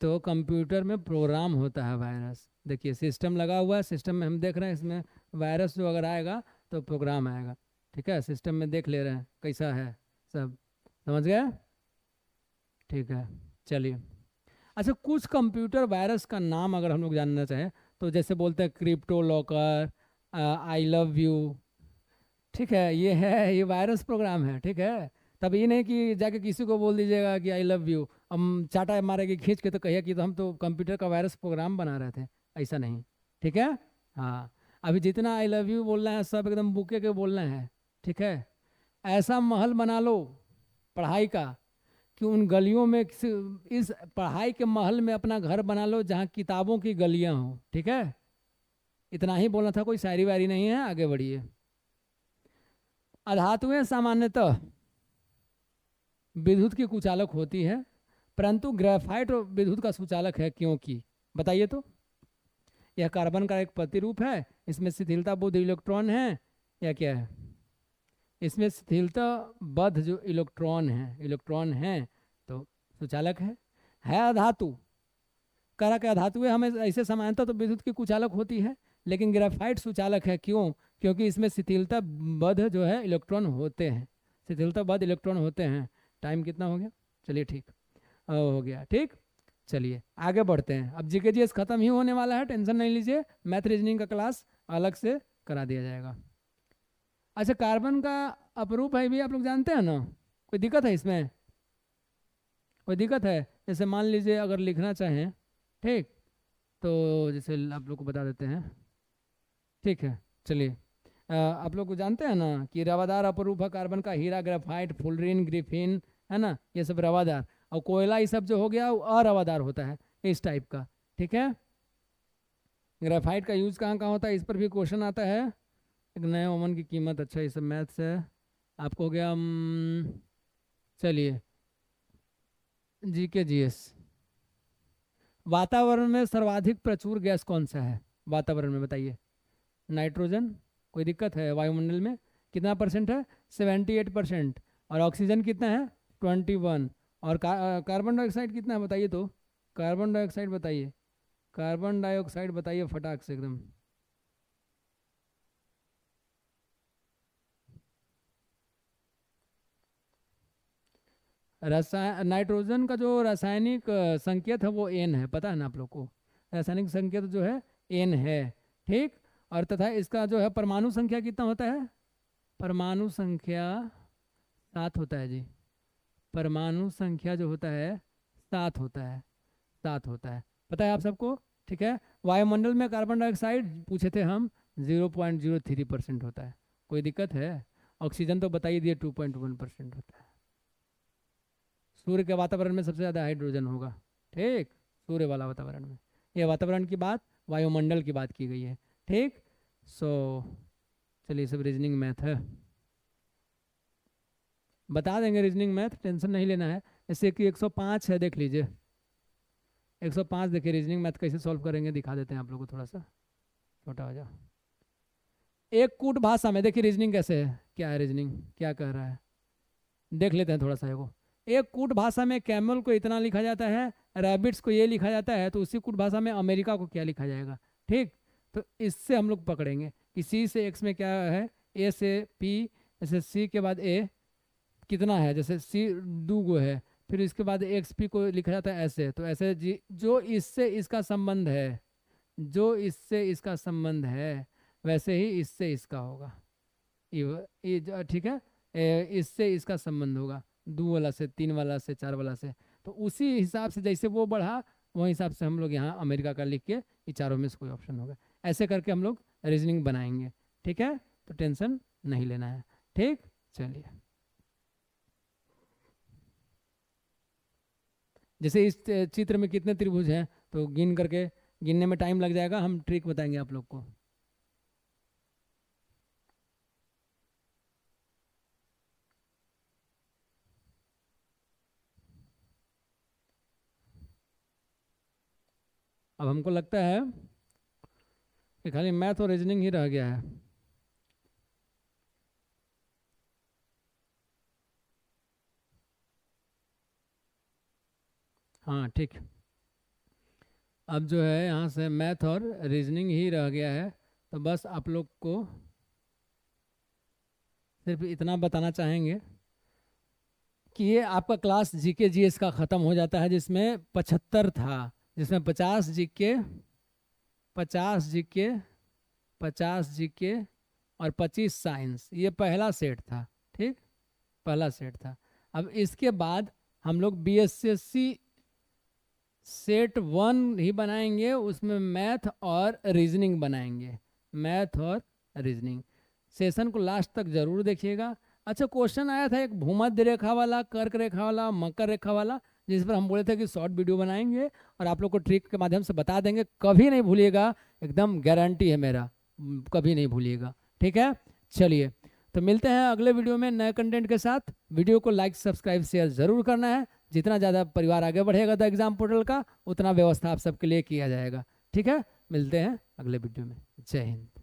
तो कंप्यूटर में प्रोग्राम होता है वायरस देखिए सिस्टम लगा हुआ है सिस्टम में हम देख रहे हैं इसमें वायरस जो अगर आएगा तो प्रोग्राम आएगा ठीक है सिस्टम में देख ले रहे हैं कैसा है सब समझ गए ठीक है चलिए अच्छा कुछ कंप्यूटर वायरस का नाम अगर हम लोग जानना चाहें तो जैसे बोलते हैं crypto locker I love you ठीक है ये है ये वायरस प्रोग्राम है ठीक है तब ये नहीं कि जाके किसी को बोल दीजिएगा कि आई लव यू हम चाटा मारेगी खींच के तो कहिए कि तो हम तो कंप्यूटर का वायरस प्रोग्राम बना रहे थे ऐसा नहीं ठीक है हाँ अभी जितना आई लव यू बोलना है सब एकदम बुके के बोलना है ठीक है ऐसा महल बना लो पढ़ाई का कि उन गलियों में इस पढ़ाई के महल में अपना घर बना लो जहाँ किताबों की गलियाँ हों ठीक है इतना ही बोलना था कोई शायरी वायरी नहीं है आगे बढ़िए अधातुएं सामान्यतः विद्युत की कुचालक होती है परंतु ग्रेफाइट विद्युत का सुचालक है क्योंकि बताइए तो यह कार्बन का एक प्रतिरूप है इसमें शिथिलता बुद्ध इलेक्ट्रॉन है या क्या है इसमें शिथिलता बद्ध जो इलेक्ट्रॉन है इलेक्ट्रॉन हैं तो सुचालक है है अधातु करा के अधातु है हमें ऐसे समानता तो विद्युत की कुचालक होती है लेकिन ग्रेफाइट सुचालक है क्यों क्योंकि इसमें शिथिलता बद्ध जो है इलेक्ट्रॉन होते हैं शिथिलता बद्ध इलेक्ट्रॉन होते हैं टाइम कितना हो गया चलिए ठीक हो गया ठीक चलिए आगे बढ़ते हैं अब जीके जीएस खत्म ही होने वाला है टेंशन नहीं लीजिए मैथ रीजनिंग का क्लास अलग से करा दिया जाएगा अच्छा कार्बन का अपरूप है भी आप लोग जानते हैं ना कोई दिक्कत है इसमें कोई दिक्कत है जैसे मान लीजिए अगर लिखना चाहें ठीक तो जैसे आप लोग को बता देते हैं ठीक है चलिए आप लोग को जानते हैं ना कि रवादार अपरूप है कार्बन का हीरा ग्रेफाइट फुलरिन ग्रीफिन है ना ये सब रवादार और कोयला ये सब जो हो गया वो अरवादार होता है इस टाइप का ठीक है ग्रेफाइट का यूज़ कहाँ कहाँ होता है इस पर भी क्वेश्चन आता है एक नए ओमन की कीमत अच्छा ये सब मैथ्स है आपको हो गया चलिए जी के जी एस वातावरण में सर्वाधिक प्रचुर गैस कौन सा है वातावरण में बताइए नाइट्रोजन कोई दिक्कत है वायुमंडल में कितना परसेंट है सेवेंटी एट परसेंट और ऑक्सीजन कितना है ट्वेंटी वन और का, कार्बन डाइऑक्साइड कितना है बताइए तो कार्बन डाइऑक्साइड बताइए कार्बन डाइऑक्साइड बताइए फटाक से एकदम रसाय नाइट्रोजन का जो रासायनिक संकेत है वो एन है पता है ना आप लोग को रासायनिक संकेत जो है एन है ठीक और तथा इसका जो है परमाणु संख्या कितना होता है परमाणु संख्या सात होता है जी परमाणु संख्या जो होता है सात होता है सात होता है पता है आप सबको ठीक है वायुमंडल में कार्बन डाइऑक्साइड पूछे थे हम zero point zero three percent होता है कोई दिक्कत है ऑक्सीजन तो बताइए दिए टू पॉइंट वन परसेंट होता है सूर्य के वातावरण में सबसे ज़्यादा हाइड्रोजन होगा ठीक सूर्य वाला वातावरण में ये वातावरण की बात वायुमंडल की बात की गई है ठीक सो so, चलिए सब रीजनिंग मैथ है बता देंगे रीजनिंग मैथ टेंशन नहीं लेना है ऐसे कि 105 है देख लीजिए 105 देखिए रीजनिंग मैथ कैसे सॉल्व करेंगे दिखा देते हैं आप लोग को थोड़ा सा छोटा हो जाओ एक कूट भाषा में देखिए रीजनिंग कैसे है क्या है रीजनिंग क्या कह रहा है देख लेते हैं थोड़ा सा एगो एक कूट भाषा में कैमल को इतना लिखा जाता है रैबिट्स को ये लिखा जाता है तो उसी कूट भाषा में अमेरिका को क्या लिखा जाएगा ठीक तो इससे हम लोग पकड़ेंगे कि सी से एक्स में क्या है ए से पी जैसे सी के बाद ए कितना है जैसे सी दू गो है फिर इसके बाद एक्स पी को लिखा जाता है ऐसे तो ऐसे जी जो इससे इसका संबंध है जो इससे इसका संबंध है वैसे ही इससे इसका होगा ये ठीक है इससे इसका संबंध होगा दो वाला से तीन वाला से चार वाला से तो उसी हिसाब से जैसे वो बढ़ा वही हिसाब से हम लोग यहाँ अमेरिका का लिख के ये चारों में से कोई ऑप्शन होगा ऐसे करके हम लोग रीजनिंग बनाएंगे ठीक है तो टेंशन नहीं लेना है ठीक चलिए जैसे इस चित्र में कितने त्रिभुज हैं तो गिन करके गिनने में टाइम लग जाएगा हम ट्रिक बताएंगे आप लोग को अब हमको लगता है कि खाली मैथ और रीजनिंग ही रह गया है हाँ ठीक अब जो है यहाँ से मैथ और रीजनिंग ही रह गया है तो बस आप लोग को सिर्फ इतना बताना चाहेंगे कि ये आपका क्लास जीके जीएस का ख़त्म हो जाता है जिसमें पचहत्तर था जिसमें पचास जी के पचास जी के पचास जी के और पच्चीस साइंस ये पहला सेट था ठीक पहला सेट था अब इसके बाद हम लोग B S S C set one ही बनाएंगे उसमें मैथ और रीजनिंग बनाएंगे मैथ और रीजनिंग सेशन को लास्ट तक जरूर देखिएगा अच्छा क्वेश्चन आया था एक भूमध्य रेखा वाला कर्क रेखा वाला मकर रेखा वाला जिस पर हम बोले थे कि शॉर्ट वीडियो बनाएंगे और आप लोग को ट्रिक के माध्यम से बता देंगे कभी नहीं भूलिएगा एकदम गारंटी है मेरा कभी नहीं भूलिएगा ठीक है चलिए तो मिलते हैं अगले वीडियो में नए कंटेंट के साथ वीडियो को लाइक सब्सक्राइब शेयर ज़रूर करना है जितना ज़्यादा परिवार आगे बढ़ेगा द एग्ज़ाम पोर्टल का उतना व्यवस्था आप सबके लिए किया जाएगा ठीक है मिलते हैं अगले वीडियो में जय हिंद